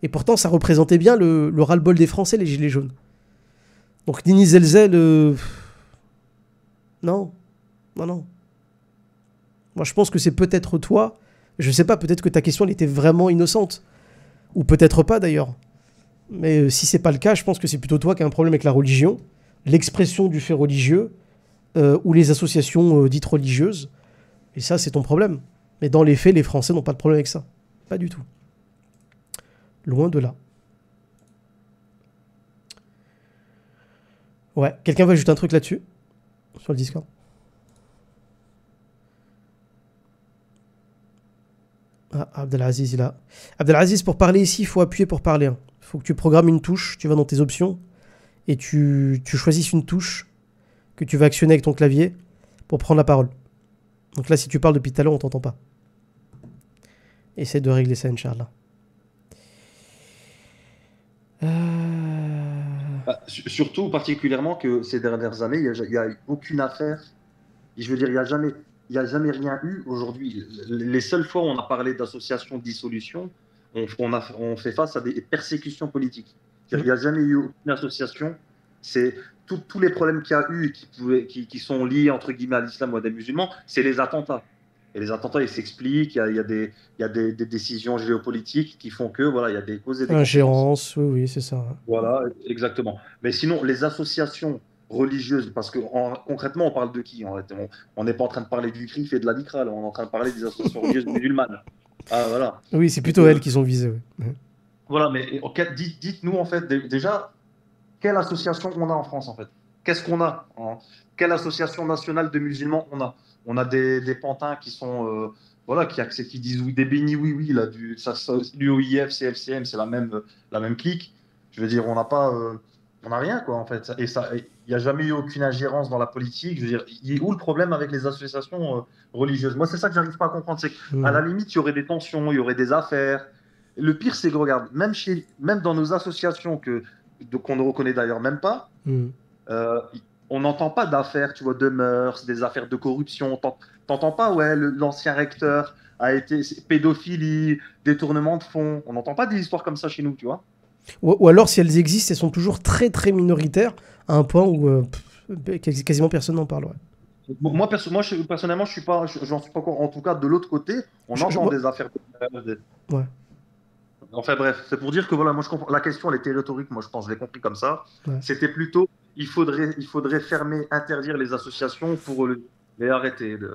Et pourtant, ça représentait bien le, ras-le-bol des Français, les Gilets jaunes. Donc Nini Zelzel... Euh, non. Non, non. Moi, je pense que c'est peut-être toi. Je sais pas, peut-être que ta question, elle était vraiment innocente. Ou peut-être pas, d'ailleurs. Mais euh, si c'est pas le cas, je pense que c'est plutôt toi qui as un problème avec la religion l'expression du fait religieux euh, ou les associations euh, dites religieuses. Et ça, c'est ton problème. Mais dans les faits, les Français n'ont pas de problème avec ça. Pas du tout. Loin de là. Ouais, quelqu'un veut ajouter un truc là-dessus Sur le Discord Ah, Abdelaziz, il a. Abdelaziz, pour parler ici, il faut appuyer pour parler. Il hein. faut que tu programmes une touche, tu vas dans tes options, et tu, tu choisisses une touche que tu vas actionner avec ton clavier pour prendre la parole. Donc là, si tu parles depuis tout à l'heure, on t'entend pas. Essaie de régler ça, Inch'Allah.
Euh... Bah, surtout, particulièrement, que ces dernières années, il n'y a, eu aucune affaire. Je veux dire, il n'y a, jamais, y a jamais rien eu aujourd'hui. Les seules fois où on a parlé d'association de dissolution, on fait face à des persécutions politiques. Il n'y a, jamais eu aucune association. C'est tous les problèmes qu'il y a eu qui, qui, sont liés entre guillemets à l'islam ou à des musulmans, c'est les attentats. Et les attentats, ils s'expliquent. Il y a, des, des, décisions géopolitiques qui font que voilà, il y a des causes et des
ingérence. Oui, oui, c'est ça.
Voilà, exactement. Mais sinon, les associations religieuses, parce que concrètement, on parle de qui en fait On n'est pas en train de parler du CRIF et de la on est en train de parler des associations religieuses musulmanes. Ah, voilà. Oui, c'est plutôt euh, elles qui sont visées. Voilà, mais dites-nous en fait déjà quelle association on a en France en fait. Qu'est-ce qu'on a Quelle association nationale de musulmans on a On a des, pantins qui sont euh, voilà qui, qui disent oui, des bénis oui oui là du ça, l'UOIF, CFCM, c'est la même la même clique. Je veux dire, on n'a pas euh, on rien quoi en fait. Et ça, il n'y a jamais eu aucune ingérence dans la politique. Je veux dire, y, où le problème avec les associations euh, religieuses Moi, c'est ça que j'arrive pas à comprendre, c'est qu'à la limite, il y aurait des tensions, il y aurait des affaires. Le pire, c'est que regarde, même, chez, même dans nos associations que qu'on ne reconnaît d'ailleurs même pas, hmm. euh, on n'entend pas d'affaires, tu vois, de mœurs, des affaires de corruption. T'entends pas, ouais, l'ancien recteur a été pédophilie, détournement de fonds. On n'entend pas des histoires comme ça chez nous, tu vois.
Ou, alors, si elles existent, elles sont toujours très très minoritaires, à un point où euh,
quasiment personne n'en parle. Moi, perso moi je, personnellement, je suis pas, j'en suis pas encore. En tout cas, de l'autre côté, on entend des affaires. Ouais. Enfin bref, c'est pour dire que voilà, moi je La question, elle était rhétorique, moi je pense, je l'ai compris comme ça. C'était plutôt, il faudrait, il faudrait fermer, interdire les associations pour les arrêter. De...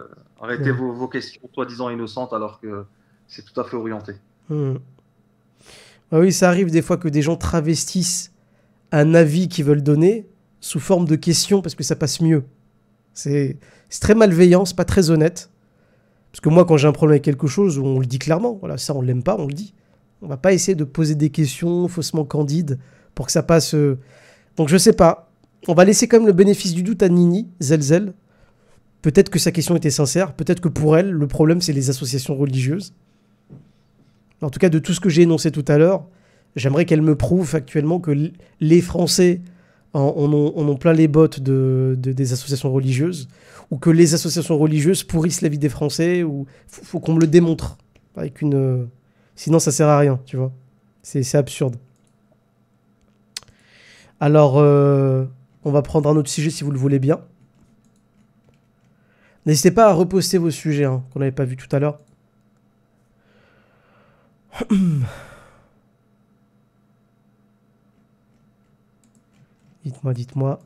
vos, questions, soi-disant innocentes, alors que c'est tout à fait orienté.
Ah oui, ça arrive des fois que des gens travestissent un avis qu'ils veulent donner sous forme de questions parce que ça passe mieux. C'est très malveillant, c'est pas très honnête. Parce que moi, quand j'ai un problème avec quelque chose, on le dit clairement. Voilà, ça, on l'aime pas, on le dit. On va pas essayer de poser des questions faussement candides pour que ça passe. Euh, donc je sais pas. On va laisser quand même le bénéfice du doute à Nini, Zelzel. Peut-être que sa question était sincère. Peut-être que pour elle, le problème, c'est les associations religieuses. En tout cas, de tout ce que j'ai énoncé tout à l'heure, j'aimerais qu'elle me prouve actuellement que les Français en, ont, plein les bottes de, des associations religieuses, ou que les associations religieuses pourrissent la vie des Français, ou faut qu'on me le démontre avec une, Sinon, ça sert à rien, tu vois. C'est absurde. Alors, euh, on va prendre un autre sujet si vous le voulez bien. N'hésitez pas à reposter vos sujets hein, qu'on n'avait pas vu tout à l'heure. dites-moi, dites-moi.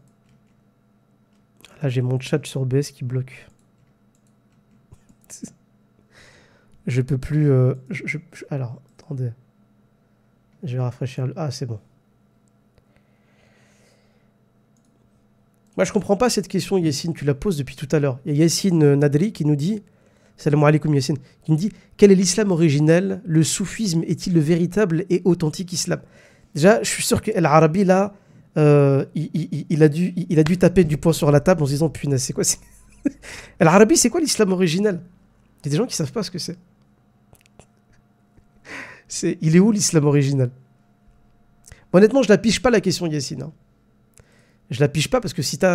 Là, j'ai mon chat sur BS qui bloque. Je peux plus... Euh, je, alors, attendez. Je vais rafraîchir le... Ah, c'est bon. Moi, je comprends pas cette question, Yassine, Tu la poses depuis tout à l'heure. Il y euh, Nadri qui nous dit... Salam alaikum Yassine. Qui nous dit... Quel est l'islam originel Le soufisme est-il le véritable et authentique islam Déjà, je suis sûr que Arabi là... Euh, il, a dû, il a dû taper du poing sur la table en se disant punaise, c'est quoi El Arabi, c'est quoi l'islam originel Il y a des gens qui savent pas ce que c'est il est où l'islam original Honnêtement, je la piche pas la question Yassine. Hein. Je la piche pas parce que si tu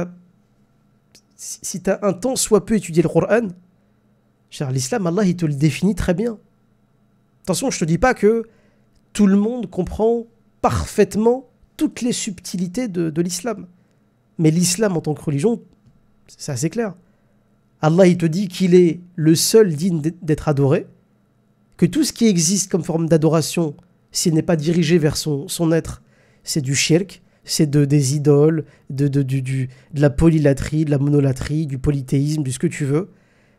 si, un temps soit peu étudié le Coran, l'islam, Allah, il te le définit très bien. Attention, je te dis pas que tout le monde comprend parfaitement toutes les subtilités de l'islam. Mais l'islam en tant que religion, c'est assez clair. Allah, il te dit qu'il est le seul digne d'être adoré que tout ce qui existe comme forme d'adoration, s'il n'est pas dirigé vers son, son être, c'est du shirk, c'est de, des idoles, de, de, du, de la polylatrie, de la monolatrie, du polythéisme, du ce que tu veux.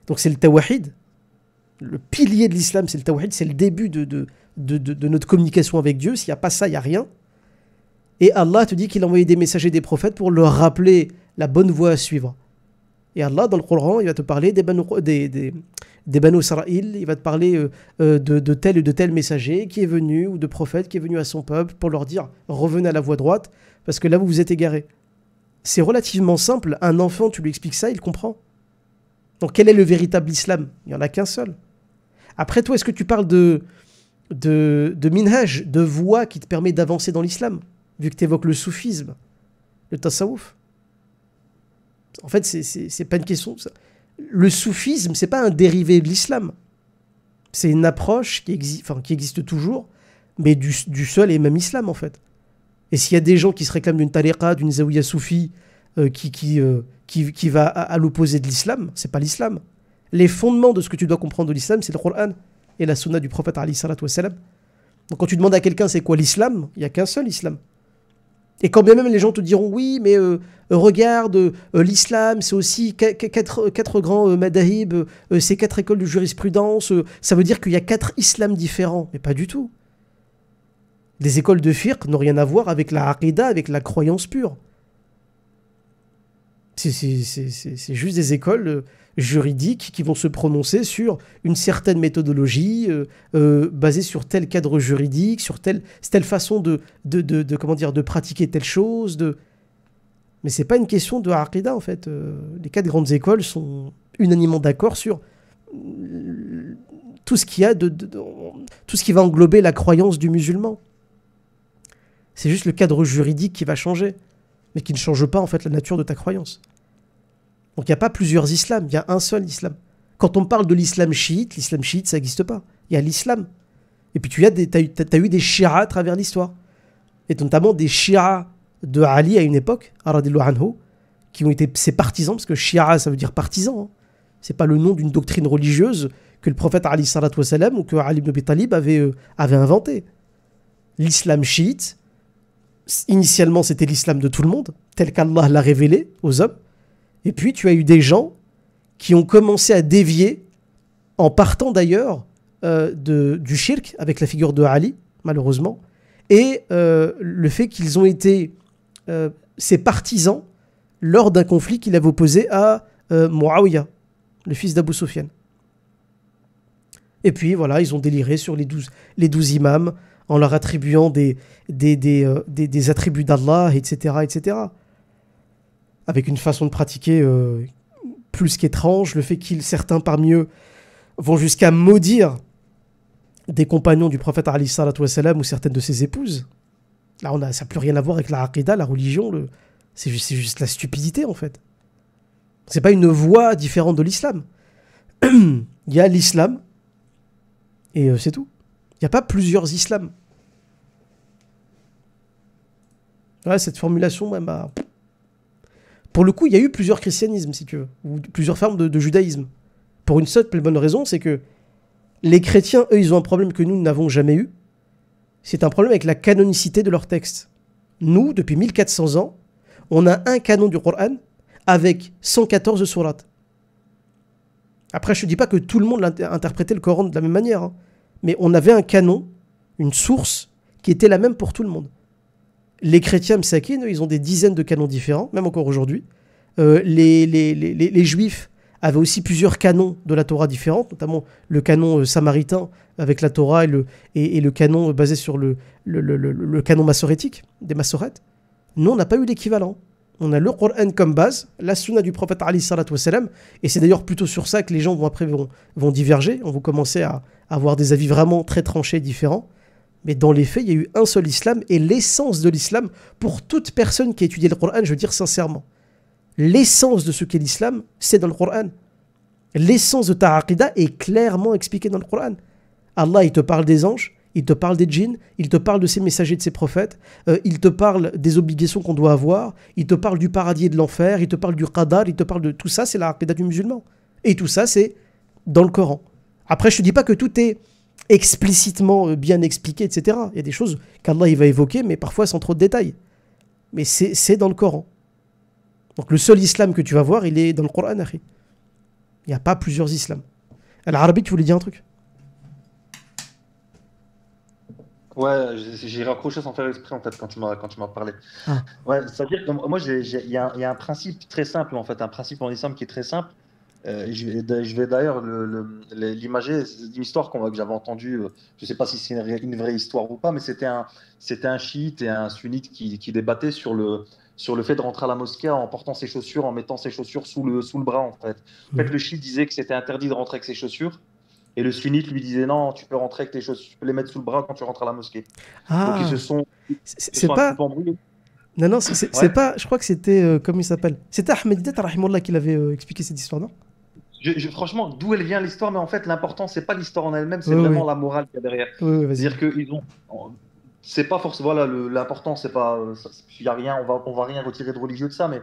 Donc c'est le tawhid. Le pilier de l'islam, c'est le tawhid, c'est le début de, de, de, de, notre communication avec Dieu. S'il n'y a pas ça, il n'y a rien. Et Allah te dit qu'il a envoyé des messagers des prophètes pour leur rappeler la bonne voie à suivre. Et Allah, dans le Coran, il va te parler des Banu, des, des, Banu il va te parler euh, euh, de, de, tel ou de tel messager qui est venu, ou de prophète qui est venu à son peuple pour leur dire revenez à la voie droite, parce que là vous vous êtes égaré. C'est relativement simple, un enfant, tu lui expliques ça, il comprend. Donc quel est le véritable islam Il n'y en a qu'un seul. Après toi, est-ce que tu parles de, de, de minhaj, de voie qui te permet d'avancer dans l'islam, vu que tu évoques le soufisme, le tasawwuf en fait, c'est pas une question. Le soufisme, c'est pas un dérivé de l'islam. C'est une approche qui, existe toujours, mais du, seul et même islam, en fait. Et s'il y a des gens qui se réclament d'une tariqa, d'une zaouïa soufi, euh, euh, qui, va à, l'opposé de l'islam, c'est pas l'islam. Les fondements de ce que tu dois comprendre de l'islam, c'est le Coran et la sunna du prophète. Ali Donc quand tu demandes à quelqu'un c'est quoi l'islam, il n'y a qu'un seul islam. Et quand bien même les gens te diront oui, mais euh, regarde, euh, l'islam, c'est aussi quatre, grands euh, madahib, euh, c'est quatre écoles de jurisprudence, ça veut dire qu'il y a quatre islams différents. Mais pas du tout. Les écoles de firq n'ont rien à voir avec la harida, avec la croyance pure. C'est juste des écoles juridiques qui vont se prononcer sur une certaine méthodologie euh, euh, basée sur tel cadre juridique, sur telle, façon de, de, de, comment dire, de pratiquer telle chose. De... Mais c'est pas une question de Aqida en fait. Euh, les quatre grandes écoles sont unanimement d'accord sur tout ce qu'il y a de, tout ce qui va englober la croyance du musulman. C'est juste le cadre juridique qui va changer, mais qui ne change pas en fait la nature de ta croyance. Donc il n'y a pas plusieurs islam, il y a un seul islam. Quand on parle de l'islam chiite, l'islam chiite, ça n'existe pas. Il y a l'islam. Et puis tu as, des, eu des shi'as à travers l'histoire. Et notamment des shi'a de Ali à une époque, anhu, qui ont été ses partisans, parce que shi'a, ça veut dire partisan. Ce hein. C'est pas le nom d'une doctrine religieuse que le prophète Ali wasallam ou que Ali ibn Talib avait, euh, avait inventé. L'islam chiite, initialement c'était l'islam de tout le monde, tel qu'Allah l'a révélé aux hommes, et puis tu as eu des gens qui ont commencé à dévier, en partant d'ailleurs euh, du shirk avec la figure de Ali, malheureusement, et euh, le fait qu'ils ont été euh, ses partisans lors d'un conflit qu'il avait opposé à Muawiyah, le fils d'Abu Sufyan. Et puis voilà, ils ont déliré sur les douze, les imams en leur attribuant des, des, des attributs d'Allah, etc., etc avec une façon de pratiquer euh, plus qu'étrange, le fait qu'il, certains parmi eux, vont jusqu'à maudire des compagnons du prophète Ali sallallahu ou certaines de ses épouses. Là, on a, ça n'a plus rien à voir avec la aqidah, la religion, le... c'est juste, la stupidité en fait. C'est pas une voie différente de l'islam. Il y a l'islam et euh, c'est tout. Il n'y a pas plusieurs islams. Ouais, cette formulation, même m'a. Pour le coup, il y a eu plusieurs christianismes, si tu veux, ou plusieurs formes de, judaïsme. Pour une et bonne raison, c'est que les chrétiens, eux, ils ont un problème que nous n'avons jamais eu. C'est un problème avec la canonicité de leurs textes. Nous, depuis 1400 ans, on a un canon du Coran avec 114 sourates. Après, je ne dis pas que tout le monde interprétait le Coran de la même manière, hein, mais on avait un canon, une source, qui était la même pour tout le monde les chrétiens msakines, ils ont des dizaines de canons différents, même encore aujourd'hui. Euh, les, juifs avaient aussi plusieurs canons de la Torah différents, notamment le canon euh, samaritain avec la Torah et le, et, le canon euh, basé sur le, le, canon massorétique des massorètes. Nous, on n'a pas eu l'équivalent. On a le Qur'an comme base, la sunna du prophète Ali wassalam, et c'est d'ailleurs plutôt sur ça que les gens vont après vont, diverger, on va commencer à, à avoir des avis vraiment très tranchés différents. Mais dans les faits, il y a eu un seul islam et l'essence de l'islam, pour toute personne qui a étudié le Coran, je veux dire sincèrement, l'essence de ce qu'est l'islam, c'est dans le Coran. L'essence de ta aqidah est clairement expliquée dans le Coran. Allah, il te parle des anges, il te parle des djinns, il te parle de ses messagers, de ses prophètes, euh, il te parle des obligations qu'on doit avoir, il te parle du paradis et de l'enfer, il te parle du qadar, il te parle de tout ça, c'est la aqidah du musulman. Et tout ça, c'est dans le Coran. Après, je ne te dis pas que tout est explicitement euh, bien expliqué, etc. Il y a des choses qu'Allah il va évoquer, mais parfois sans trop de détails. Mais c'est dans le Coran. Donc le seul islam que tu vas voir, il est dans le Coran. Il n'y a pas plusieurs islams. Al-Arabi, tu voulais dire un truc
Ouais, j'ai raccroché sans faire exprès en quand tu m'as quand parlé. Ah. Ouais, c'est à dire que moi il y, y, a un principe très simple en fait, un principe en islam qui est très simple, euh, je vais, d'ailleurs l'imager. C'est une histoire que j'avais entendue. Euh, je ne sais pas si c'est une, vraie histoire ou pas, mais c'était un, un chiite et un sunnite qui, qui débattaient sur le, sur le fait de rentrer à la mosquée en portant ses chaussures, en mettant ses chaussures sous le, sous le bras, en fait. Mm. le chiite disait que c'était interdit de rentrer avec ses chaussures. Et le sunnite lui disait non, tu peux rentrer avec tes chaussures, tu peux les mettre sous le bras quand tu rentres à la mosquée. Ah, Donc ils se sont. C'est pas. Non,
non, c'est pas. Je crois que c'était. Euh, comme il s'appelle C'était Ahmed Didat, qui l'avait expliqué cette histoire, non
franchement, d'où elle vient l'histoire, mais en fait, l'important, c'est pas l'histoire en elle-même, c'est vraiment la morale qu'il y derrière. C'est-à-dire ont. C'est pas forcément. Voilà, l'important, c'est pas. Euh, il a rien, on va, on va rien retirer de religieux de ça, mais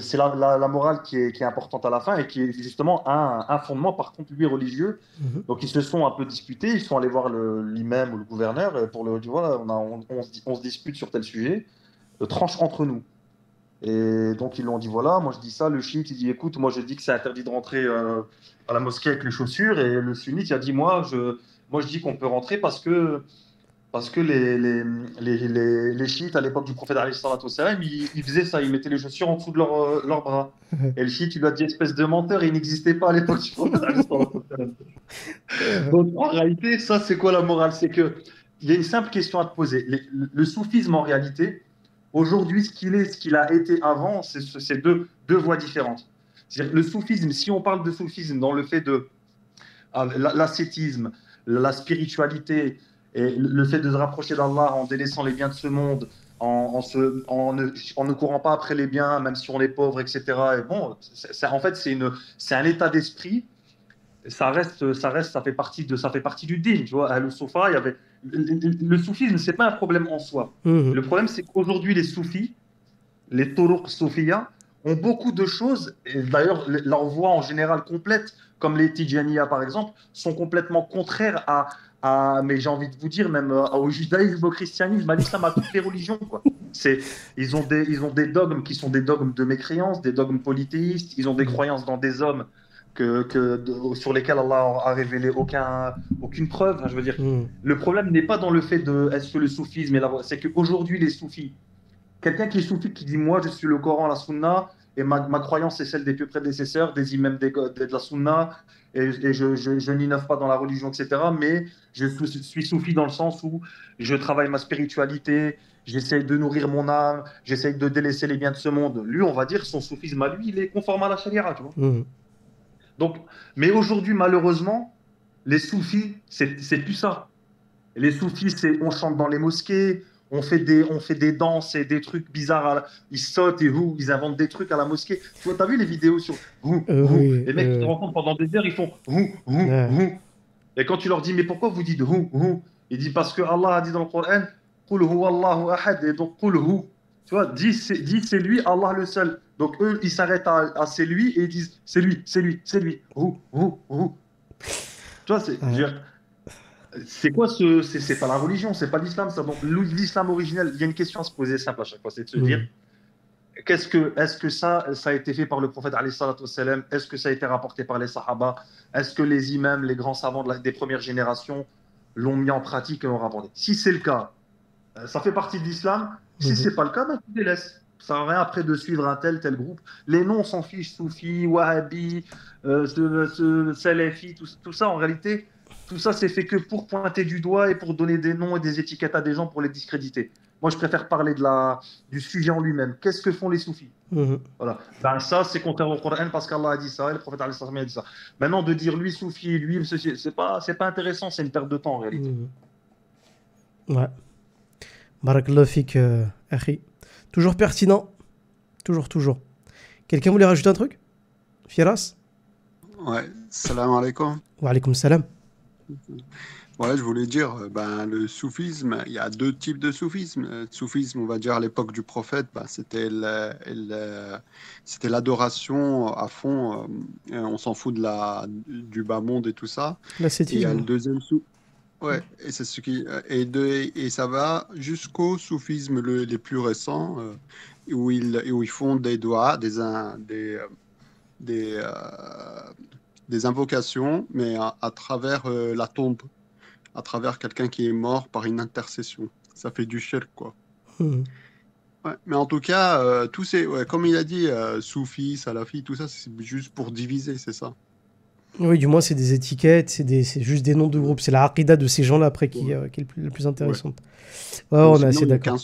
c'est la, morale qui est, importante à la fin et qui est justement un, fondement, par contre, lui, religieux. Mhm. Donc, ils se sont un peu disputés, ils sont allés voir l'imam ou le gouverneur euh, pour le dire on, on, se, dispute sur tel sujet, Le euh, tranche entre nous. Et donc, ils l'ont dit voilà, moi je dis ça. Le chiite, il dit écoute, moi je dis que c'est interdit de rentrer euh, à la mosquée avec les chaussures. Et le sunnite, il a dit moi je, moi, je dis qu'on peut rentrer parce que, parce que les, les, les, les, les chiites, à l'époque du prophète, ils, ils faisaient ça, ils mettaient les chaussures en dessous de leurs euh, bras. Et le chiite, il lui a dit espèce de menteur, il n'existait pas à l'époque du prophète. donc, en réalité, ça, c'est quoi la morale C'est que il y a une simple question à te poser. le soufisme, en réalité, Aujourd'hui, ce qu'il est, ce qu'il a été avant, c'est ces deux, deux voies différentes. Le soufisme, si on parle de soufisme dans le fait de ah, l'ascétisme, la spiritualité, et le fait de se rapprocher d'Allah en délaissant les biens de ce monde, en, en, ne, courant pas après les biens, même si on est pauvre, etc. Et bon, en fait, c'est un état d'esprit. Ça reste, ça reste, ça fait partie de, ça fait partie du din. Tu vois, à il y avait, le soufisme, c'est pas un problème en soi. Mmh. Le problème, c'est qu'aujourd'hui, les soufis, les torouk soufiyas, ont beaucoup de choses, et d'ailleurs, leur voix en général complète, comme les Tijaniya par exemple, sont complètement contraires à, à mais j'ai envie de vous dire, même euh, au judaïsme, au christianisme, à l'islam, à toutes les religions. Quoi. Ils, ont des, ils ont des dogmes qui sont des dogmes de mécréance, des dogmes polythéistes, ils ont des croyances dans des hommes que, sur lesquels Allah a révélé aucun, aucune preuve. je veux dire, hmm. le problème n'est pas dans le fait de est-ce que le soufisme est c'est qu'aujourd'hui les soufis, quelqu'un qui est soufi qui dit moi je suis le Coran, la Sunna et ma, croyance est celle des pieux prédécesseurs, des imams des, de la Sunna et, je, je, n'innove pas dans la religion, etc. Mais je suis soufi dans le sens où je travaille ma spiritualité, j'essaye de nourrir mon âme, j'essaye de délaisser les biens de ce monde. Lui, on va dire, son soufisme à lui, il est conforme à la charia, tu vois. Hmm. Donc, mais aujourd'hui, malheureusement, les soufis, c'est plus ça. Les soufis, c'est on chante dans les mosquées, on fait des, on fait des danses et des trucs bizarres. ils sautent et vous, ils inventent des trucs à la mosquée. Tu vois, t'as vu les vidéos sur
vous, euh, Les mecs qui te euh.
rencontrent pendant des heures, ils font
vous, vous,
Et quand tu leur dis mais pourquoi vous dites vous, vous, ils disent parce que Allah a dit dans le Coran, et donc tu vois, dit c'est lui, Allah le seul. Donc eux, ils s'arrêtent à, c'est lui et ils disent c'est lui, c'est lui, c'est lui. Roux, roux, Tu vois, c'est. C'est quoi ce. C'est pas la religion, c'est pas l'islam, ça. Donc l'islam originel, il y a une question à se poser simple à chaque fois, c'est de se dire qu'est-ce que, est-ce que ça, ça a été fait par le prophète Est-ce que ça a été rapporté par les Sahaba Est-ce que les imams, les grands savants des premières générations l'ont mis en pratique et l'ont rapporté Si c'est le cas, euh, ça fait partie de l'islam. Si ce mhm. c'est pas le cas, ben tu délaisses. Ça sert rien après de suivre un tel, tel groupe. Les noms, s'en fichent, Soufi, Wahhabi, euh, ce, ce, Salafi, tout, tout, ça, en réalité, tout ça, c'est fait que pour pointer du doigt et pour donner des noms et des étiquettes à des gens pour les discréditer. Moi, je préfère parler de la, du sujet en lui-même. Qu'est-ce que font les soufis mhm. Voilà. Ben, ça, c'est contraire au Coran parce qu'Allah a dit ça et le prophète a dit ça. Maintenant, de dire lui soufi, lui, ceci, c'est pas, pas intéressant, c'est une perte de temps en réalité. Mhm.
Ouais. Baraklofik, euh, Toujours pertinent. Toujours, toujours. Quelqu'un voulait rajouter un truc Firas
Ouais, salam alaikum.
Wa alaikum salam.
Voilà, je voulais dire, euh, ben, le soufisme, il y a deux types de soufisme. Le euh, soufisme, on va dire, à l'époque du prophète, ben, c'était, l'adoration à fond. on s'en fout de la, du bas monde et tout ça. Et il y a le hein. deuxième soufisme. Ouais, et c'est ce qui euh, et, de, et ça va jusqu'au soufisme le, les plus récents euh, où ils où ils font des doigts, des des euh, des, invocations, mais à, travers la tombe, à travers quelqu'un qui est mort par une intercession. Ça fait du shirk quoi. Hmm. Ouais, mais en tout cas, tout ouais, comme il a dit, soufis, salafi, tout ça, c'est juste pour diviser, c'est ça.
Oui, du moins, c'est des étiquettes, c'est juste des noms de groupes. C'est la harida de ces gens-là, après, qui, euh, est plus, la plus intéressante. Ouais, on est assez d'accord.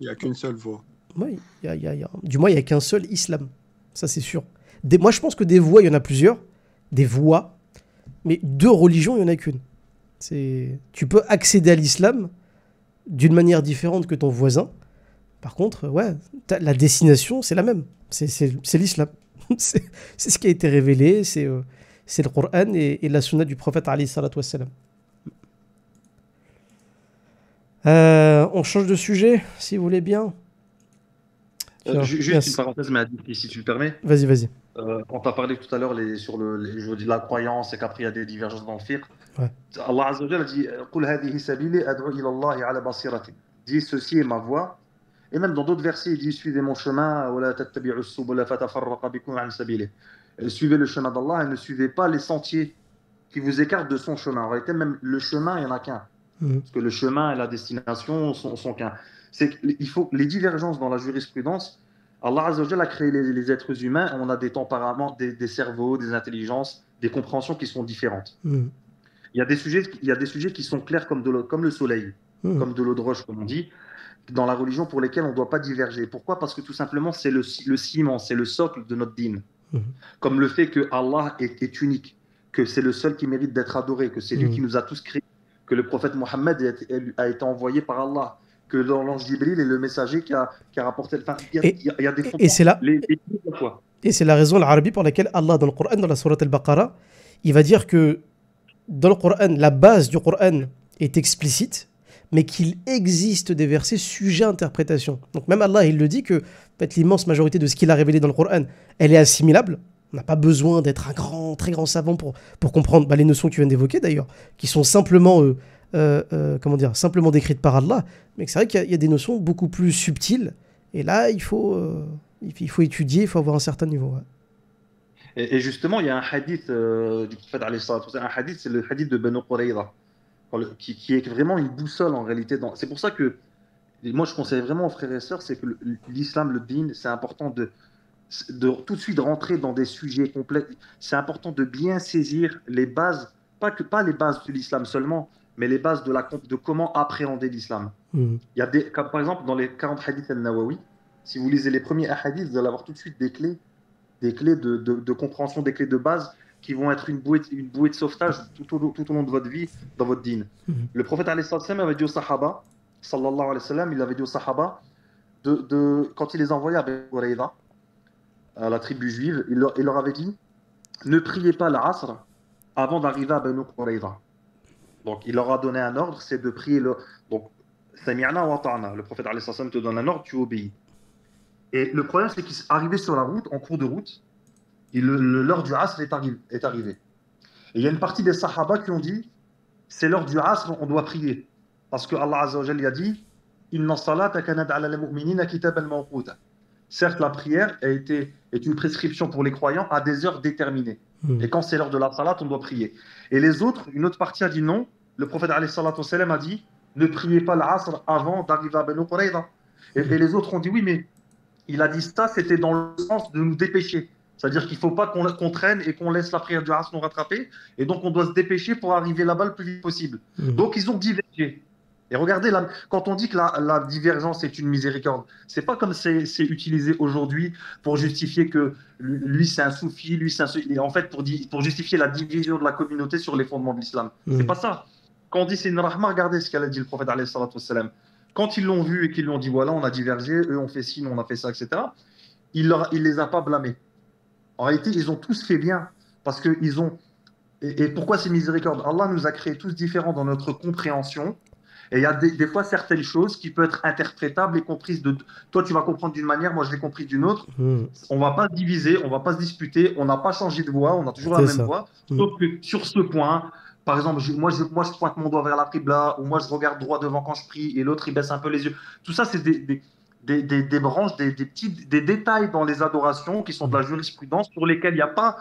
Il n'y a qu'une seule voix.
Oui, y a, y a... du moins, il n'y a qu'un seul islam. Ça, c'est sûr. Des... Moi, je pense que des voix, il y en a plusieurs. Des voix. Mais deux religions, il n'y en a qu'une. Tu peux accéder à l'islam d'une manière différente que ton voisin. Par contre, ouais, la destination, c'est la même. C'est l'islam. c'est ce qui a été révélé. C'est. Euh, c'est le Coran et, et, la sunna du prophète Ali euh, on change de sujet, si vous voulez bien. Euh, juste une
parenthèse, mais si tu le permets. Vas-y, vas-y. Euh, quand tu parlé tout à l'heure sur le, les, je dis, la croyance et qu'après il y a des divergences dans le fiqh, ouais. Allah Jalla dit euh, Qul hadihi sabili ad'u ila ala basirati. Dis ceci est ma voix. Et même dans d'autres versets, il dit Suivez mon chemin, wa la tattabi'u subula fatafarraqa bikum an sabili. Euh, suivez le chemin d'Allah et ne suivez pas les sentiers qui vous écartent de son chemin. En réalité, même le chemin, il n'y en a qu'un. Mm. Parce que le chemin et la destination sont, sont qu'un. C'est faut les divergences dans la jurisprudence. Allah a créé les, êtres humains. On a des tempéraments, des, cerveaux, des intelligences, des compréhensions qui sont différentes. Mm. Il y a des sujets, il y a des sujets qui sont clairs comme de comme le soleil, mm. comme de l'eau de roche, comme on dit, dans la religion pour lesquels on ne doit pas diverger. Pourquoi Parce que tout simplement, c'est le, le ciment, c'est le socle de notre dîme. Mhm. Comme le fait que Allah est, unique, que c'est le seul qui mérite d'être adoré, que c'est lui mhm. qui nous a tous créés, que le prophète Mohammed a, été envoyé par Allah, que l'ange Jibril est le messager qui a, qui rapporté le il et, y, a des c'est la...
Et c'est la raison l'arabie pour laquelle Allah dans le Coran, dans la surah al-Baqarah, il va dire que dans le Coran, la base du Coran est explicite, mais qu'il existe des versets sujets à interprétation. Donc même Allah, il le dit que l'immense majorité de ce qu'il a révélé dans le Coran, elle est assimilable. On n'a pas besoin d'être un grand, très grand savant pour, pour comprendre bah, les notions que tu viens d'évoquer d'ailleurs, qui sont simplement, euh, euh, euh, comment dire, simplement décrites par Allah. Mais c'est vrai qu'il y, a des notions beaucoup plus subtiles. Et là, il faut, il faut étudier, il faut avoir un certain
niveau. Et, justement, il y a un hadith du prophète, un hadith, c'est le hadith de Banu Qurayza qui, est vraiment une boussole en réalité. Dans... C'est pour ça que moi je conseille vraiment aux frères et sœurs, c'est que l'islam, le din, c'est important de, tout de suite rentrer dans des sujets complets. C'est important de bien saisir les bases, pas que pas les bases de l'islam seulement, mais les bases de, la, de comment appréhender l'islam. Mmh. Il y a des, par exemple dans les 40 hadiths al-Nawawi, si vous lisez les premiers hadiths, vous allez avoir tout de suite des clés, des clés de, de compréhension, des clés de base qui vont être une bouée, une bouée de sauvetage tout au, tout au long de votre vie, dans votre dîne. Mhm. Le prophète avait dit aux Sahaba, sallallahu alayhi wa sallam, il avait dit aux Sahaba, de, de, quand il les envoyait à Beraïda, à la tribu juive, il leur, avait dit Ne priez pas l'Asr avant d'arriver à Benouk Quraïda. Donc il leur a donné un ordre c'est de prier le. Donc, wa Le prophète te donne un ordre, tu obéis. Et le problème, c'est qu'ils arrivaient sur la route, en cours de route, et l'heure du Asr est, arrivée. Et il y a une partie des Sahaba qui ont dit c'est l'heure du Asr, on doit prier. Parce que Allah a dit Certes, la prière a été, est une prescription pour les croyants à des heures déterminées. Hmm. Et quand c'est l'heure de la salat, on doit prier. Et les autres, une autre partie a dit non. Le prophète a dit ne priez pas l'Asr avant d'arriver à Beno et les autres ont dit oui, mais il a dit ça, c'était dans le sens de nous dépêcher. C'est-à-dire qu'il ne faut pas qu'on traîne et qu'on laisse la prière du Has nous rattraper. Et donc, on doit se dépêcher pour arriver là-bas le plus vite possible. Mm. Donc, ils ont divergé. Et regardez, quand on dit que la, divergence est une miséricorde, ce n'est pas comme c'est utilisé aujourd'hui pour justifier que lui c'est un soufi, lui c'est un en fait pour, justifier la division de la communauté sur les fondements de l'islam. Mm. C'est pas ça. Quand on dit c'est une rahma, regardez ce qu'a dit le prophète Quand ils l'ont vu et qu'ils lui ont dit voilà on a divergé, eux ont fait ci, nous on a fait ça, etc. Il, ne il les a pas blâmés. En réalité, ils ont tous fait bien parce qu'ils ont. Et, pourquoi ces miséricorde Allah nous a créés tous différents dans notre compréhension. Et il y a des, fois certaines choses qui peuvent être interprétables et comprises de toi, tu vas comprendre d'une manière, moi je l'ai compris d'une autre. Hmm. On va pas se diviser, on va pas se disputer, on n'a pas changé de voix on a toujours la même voix hmm. Sauf que sur ce point, par exemple, moi, je, pointe mon doigt vers la tribla, ou moi je regarde droit devant quand je prie, et l'autre il baisse un peu les yeux. Tout ça, c'est des, des, branches, des, petits, des détails dans les adorations qui sont de la jurisprudence pour lesquelles il n'y a pas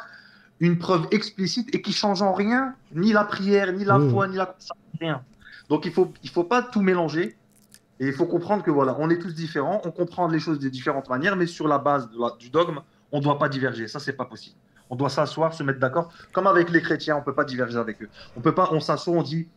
une preuve explicite et qui changent en rien ni la prière, ni la mmh. foi, ni la rien. Donc il faut il faut pas tout mélanger et il faut comprendre que voilà, on est tous différents, on comprend les choses de différentes manières, mais sur la base du dogme, on doit pas diverger. Ça c'est pas possible. On doit s'asseoir, se mettre d'accord. Comme avec les chrétiens, on peut pas diverger avec eux. On peut pas, on s'assoit, on dit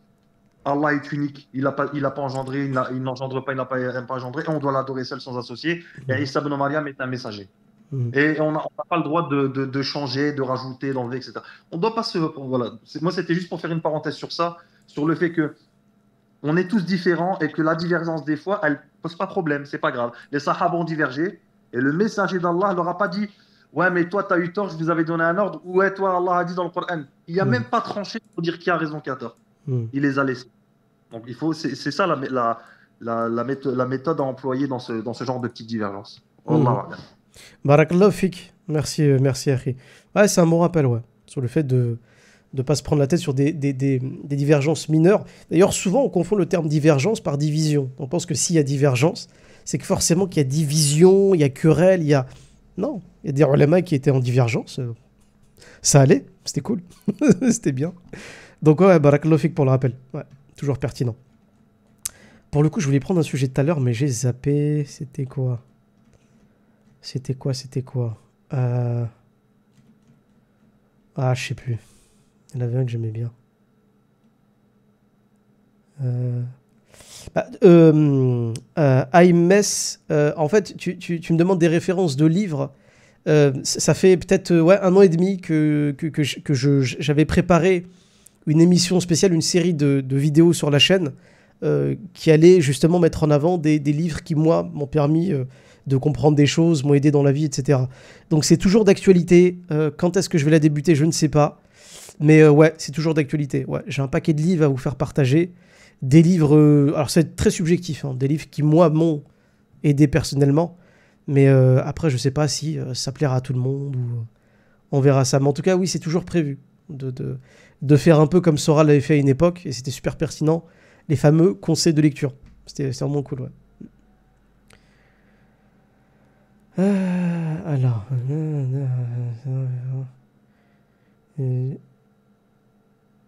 Allah est unique, il n'a pas, pas engendré, il n'engendre pas, il n'a pas, pas, engendré, et on doit l'adorer seul sans associer. Et mm-hmm. Issa ibn Mariam est un messager. Mm-hmm. Et on n'a pas le droit de, changer, de rajouter, d'enlever, etc. On ne doit pas se. Voilà. Moi, c'était juste pour faire une parenthèse sur ça, sur le fait que on est tous différents et que la divergence des fois, elle pose pas problème, c'est pas grave. Les Sahaba ont divergé et le messager d'Allah ne leur a pas dit Ouais, mais toi, tu as eu tort, je vous avais donné un ordre. Ouais, toi, Allah a dit dans le Coran. Il n'y a mm-hmm. même pas tranché pour dire qui a raison, qui a tort. Hmm. Il les a laissés. Donc il faut, c'est ça la, la, la, la, méthode, la méthode à employer dans ce, dans ce genre de petites divergences. Hmm.
Barakallah Merci, euh, merci Ari. Ouais, c'est un bon rappel, ouais, sur le fait de ne pas se prendre la tête sur des, des, des, des divergences mineures. D'ailleurs, souvent, on confond le terme divergence par division. On pense que s'il y a divergence, c'est que forcément qu'il y a division, il y a querelle, il y a... Non, il y a des ulama qui étaient en divergence. Euh, ça allait, c'était cool, c'était bien. Donc ouais, Barakalofik pour le rappel. Ouais, toujours pertinent. Pour le coup, je voulais prendre un sujet tout à l'heure, mais j'ai zappé. C'était quoi C'était quoi C'était quoi euh, Ah, je sais plus. Il y en avait un que j'aimais bien. Euh... Bah, euh, euh IMS, en fait, tu, tu, me demandes des références de livres. ça fait peut-être ouais, un an et demi que, que, que j'avais préparé une émission spéciale, une série de, vidéos sur la chaîne euh, qui allait justement mettre en avant des, livres qui, moi, m'ont permis euh, de comprendre des choses, m'ont aidé dans la vie, etc. Donc c'est toujours d'actualité. Euh, quand est-ce que je vais la débuter, je ne sais pas. Mais ouais, c'est toujours d'actualité. Ouais, j'ai un paquet de livres à vous faire partager. Des livres, alors c'est très subjectif, hein. des livres qui, moi, m'ont aidé personnellement. Mais après, je ne sais pas si ça plaira à tout le monde ou on verra ça. Mais en tout cas, oui, c'est toujours prévu de, de faire un peu comme Sora l'avait fait à une époque, et c'était super pertinent, les fameux conseils de lecture. C'était vraiment cool, ouais. Ah, alors. Euh,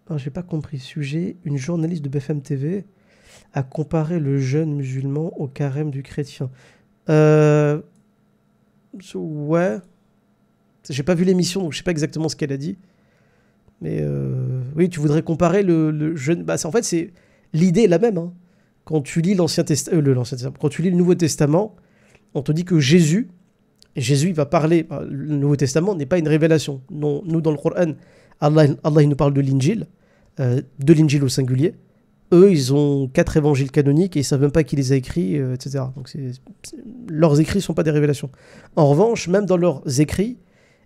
oh, j'ai pas compris. Sujet une journaliste de BFM TV a comparé le jeune musulman au carême du chrétien. Euh, ouais. J'ai pas vu l'émission, donc je sais pas exactement ce qu'elle a dit. Mais euh, oui, tu voudrais comparer le, le jeune. Bah, en fait, c'est l'idée la même. Hein. Quand tu lis euh, l'Ancien Testament, quand tu lis le Nouveau Testament, on te dit que Jésus, Jésus il va parler. Bah, le Nouveau Testament n'est pas une révélation. Non, nous dans le Coran, Allah, Allah il nous parle de l'Injil, euh, de l'Injil au singulier. Eux, ils ont quatre évangiles canoniques et ils savent même pas qui les a écrits, etc. Donc leurs écrits sont pas des révélations. En revanche, même dans leurs écrits,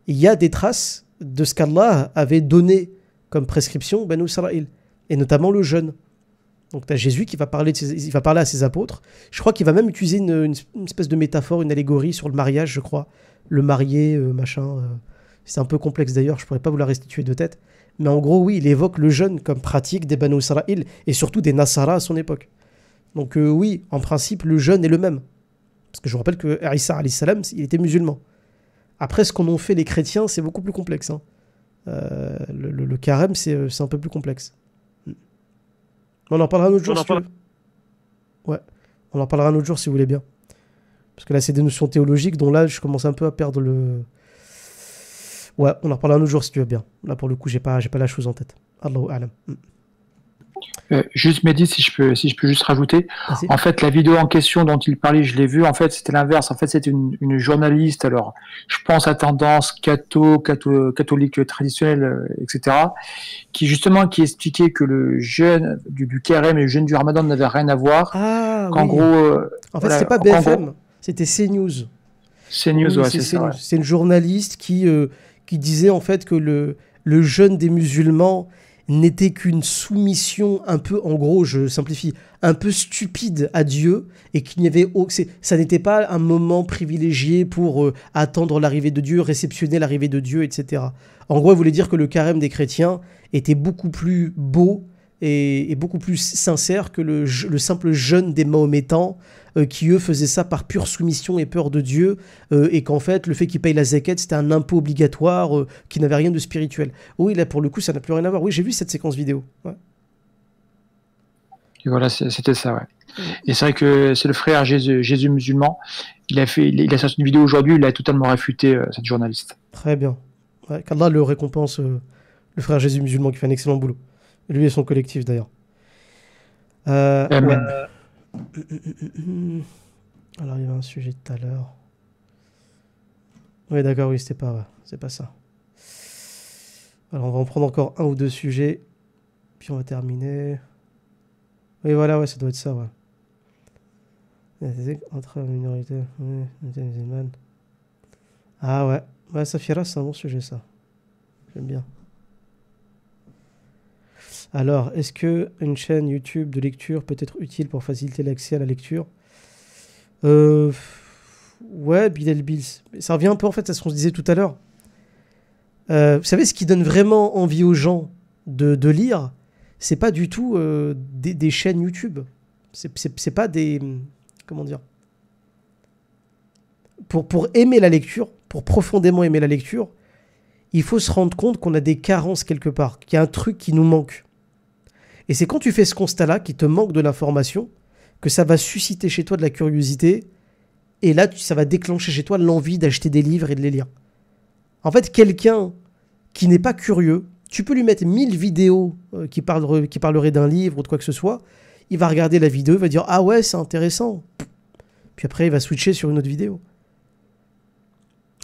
il y a des traces de ce qu'Allah avait donné comme prescription benou Banu et notamment le jeûne. Donc tu Jésus qui va parler, il va parler à ses apôtres. Je crois qu'il va même utiliser une, espèce de métaphore, une allégorie sur le mariage, je crois. Le marié, euh, machin. Euh. c'est un peu complexe d'ailleurs, je pourrais pas vous la restituer de tête. Mais en gros, oui, il évoque le jeûne comme pratique des Banu Israël et surtout des Nasara à son époque. Donc euh, oui, en principe, le jeûne est le même. Parce que je vous rappelle que Salam, il était musulman. Après, ce qu'on ont fait les chrétiens, c'est beaucoup plus complexe. Hein. Euh, le, carême, euh, c'est un peu plus complexe. Hmm. On en parlera un autre jour. si ouais, on en parlera un autre jour si vous voulez bien. Parce que là, c'est des notions théologiques dont là, je commence un peu à perdre le. Ouais, on en parlera un autre jour si tu veux bien. Là, pour le coup, j'ai pas, pas la chose en tête. Allahu alam. Hmm.
Euh, juste Mehdi, si je peux, si je peux juste rajouter. En fait, la vidéo en question dont il parlait, je l'ai vue. En fait, c'était l'inverse. En fait, c'était une, journaliste. Alors, je pense à tendance catho, catho, catholique traditionnelle, euh, etc. Qui justement, qui expliquait que le jeûne du, du et le jeûne du Ramadan n'avaient rien à voir. Ah, gros, euh, en fait, c'est pas BFM,
c'était CNews. CNews, c'est C'est une journaliste qui qui disait en fait que le le jeûne des musulmans n'était qu'une soumission un peu, en gros, je simplifie, un peu stupide à Dieu et qu'il n'y avait ça n'était pas un moment privilégié pour euh, attendre l'arrivée de Dieu, réceptionner l'arrivée de Dieu, etc. En gros, il voulait dire que le carême des chrétiens était beaucoup plus beau et, beaucoup plus sincère que le, simple jeune des Mahométans euh, qui eux faisaient ça par pure soumission et peur de Dieu euh, et qu'en fait le fait qu'ils payent la zakat c'était un impôt obligatoire euh, qui n'avait rien de spirituel. Oui là pour le coup ça n'a plus rien à voir. Oui j'ai vu cette séquence vidéo.
Et voilà c'était ça ouais. Et c'est vrai que c'est le frère Jésus, musulman. Il a fait, il a sorti une vidéo aujourd'hui, il a totalement réfuté cette journaliste.
Très bien. Ouais, Qu'Allah le récompense, le frère Jésus musulman qui fait un excellent boulot. Lui et son collectif d'ailleurs. Euh, euh, euh, Alors il y avait un sujet tout à l'heure. Oui d'accord, oui c'était pas, c'est pas ça. Alors on va en prendre encore un ou deux sujets, puis on va terminer. Oui voilà, ouais ça doit être ça, ouais. Entre la minorité, Ah ouais, ouais Safira c'est un bon sujet ça. J'aime bien. Alors, est-ce que une chaîne YouTube de lecture peut être utile pour faciliter l'accès à la lecture euh, Ouais, Bill Bills. Ça revient un peu en fait à ce qu'on se disait tout à l'heure. Euh, vous savez, ce qui donne vraiment envie aux gens de, de lire, c'est pas du tout euh, des, chaînes YouTube. C'est pas des. Comment dire pour, pour aimer la lecture, pour profondément aimer la lecture, il faut se rendre compte qu'on a des carences quelque part, qu'il y a un truc qui nous manque. Et c'est quand tu fais ce constat-là, qui te manque de l'information, que ça va susciter chez toi de la curiosité, et là, ça va déclencher chez toi l'envie d'acheter des livres et de les lire. En fait, quelqu'un qui n'est pas curieux, tu peux lui mettre 1000 vidéos euh, qui, parleraient, d'un livre ou de quoi que ce soit, il va regarder la vidéo, il va dire Ah ouais, c'est intéressant. Puis après, il va switcher sur une autre vidéo.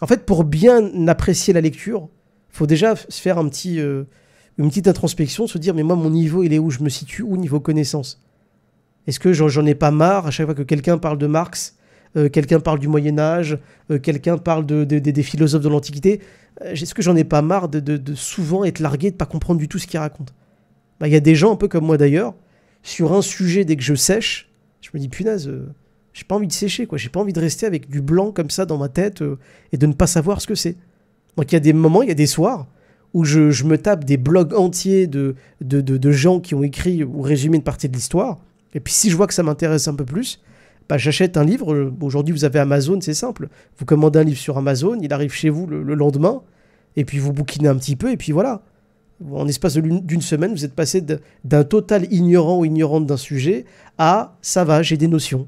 En fait, pour bien apprécier la lecture, faut déjà se faire un petit, euh, une petite introspection, se dire mais moi mon niveau il est où, je me situe où niveau connaissance Est-ce que j'en ai pas marre à chaque fois que quelqu'un parle de Marx, euh, quelqu'un parle du Moyen Âge, euh, quelqu'un parle de, des philosophes de l'Antiquité euh, Est-ce que j'en ai pas marre de, souvent être largué, de pas comprendre du tout ce qu'il raconte bah, Il y a des gens un peu comme moi d'ailleurs, sur un sujet dès que je sèche, je me dis punaise. j'ai pas envie de sécher, quoi. J'ai pas envie de rester avec du blanc comme ça dans ma tête et de ne pas savoir ce que c'est. Donc il y a des moments, il y a des soirs, où je, me tape des blogs entiers de, de, gens qui ont écrit ou résumé une partie de l'histoire. Et puis si je vois que ça m'intéresse un peu plus, bah, j'achète un livre. Aujourd'hui, vous avez Amazon, c'est simple. Vous commandez un livre sur Amazon, il arrive chez vous le, lendemain, et puis vous bouquinez un petit peu, et puis voilà. En l'espace d'une semaine, vous êtes passé d'un total ignorant ou ignorante d'un sujet à ça va, j'ai des notions.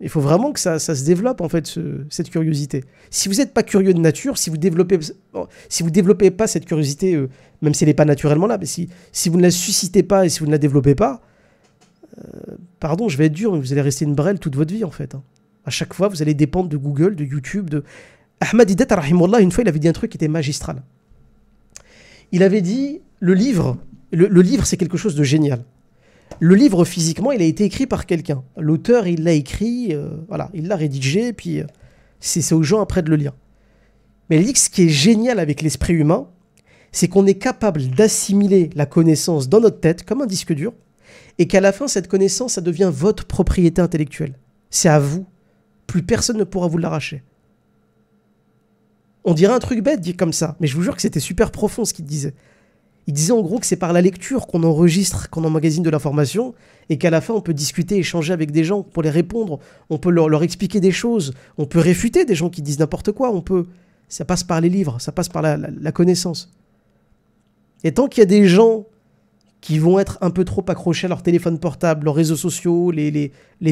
Il faut vraiment que ça, se développe, en fait, cette curiosité. Si vous n'êtes pas curieux de nature, si vous développez, si développez pas cette curiosité, euh, même si elle n'est pas naturellement là, mais si, si vous ne la suscitez pas et si vous ne la développez pas, euh, pardon, je vais être dur, mais vous allez rester une brêle toute votre vie, en fait. Hein. À chaque fois, vous allez dépendre de Google, de YouTube, de... Ahmad là une fois, il avait dit un truc qui était magistral. Il avait dit, le livre, le livre, c'est quelque chose de génial le livre physiquement, il a été écrit par quelqu'un. L'auteur, il l'a écrit, euh, voilà, il l'a rédigé, puis euh, c'est aux gens après de le lire. Mais Lix, ce qui est génial avec l'esprit humain, c'est qu'on est capable d'assimiler la connaissance dans notre tête comme un disque dur, et qu'à la fin, cette connaissance, ça devient votre propriété intellectuelle. C'est à vous. Plus personne ne pourra vous l'arracher. On dirait un truc bête dit comme ça, mais je vous jure que c'était super profond ce qu'il disait. Il disait en gros que c'est par la lecture qu'on enregistre, qu'on emmagasine de l'information, et qu'à la fin, on peut discuter, échanger avec des gens pour les répondre, on peut leur, expliquer des choses, on peut réfuter des gens qui disent n'importe quoi, on peut... Ça passe par les livres, ça passe par la, connaissance. Et tant qu'il y a des gens qui vont être un peu trop accrochés à leur téléphone portable, leurs réseaux sociaux, les,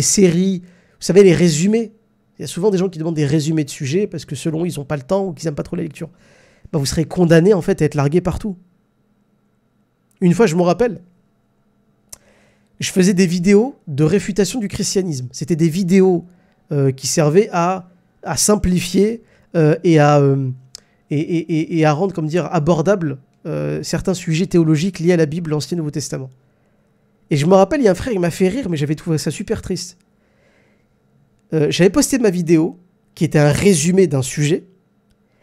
séries, vous savez, les résumés. Il y a souvent des gens qui demandent des résumés de sujets parce que selon eux, ils n'ont pas le temps ou qu'ils n'aiment pas trop la lecture. Bah, vous serez condamné en fait à être largué partout. Une fois, je me rappelle, je faisais des vidéos de réfutation du christianisme. C'était des vidéos euh, qui servaient à, simplifier euh, euh, et, à, rendre, comme dire, abordable certains sujets théologiques liés à la Bible, l'Ancien et Nouveau Testament. Et je me rappelle, il y a un frère, qui m'a fait rire, mais j'avais trouvé ça super triste. j'avais posté ma vidéo, qui était un résumé d'un sujet,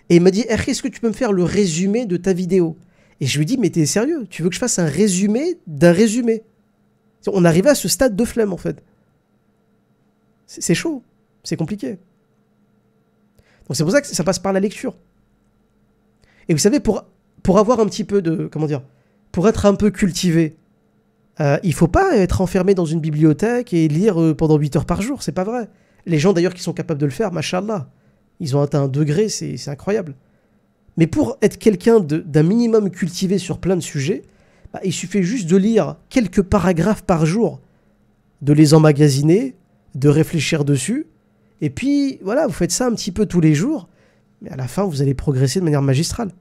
et il m'a dit, est-ce que tu peux me faire le résumé de ta vidéo et je lui dis, mais t'es sérieux Tu veux que je fasse un résumé d'un résumé On arrivait à ce stade de flemme, en fait. C'est chaud, c'est compliqué. Donc c'est pour ça que ça passe par la lecture. Et vous savez, pour, pour avoir un petit peu de... Comment dire Pour être un peu cultivé, il euh, il faut pas être enfermé dans une bibliothèque et lire euh, pendant 8 heures par jour, c'est pas vrai. Les gens d'ailleurs qui sont capables de le faire, machallah, ils ont atteint un degré, c'est incroyable. Mais pour être quelqu'un d'un minimum cultivé sur plein de sujets, bah, il suffit juste de lire quelques paragraphes par jour, de les emmagasiner, de réfléchir dessus, et puis voilà, vous faites ça un petit peu tous les jours, mais à la fin, vous allez progresser de manière magistrale.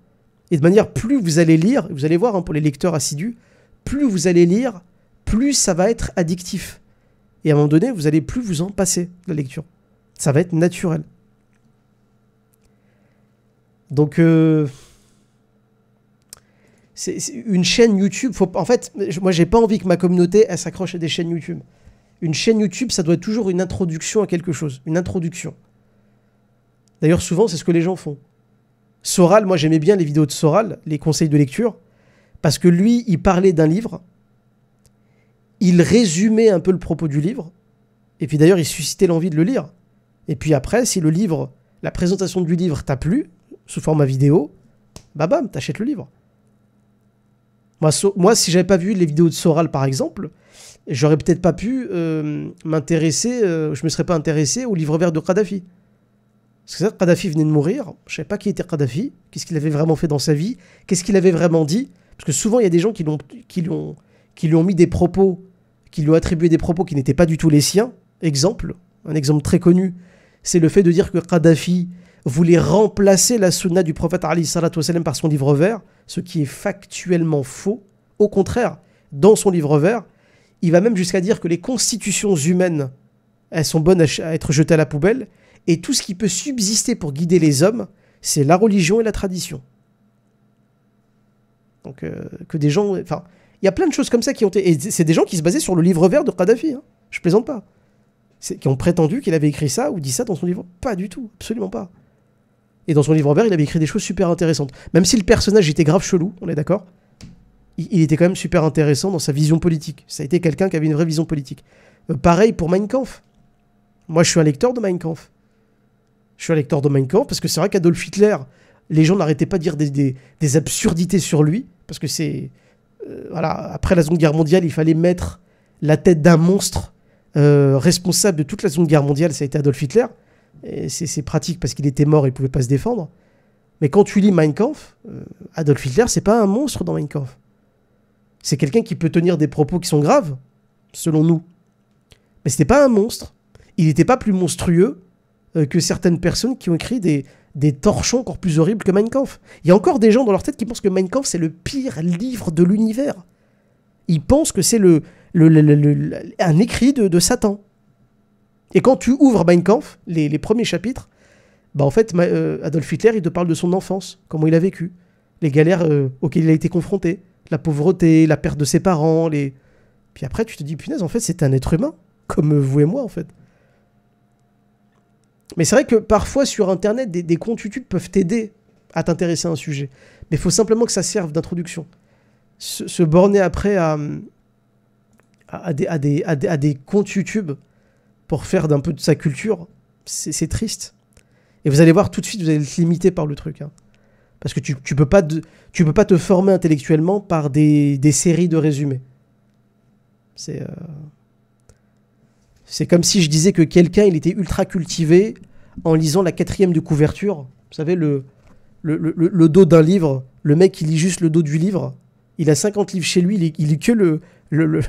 Et de manière, plus vous allez lire, vous allez voir hein, pour les lecteurs assidus, plus vous allez lire, plus ça va être addictif. Et à un moment donné, vous allez plus vous en passer la lecture. Ça va être naturel. Donc, euh, c'est une chaîne YouTube. en fait, moi, j'ai pas envie que ma communauté s'accroche à des chaînes YouTube. Une chaîne YouTube, ça doit être toujours une introduction à quelque chose, une introduction. D'ailleurs, souvent, c'est ce que les gens font. Soral, moi, j'aimais bien les vidéos de Soral, les conseils de lecture, parce que lui, il parlait d'un livre, il résumait un peu le propos du livre, et puis d'ailleurs, il suscitait l'envie de le lire. Et puis après, si le livre, la présentation du livre t'a plu, sous format vidéo, bam bam, t'achètes le livre. Moi, moi si j'avais pas vu les vidéos de Soral par exemple, j'aurais peut-être pas pu euh, m'intéresser, euh, je me serais pas intéressé au livre vert de Kadhafi. Parce que Kadhafi venait de mourir, je savais pas qui était Kadhafi, qu'est-ce qu'il avait vraiment fait dans sa vie, qu'est-ce qu'il avait vraiment dit. Parce que souvent, il y a des gens qui, l'ont, qui lui ont mis des propos, qui lui ont attribué des propos qui n'étaient pas du tout les siens. Exemple, un exemple très connu, c'est le fait de dire que Kadhafi voulait remplacer la sunna du prophète Ali par son livre vert, ce qui est factuellement faux. Au contraire, dans son livre vert, il va même jusqu'à dire que les constitutions humaines, elles sont bonnes à être jetées à la poubelle, et tout ce qui peut subsister pour guider les hommes, c'est la religion et la tradition. Donc euh, que des gens, enfin, il y a plein de choses comme ça qui ont été, et c'est des gens qui se basaient sur le livre vert de Kadhafi. Hein. je plaisante pas. Qui ont prétendu qu'il avait écrit ça ou dit ça dans son livre. Pas du tout, absolument pas. Et dans son livre vert, il avait écrit des choses super intéressantes. Même si le personnage était grave chelou, on est d'accord il, était quand même super intéressant dans sa vision politique. Ça a été quelqu'un qui avait une vraie vision politique. Euh, pareil pour Mein Kampf. Moi, je suis un lecteur de Mein Kampf. Je suis un lecteur de Mein Kampf parce que c'est vrai qu'Adolf Hitler, les gens n'arrêtaient pas de dire des, absurdités sur lui parce que c'est. Euh, voilà, après la Seconde Guerre mondiale, il fallait mettre la tête d'un monstre euh, responsable de toute la Seconde Guerre mondiale, ça a été Adolf Hitler c'est pratique parce qu'il était mort, il pouvait pas se défendre. Mais quand tu lis Mein Kampf, euh, Adolf Hitler, c'est pas un monstre dans Mein Kampf. C'est quelqu'un qui peut tenir des propos qui sont graves, selon nous. Mais c'était pas un monstre. Il n'était pas plus monstrueux euh, que certaines personnes qui ont écrit des, torchons encore plus horribles que Mein Kampf. Il y a encore des gens dans leur tête qui pensent que Mein Kampf, c'est le pire livre de l'univers. Ils pensent que c'est le, un écrit de Satan. Et quand tu ouvres Mein Kampf, les, premiers chapitres, bah en fait, euh, Adolf Hitler, il te parle de son enfance, comment il a vécu, les galères euh, auxquelles il a été confronté, la pauvreté, la perte de ses parents, les... Puis après, tu te dis, punaise, en fait, c'est un être humain, comme vous et moi, en fait. Mais c'est vrai que parfois, sur Internet, des, comptes YouTube peuvent t'aider à t'intéresser à un sujet. Mais il faut simplement que ça serve d'introduction. Se, borner après à, à des comptes YouTube pour faire d'un peu de sa culture, c'est triste. Et vous allez voir tout de suite, vous allez être limité par le truc. Hein. Parce que tu, tu, peux pas tu peux pas te former intellectuellement par des, séries de résumés. C'est euh, c'est comme si je disais que quelqu'un, il était ultra cultivé en lisant la quatrième de couverture. Vous savez, le, le, dos d'un livre, le mec, il lit juste le dos du livre. Il a 50 livres chez lui, il, lit que le, le,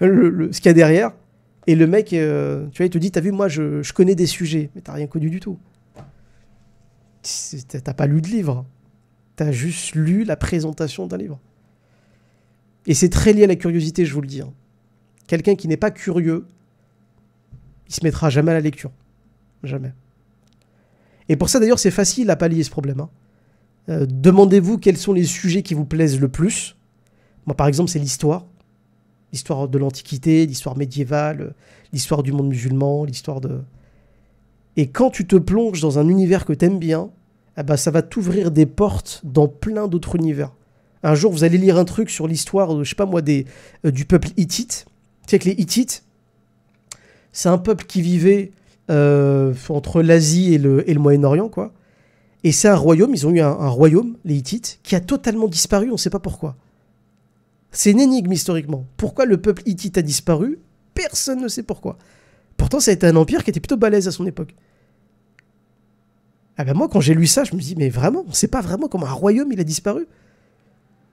le, ce qu'il y a derrière. Et le mec, euh, tu vois, il te dit, t'as vu, moi, je, connais des sujets, mais t'as rien connu du tout. T'as pas lu de livre. T'as juste lu la présentation d'un livre. Et c'est très lié à la curiosité, je vous le dis. Hein. Quelqu'un qui n'est pas curieux, il se mettra jamais à la lecture. Jamais. Et pour ça, d'ailleurs, c'est facile à pallier ce problème. Hein. Euh, demandez-vous quels sont les sujets qui vous plaisent le plus. Moi, par exemple, c'est l'histoire l'histoire de l'Antiquité, l'histoire médiévale, l'histoire du monde musulman, l'histoire de... Et quand tu te plonges dans un univers que t'aimes bien, eh ben, ça va t'ouvrir des portes dans plein d'autres univers. Un jour, vous allez lire un truc sur l'histoire, je sais pas moi, des, euh, du peuple hittite. Tu sais que les Hittites, c'est un peuple qui vivait euh, entre l'Asie et le, le Moyen-Orient, quoi. Et c'est un royaume, ils ont eu un, un royaume, les Hittites, qui a totalement disparu, on ne sait pas pourquoi. C'est une énigme historiquement. Pourquoi le peuple hittite a disparu Personne ne sait pourquoi. Pourtant, ça a été un empire qui était plutôt balèze à son époque. Ah ben moi, quand j'ai lu ça, je me dis, mais vraiment, on ne sait pas vraiment comment un royaume il a disparu.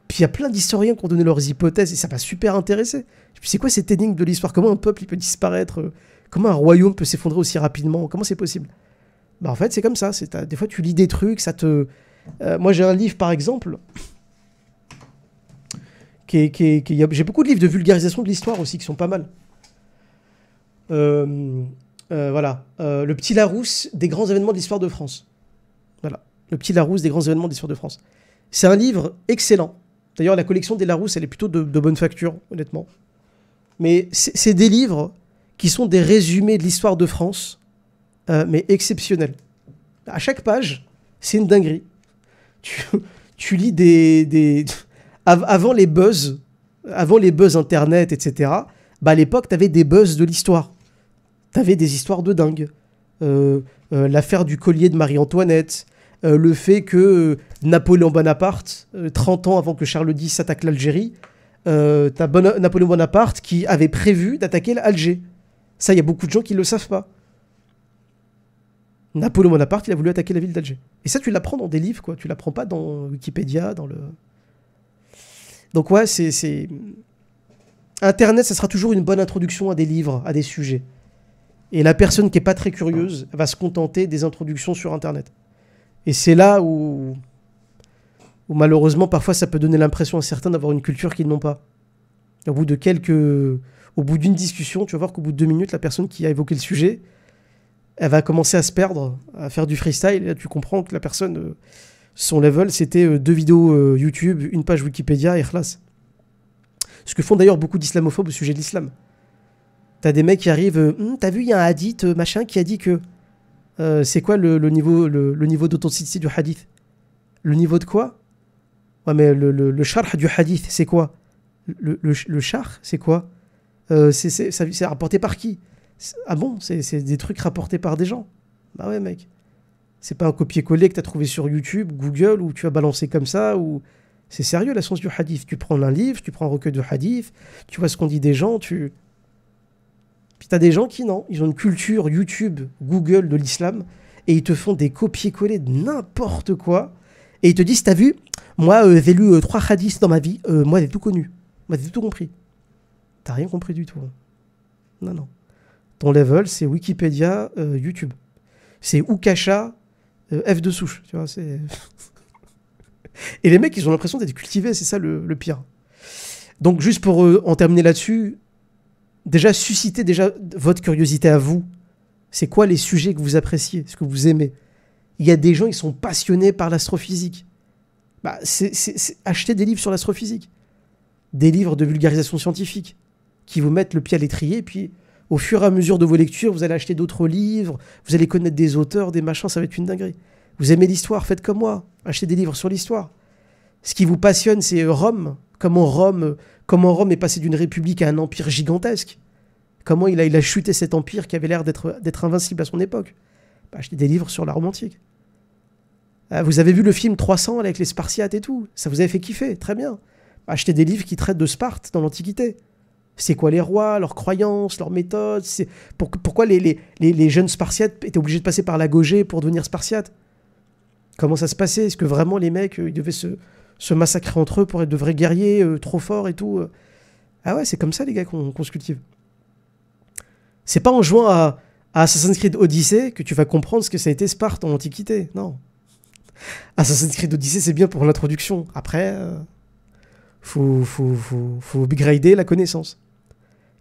Puis il y a plein d'historiens qui ont donné leurs hypothèses et ça m'a super intéressé. c'est quoi cette énigme de l'histoire Comment un peuple il peut disparaître Comment un royaume peut s'effondrer aussi rapidement Comment c'est possible Bah en fait, c'est comme ça. des fois tu lis des trucs, ça te. Euh, moi j'ai un livre par exemple. J'ai beaucoup de livres de vulgarisation de l'histoire aussi qui sont pas mal. Euh, euh, voilà. Euh, le petit Larousse des grands événements de l'histoire de France. Voilà. Le petit Larousse des grands événements de l'histoire de France. C'est un livre excellent. D'ailleurs, la collection des Larousse, elle est plutôt de, bonne facture, honnêtement. Mais c'est des livres qui sont des résumés de l'histoire de France, mais exceptionnels. À chaque page, c'est une dinguerie. Tu, lis des avant les buzz, avant les buzz internet, etc., bah, à l'époque, t'avais des buzz de l'histoire. T'avais des histoires de dingue. Euh, euh, l'affaire du collier de Marie-Antoinette, euh, le fait que Napoléon Bonaparte, 30 ans avant que Charles X attaque l'Algérie, t'as Napoléon Bonaparte qui avait prévu d'attaquer l'Alger. Ça, il y a beaucoup de gens qui ne le savent pas. Napoléon Bonaparte, il a voulu attaquer la ville d'Alger. Et ça, tu l'apprends dans des livres, quoi. Tu l'apprends pas dans Wikipédia, dans le... Donc ouais, c'est... Internet, ça sera toujours une bonne introduction à des livres, à des sujets. Et la personne qui n'est pas très curieuse ah. va se contenter des introductions sur Internet. Et c'est là où, malheureusement, parfois, ça peut donner l'impression à certains d'avoir une culture qu'ils n'ont pas. au bout de quelques... Au bout d'une discussion, tu vas voir qu'au bout de deux minutes, la personne qui a évoqué le sujet, elle va commencer à se perdre, à faire du freestyle. là, tu comprends que la personne... Euh, son level, c'était euh, deux vidéos euh, YouTube, une page Wikipédia et khlas. Ce que font d'ailleurs beaucoup d'islamophobes au sujet de l'islam. T'as des mecs qui arrivent, euh, hum, t'as vu, il y a un hadith, machin, qui a dit que. c'est quoi le, niveau, le, niveau d'authenticité du hadith Le niveau de quoi Ouais, mais le, le, du hadith, c'est quoi Le, le, c'est quoi C'est rapporté par qui Ah bon C'est des trucs rapportés par des gens Bah ouais, mec. C'est pas un copier-coller que tu as trouvé sur YouTube, Google, ou tu as balancé comme ça, ou. C'est sérieux la science du hadith. Tu prends un livre, tu prends un recueil de hadith, tu vois ce qu'on dit des gens, tu. Puis t'as des gens qui, non, ils ont une culture YouTube, Google de l'islam, et ils te font des copier-coller de n'importe quoi, et ils te disent T'as vu Moi, euh, j'ai lu euh, trois hadiths dans ma vie, euh, moi, j'ai tout connu, moi, j'ai tout compris. T'as rien compris du tout. Hein. Non, non. Ton level, c'est Wikipédia, YouTube. C'est Ukasha, euh, F de souche, tu vois, Et les mecs, ils ont l'impression d'être cultivés, c'est ça le, pire. Donc juste pour euh, en terminer là-dessus, déjà susciter déjà votre curiosité à vous. C'est quoi les sujets que vous appréciez, ce que vous aimez Il y a des gens, qui sont passionnés par l'astrophysique. Bah, c'est, acheter des livres sur l'astrophysique, des livres de vulgarisation scientifique qui vous mettent le pied à l'étrier, et puis au fur et à mesure de vos lectures, vous allez acheter d'autres livres, vous allez connaître des auteurs, des machins, ça va être une dinguerie. Vous aimez l'histoire, faites comme moi, achetez des livres sur l'histoire. Ce qui vous passionne, c'est euh, Rome, comment Rome, euh, comment Rome est passé d'une république à un empire gigantesque. Comment il a, chuté cet empire qui avait l'air d'être invincible à son époque. Bah, achetez des livres sur la Rome antique. Ah, vous avez vu le film 300 avec les Spartiates et tout, ça vous avait fait kiffer, très bien. Bah, achetez des livres qui traitent de Sparte dans l'Antiquité. C'est quoi les rois, leurs croyances, leurs méthodes Pourquoi les, jeunes spartiates étaient obligés de passer par la Gaugée pour devenir spartiates Comment ça se passait Est-ce que vraiment les mecs, euh, ils devaient se, massacrer entre eux pour être de vrais guerriers, euh, trop forts et tout euh Ah ouais, c'est comme ça les gars qu'on se cultive. C'est pas en jouant à, Assassin's Creed Odyssey que tu vas comprendre ce que ça a été Sparte en Antiquité, non. Assassin's Creed Odyssey, c'est bien pour l'introduction. Après, faut, faut, faut la connaissance.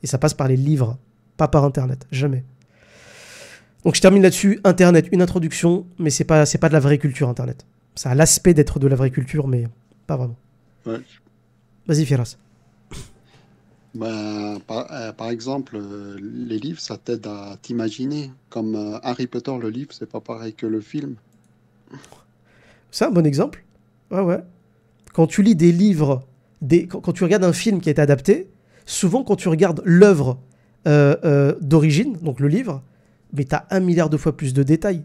Et ça passe par les livres, pas par Internet, jamais. Donc je termine là-dessus. Internet, une introduction, mais c'est pas, c'est pas de la vraie culture Internet. Ça a l'aspect d'être de la vraie culture, mais pas vraiment. Vas-y, Firas.
Bah, euh, par, exemple, euh, les livres, ça t'aide à t'imaginer. Comme euh, Harry Potter, le livre, c'est pas pareil que le film.
C'est un bon exemple. Ouais, ouais. Quand tu lis des livres, des... quand tu regardes un film qui est adapté, souvent quand tu regardes l'œuvre euh, euh, d'origine, donc le livre, mais tu un milliard de fois plus de détails.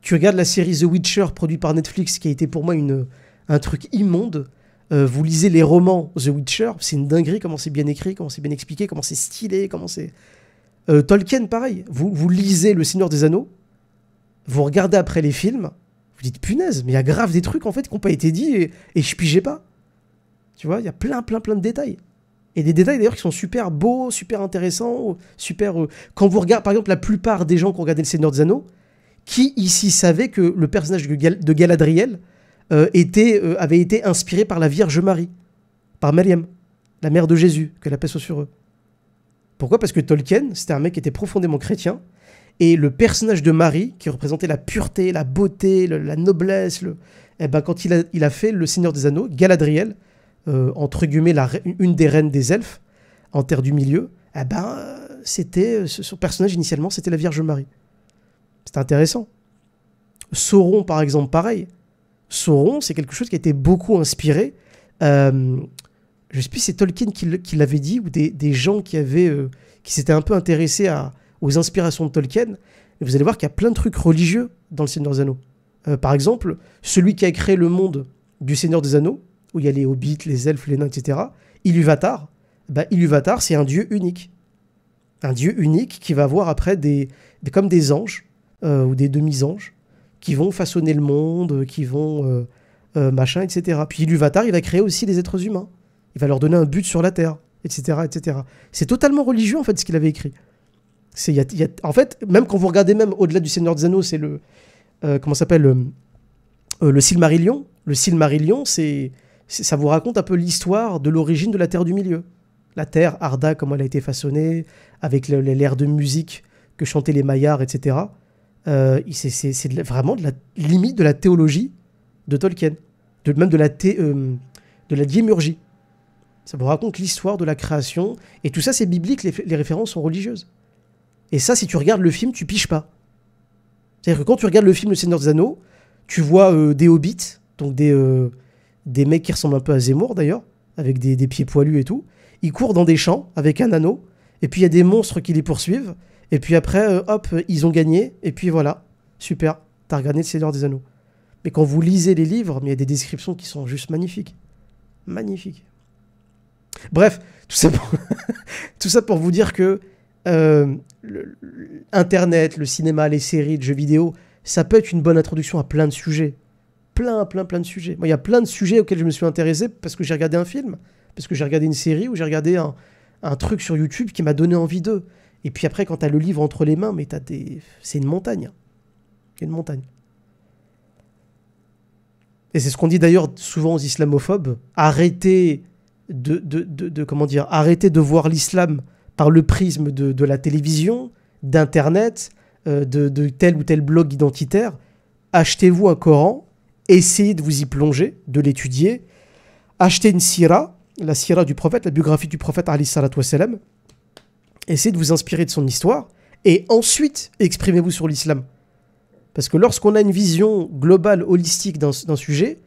Tu regardes la série The Witcher produite par Netflix, qui a été pour moi une, un truc immonde. Euh, vous lisez les romans The Witcher, c'est une dinguerie comment c'est bien écrit, comment c'est bien expliqué, comment c'est stylé, comment c'est... Tolkien, pareil. Vous, vous lisez Le Seigneur des Anneaux, vous regardez après les films, vous dites punaise, mais il y a grave des trucs en fait qui n'ont pas été dit et, et je pigeais pas. Tu vois, il y a plein, plein, plein de détails. Et des détails d'ailleurs qui sont super beaux, super intéressants, super. Euh, quand vous regardez, par exemple, la plupart des gens qui ont regardé Le Seigneur des Anneaux, qui ici savaient que le personnage de, Galadriel euh, euh, avait été inspiré par la Vierge Marie, par Mariam, la mère de Jésus, que la paix soit sur eux. Pourquoi Parce que Tolkien, c'était un mec qui était profondément chrétien, et le personnage de Marie, qui représentait la pureté, la beauté, la noblesse, eh ben, quand il il a fait Le Seigneur des Anneaux, Galadriel, euh, entre guillemets, la, une des reines des elfes, en terre du milieu, eh ben, c'était, son personnage initialement, c'était la Vierge Marie. C'est intéressant. Sauron, par exemple, pareil. Sauron, c'est quelque chose qui a été beaucoup inspiré. Euh, je ne sais plus c'est Tolkien qui, l'avait dit, ou des, gens qui, avaient, euh, qui s'étaient un peu intéressés aux inspirations de Tolkien. vous allez voir qu'il y a plein de trucs religieux dans Le Seigneur des Anneaux. par exemple, celui qui a créé le monde du Seigneur des Anneaux, où il y a les hobbits, les elfes, les nains, etc. Iluvatar, bah, c'est un dieu unique. Un dieu unique qui va avoir après des, comme des anges euh, ou des demi-anges qui vont façonner le monde, euh, qui vont euh, machin, etc. Puis Iluvatar, il va créer aussi des êtres humains. Il va leur donner un but sur la terre, etc., etc. C'est totalement religieux en fait ce qu'il avait écrit. C'est, en fait, même quand vous regardez même au-delà du Seigneur des Anneaux, c'est le comment s'appelle le Silmarillion. Le Silmarillion, c'est ça vous raconte un peu l'histoire de l'origine de la Terre du Milieu. La Terre, Arda, comment elle a été façonnée, avec l'air de musique que chantaient les Maillards, etc. Euh, c'est vraiment de la limite de la théologie de Tolkien, de, même de la, thé, euh, de la Ça vous raconte l'histoire de la création, et tout ça c'est biblique, les, références sont religieuses. Et ça, si tu regardes le film, tu piches pas. C'est-à-dire que quand tu regardes le film de Seigneur des tu vois euh, des hobbits, donc des, des mecs qui ressemblent un peu à Zemmour d'ailleurs, avec des, pieds poilus et tout. Ils courent dans des champs avec un anneau, et puis il y a des monstres qui les poursuivent, et puis après, euh, hop, ils ont gagné, et puis voilà, super, t'as regardé le Seigneur des Anneaux. Mais quand vous lisez les livres, il y a des descriptions qui sont juste magnifiques. Magnifiques. Bref, tout ça pour, vous dire que euh, Internet, le cinéma, les séries, les jeux vidéo, ça peut être une bonne introduction à plein de sujets plein, plein, plein de sujets. Moi, il y a plein de sujets auxquels je me suis intéressé parce que j'ai regardé un film, parce que j'ai regardé une série ou j'ai regardé un, un, truc sur YouTube qui m'a donné envie d'eux. Et puis après, quand t'as le livre entre les mains, mais t'as des... c'est une montagne. C'est une montagne. Et c'est ce qu'on dit d'ailleurs souvent aux islamophobes. Arrêtez de, de, de, comment dire, arrêtez de voir l'islam par le prisme de, la télévision, d'Internet, euh, de, de tel ou tel blog identitaire. Achetez-vous un Coran essayez de vous y plonger, de l'étudier. Achetez une sira, la sira du prophète, la biographie du prophète Ali Salam. Essayez de vous inspirer de son histoire et ensuite exprimez-vous sur l'islam. Parce que lorsqu'on a une vision globale, holistique d'un sujet,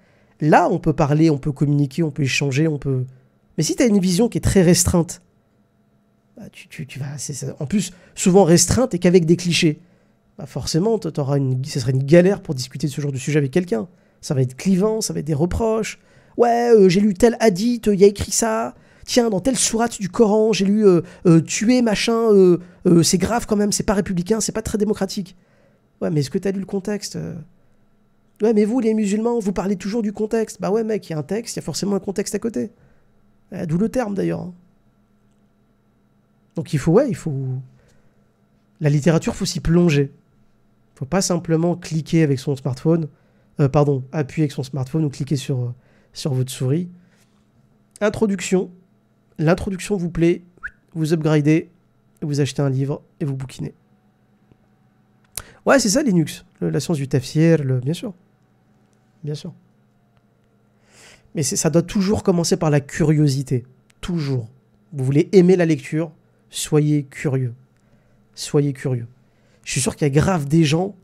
là on peut parler, on peut communiquer, on peut échanger, on peut. Mais si tu as une vision qui est très restreinte, bah, tu, vas, en plus souvent restreinte et qu'avec des clichés, bah, forcément, auras une, ce serait une galère pour discuter de ce genre de sujet avec quelqu'un. Ça va être clivant, ça va être des reproches. Ouais, euh, j'ai lu tel hadith, il y a écrit ça. Tiens, dans telle sourate du Coran, j'ai lu euh, euh, tuer machin, c'est grave quand même, c'est pas républicain, c'est pas très démocratique. Ouais, mais est-ce que t'as lu le contexte Ouais, mais vous, les musulmans, vous parlez toujours du contexte. Bah ouais, mec, il y a un texte, il y a forcément un contexte à côté. Eh, d'où le terme d'ailleurs. Hein. Donc il faut, ouais, il faut. La littérature, faut s'y plonger. Faut pas simplement cliquer avec son smartphone. Euh, pardon, appuyez avec son smartphone ou cliquez sur, euh, sur votre souris. Introduction. L'introduction vous plaît, vous upgradez, vous achetez un livre et vous bouquinez. Ouais, c'est ça Linux, la science du tafsir, le, bien sûr. Bien sûr. Mais ça doit toujours commencer par la curiosité. Toujours. Vous voulez aimer la lecture, soyez curieux. Soyez curieux. Je suis sûr qu'il y a grave des gens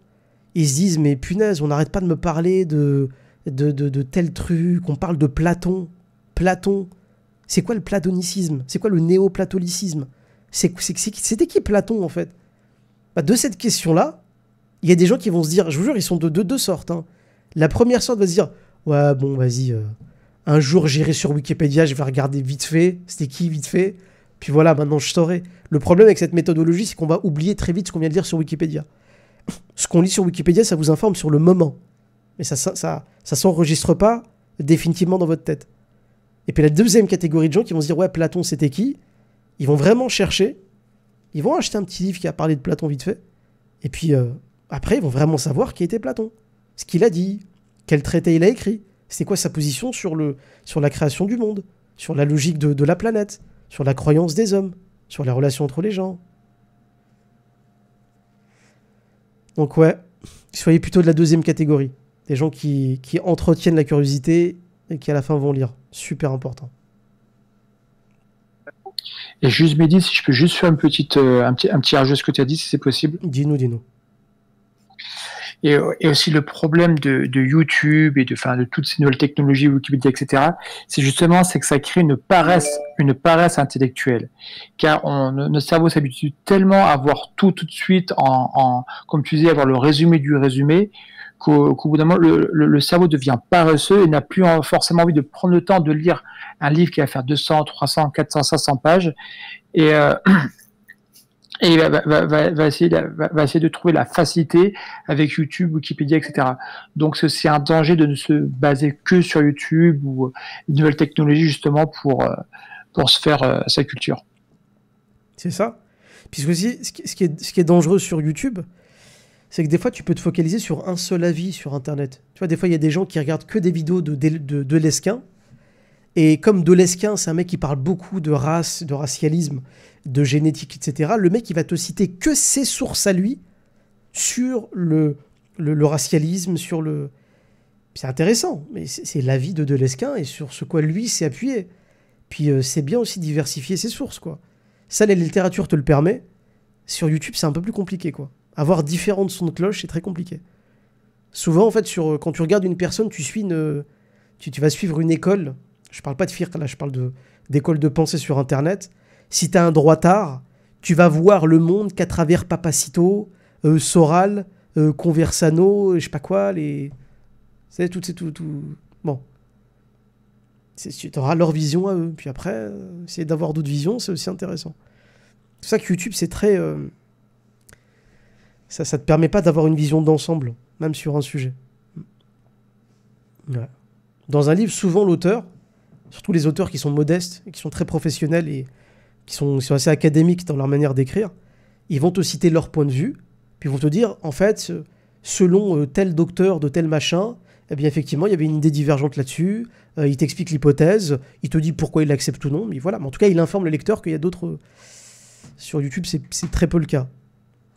ils se disent mais punaise, on n'arrête pas de me parler de de, de, tel truc, on parle de Platon. Platon, c'est quoi le platonicisme C'est quoi le néoplatonicisme C'était qui Platon en fait bah, De cette question-là, il y a des gens qui vont se dire, je vous jure, ils sont de deux, sortes. Hein. La première sorte va se dire, ouais bon vas-y, euh, un jour j'irai sur Wikipédia, je vais regarder vite fait, c'était qui vite fait, puis voilà, maintenant je saurai. Le problème avec cette méthodologie, c'est qu'on va oublier très vite ce qu'on vient de dire sur Wikipédia ce qu'on lit sur Wikipédia, ça vous informe sur le moment. Mais ça, ça, ça, s'enregistre pas définitivement dans votre tête. Et puis la deuxième catégorie de gens qui vont se dire, ouais, Platon, c'était qui Ils vont vraiment chercher. Ils vont acheter un petit livre qui a parlé de Platon vite fait. Et puis euh, après, ils vont vraiment savoir qui était Platon. Ce qu'il a dit, quel traité il a écrit, c'était quoi sa position sur, le, sur la création du monde, sur la logique de, la planète, sur la croyance des hommes, sur les relations entre les gens, Donc ouais, soyez plutôt de la deuxième catégorie. Des gens qui, entretiennent la curiosité et qui à la fin vont lire. Super important.
Et juste Mehdi, si je peux juste faire petite, euh, un, petit, un petit rajout ce que tu as dit, si c'est possible. Dis-nous, dis-nous et, aussi le problème de, de YouTube et de, enfin, de toutes ces nouvelles technologies, Wikipédia, etc. C'est justement c'est que ça crée une paresse, une paresse intellectuelle, car on, notre cerveau s'habitue tellement à voir tout tout de suite, en, en comme tu disais, avoir le résumé du résumé, qu'au bout d'un moment, le, cerveau devient paresseux et n'a plus forcément envie de prendre le temps de lire un livre qui va faire 200, 300, 400, 500 pages. Et, euh, et va, va, essayer, de trouver la facilité avec YouTube, Wikipédia, etc. Donc c'est un danger de ne se baser que sur YouTube ou euh, une nouvelle technologie justement pour, euh, pour se faire euh, sa culture.
C'est ça. Puisque aussi, ce qui, est, dangereux sur YouTube, c'est que des fois tu peux te focaliser sur un seul avis sur Internet. Tu vois, des fois il y a des gens qui regardent que des vidéos de l'esquin et comme Dolesquin, c'est un mec qui parle beaucoup de race, de racialisme, de génétique, etc., le mec, il va te citer que ses sources à lui sur le, le, racialisme, sur le... C'est intéressant, mais c'est l'avis de Delesquin et sur ce quoi lui s'est appuyé. Puis euh, c'est bien aussi diversifier ses sources, quoi. Ça, la littérature te le permet. Sur YouTube, c'est un peu plus compliqué, quoi. Avoir différentes sons de cloche, c'est très compliqué. Souvent, en fait, sur, euh, quand tu regardes une personne, tu suis une, tu vas suivre une école je parle pas de FIRC, là, je parle d'école de, pensée sur Internet. Si tu as un droit tard, tu vas voir le monde qu'à travers Papacito, euh, Soral, euh, Conversano, euh, je sais pas quoi, les. C'est tout, c'est tout, tout. Bon. Tu auras leur vision Puis après, essayer d'avoir d'autres visions, c'est aussi intéressant. C'est ça que YouTube, c'est très. Ça, ça te permet pas d'avoir une vision d'ensemble, même sur un sujet. Dans un livre, souvent l'auteur, surtout les auteurs qui sont modestes, qui sont très professionnels et qui sont, assez académiques dans leur manière d'écrire, ils vont te citer leur point de vue, puis vont te dire, en fait, selon euh, tel docteur de tel machin, eh bien effectivement, il y avait une idée divergente là-dessus, euh, il t'explique l'hypothèse, il te dit pourquoi il l'accepte ou non, mais voilà, en tout cas, il informe le lecteur qu'il y a d'autres... Sur YouTube, c'est très peu le cas.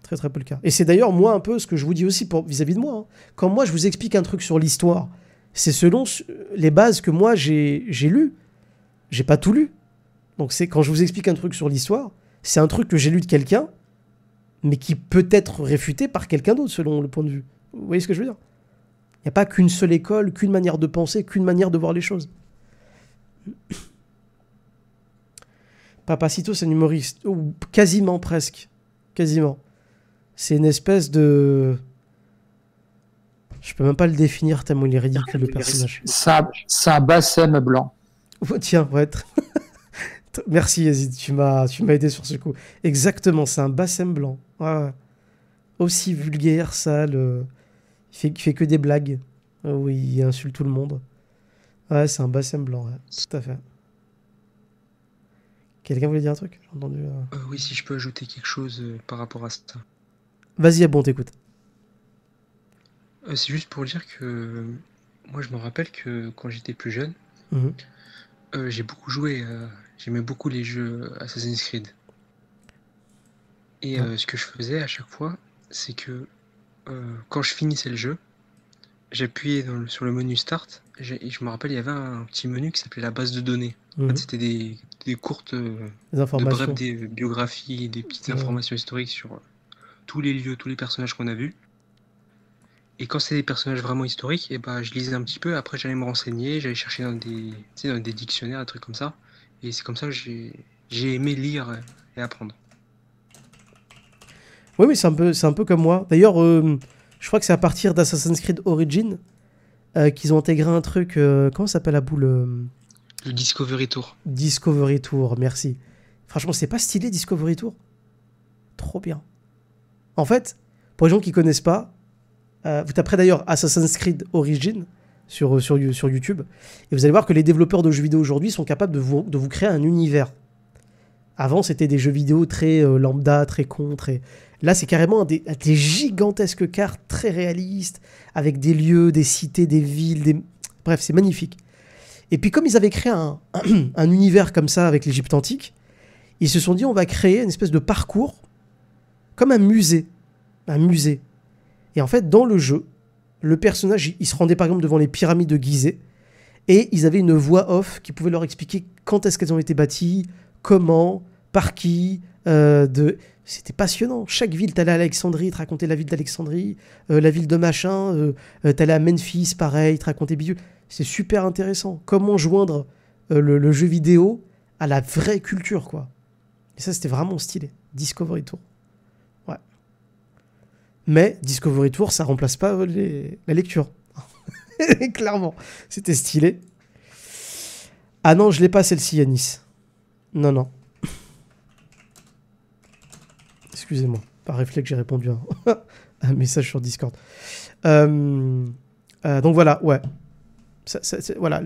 Très très peu le cas. Et c'est d'ailleurs, moi, un peu ce que je vous dis aussi vis-à-vis de moi. Hein. Quand moi, je vous explique un truc sur l'histoire, c'est selon les bases que moi j'ai lues. J'ai pas tout lu. Donc c'est quand je vous explique un truc sur l'histoire, c'est un truc que j'ai lu de quelqu'un, mais qui peut être réfuté par quelqu'un d'autre selon le point de vue. Vous voyez ce que je veux dire Il n'y a pas qu'une seule école, qu'une manière de penser, qu'une manière de voir les choses. Papacito, c'est un humoriste. ou quasiment presque. Quasiment. C'est une espèce de... Je peux même pas le définir tellement il est ridicule le personnage.
Ça, ça bassem blanc.
Oh, tiens, ouais. Merci Yazid, tu m'as, tu m'as aidé sur ce coup. Exactement, c'est un bassem blanc. Ah, aussi vulgaire, sale. Euh, il fait, fait que des blagues. Ah oui, il insulte tout le monde. Ouais, c'est un bassem blanc, tout à fait. Quelqu'un voulait dire un truc J'ai entendu. Euh.
Euh, oui, si je peux ajouter quelque chose par rapport à ça.
Vas-y, à bon, t'écoute.
Euh, c'est juste pour dire que moi, je me rappelle que quand j'étais plus jeune, mhm. euh, j'ai beaucoup joué. Euh, j'aimais beaucoup les jeux Assassin's Creed. Et ce que je faisais à chaque fois, c'est que quand je finissais le jeu, j'appuyais sur le menu Start. Et je me rappelle, il y avait un, petit menu qui s'appelait la base de données. Mhm. C'était des, courtes informations. des biographies, des petites informations historiques sur tous les lieux, tous les personnages qu'on a vus. Et quand c'est des personnages vraiment historiques, et eh ben, je lisais un petit peu, après j'allais me renseigner, j'allais chercher dans des, dans des dictionnaires, des trucs comme ça. Et c'est comme ça que j'ai aimé lire et apprendre.
Oui, mais c'est un, peu, un peu comme moi. D'ailleurs, euh, je crois que c'est à partir d'Assassin's Creed Origin euh, qu'ils ont intégré un truc. Euh, comment comment s'appelle la boule
Le Discovery Tour.
Discovery Tour, merci. Franchement, c'est pas stylé Discovery Tour Trop bien. En fait, pour les gens qui connaissent pas, euh, vous taperez d'ailleurs Assassin's Creed Origin sur, euh, sur, sur, YouTube, et vous allez voir que les développeurs de jeux vidéo aujourd'hui sont capables de vous, de vous créer un univers. Avant, c'était des jeux vidéo très euh, lambda, très con, très... Là, c'est carrément des, gigantesques cartes très réalistes, avec des lieux, des cités, des villes, des... Bref, c'est magnifique. Et puis, comme ils avaient créé un, un univers comme ça avec l'Égypte antique, ils se sont dit, on va créer une espèce de parcours, comme un musée. Un musée. Et en fait, dans le jeu, le personnage, il se rendait par exemple devant les pyramides de Gizeh, et ils avaient une voix off qui pouvait leur expliquer quand est-ce qu'elles ont été bâties, comment, par qui. Euh, de... C'était passionnant. Chaque ville, t'allais à Alexandrie, te raconter la ville d'Alexandrie, euh, la ville de machin, tu euh, t'allais à Memphis, pareil, te racontais bidule. C'est super intéressant. Comment joindre le, le jeu vidéo à la vraie culture, quoi. Et ça, c'était vraiment stylé. Discovery Tour. Mais Discovery Tour, ça remplace pas la lecture. Clairement, c'était stylé. Ah non, je l'ai pas celle-ci, Yanis. Non, non. Excusez-moi, par réflexe, j'ai répondu à un message sur Discord. Euh, euh, donc voilà, ouais. voilà,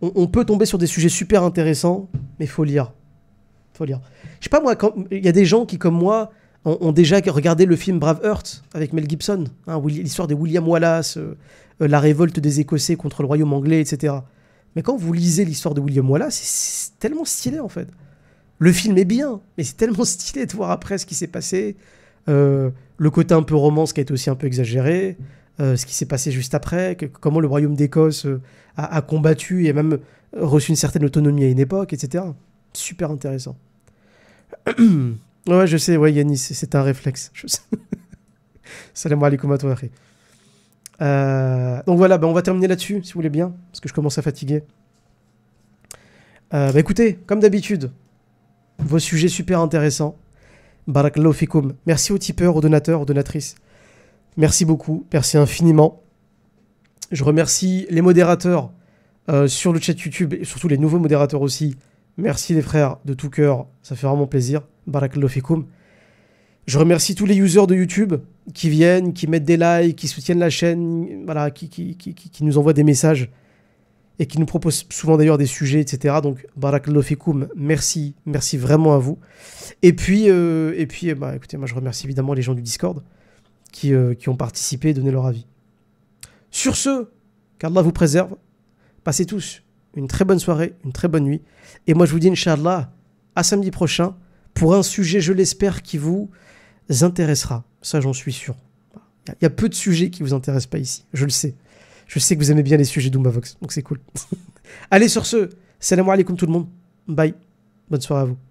On, peut tomber sur des sujets super intéressants, mais faut lire. Faut lire. Je sais pas, moi, il y a des gens qui, comme moi, ont, déjà regardé le film Braveheart avec Mel Gibson, hein, l'histoire de William Wallace, euh, euh, la révolte des Écossais contre le royaume anglais, etc. Mais quand vous lisez l'histoire de William Wallace, c'est tellement stylé en fait. Le film est bien, mais c'est tellement stylé de voir après ce qui s'est passé, euh, le côté un peu romance qui a été aussi un peu exagéré, ce qui s'est passé juste après, comment le royaume d'Écosse a, a, combattu et même reçu une certaine autonomie à une époque, etc. Super intéressant. Ouais, je sais, ouais, Yanis, c'est un réflexe. Je sais. Salam alaikum à toi, euh, donc voilà, bah, on va terminer là-dessus, si vous voulez bien, parce que je commence à fatiguer. Euh, bah, écoutez, comme d'habitude, vos sujets super intéressants. Barakallahu Fikoum. Merci aux tipeurs, aux donateurs, aux donatrices. Merci beaucoup, merci infiniment. Je remercie les modérateurs euh, sur le chat YouTube et surtout les nouveaux modérateurs aussi. Merci les frères de tout cœur, ça fait vraiment plaisir. Barakallahu Je remercie tous les users de YouTube qui viennent, qui mettent des likes, qui soutiennent la chaîne, voilà, qui, nous envoient des messages et qui nous proposent souvent d'ailleurs des sujets, etc. Donc, Barakallahu fikoum, merci, merci vraiment à vous. Et puis, euh, et puis bah, écoutez, moi je remercie évidemment les gens du Discord qui, euh, qui ont participé et donné leur avis. Sur ce, qu'Allah vous préserve, passez tous une très bonne soirée, une très bonne nuit. Et moi je vous dis, Inch'Allah, à samedi prochain pour un sujet, je l'espère, qui vous intéressera. Ça, j'en suis sûr. Il y, a peu de sujets qui vous intéressent pas ici, je le sais. Je sais que vous aimez bien les sujets d'Oumbavox, donc c'est cool. Allez sur ce, salam alaikum tout le monde. Bye. Bonne soirée à vous.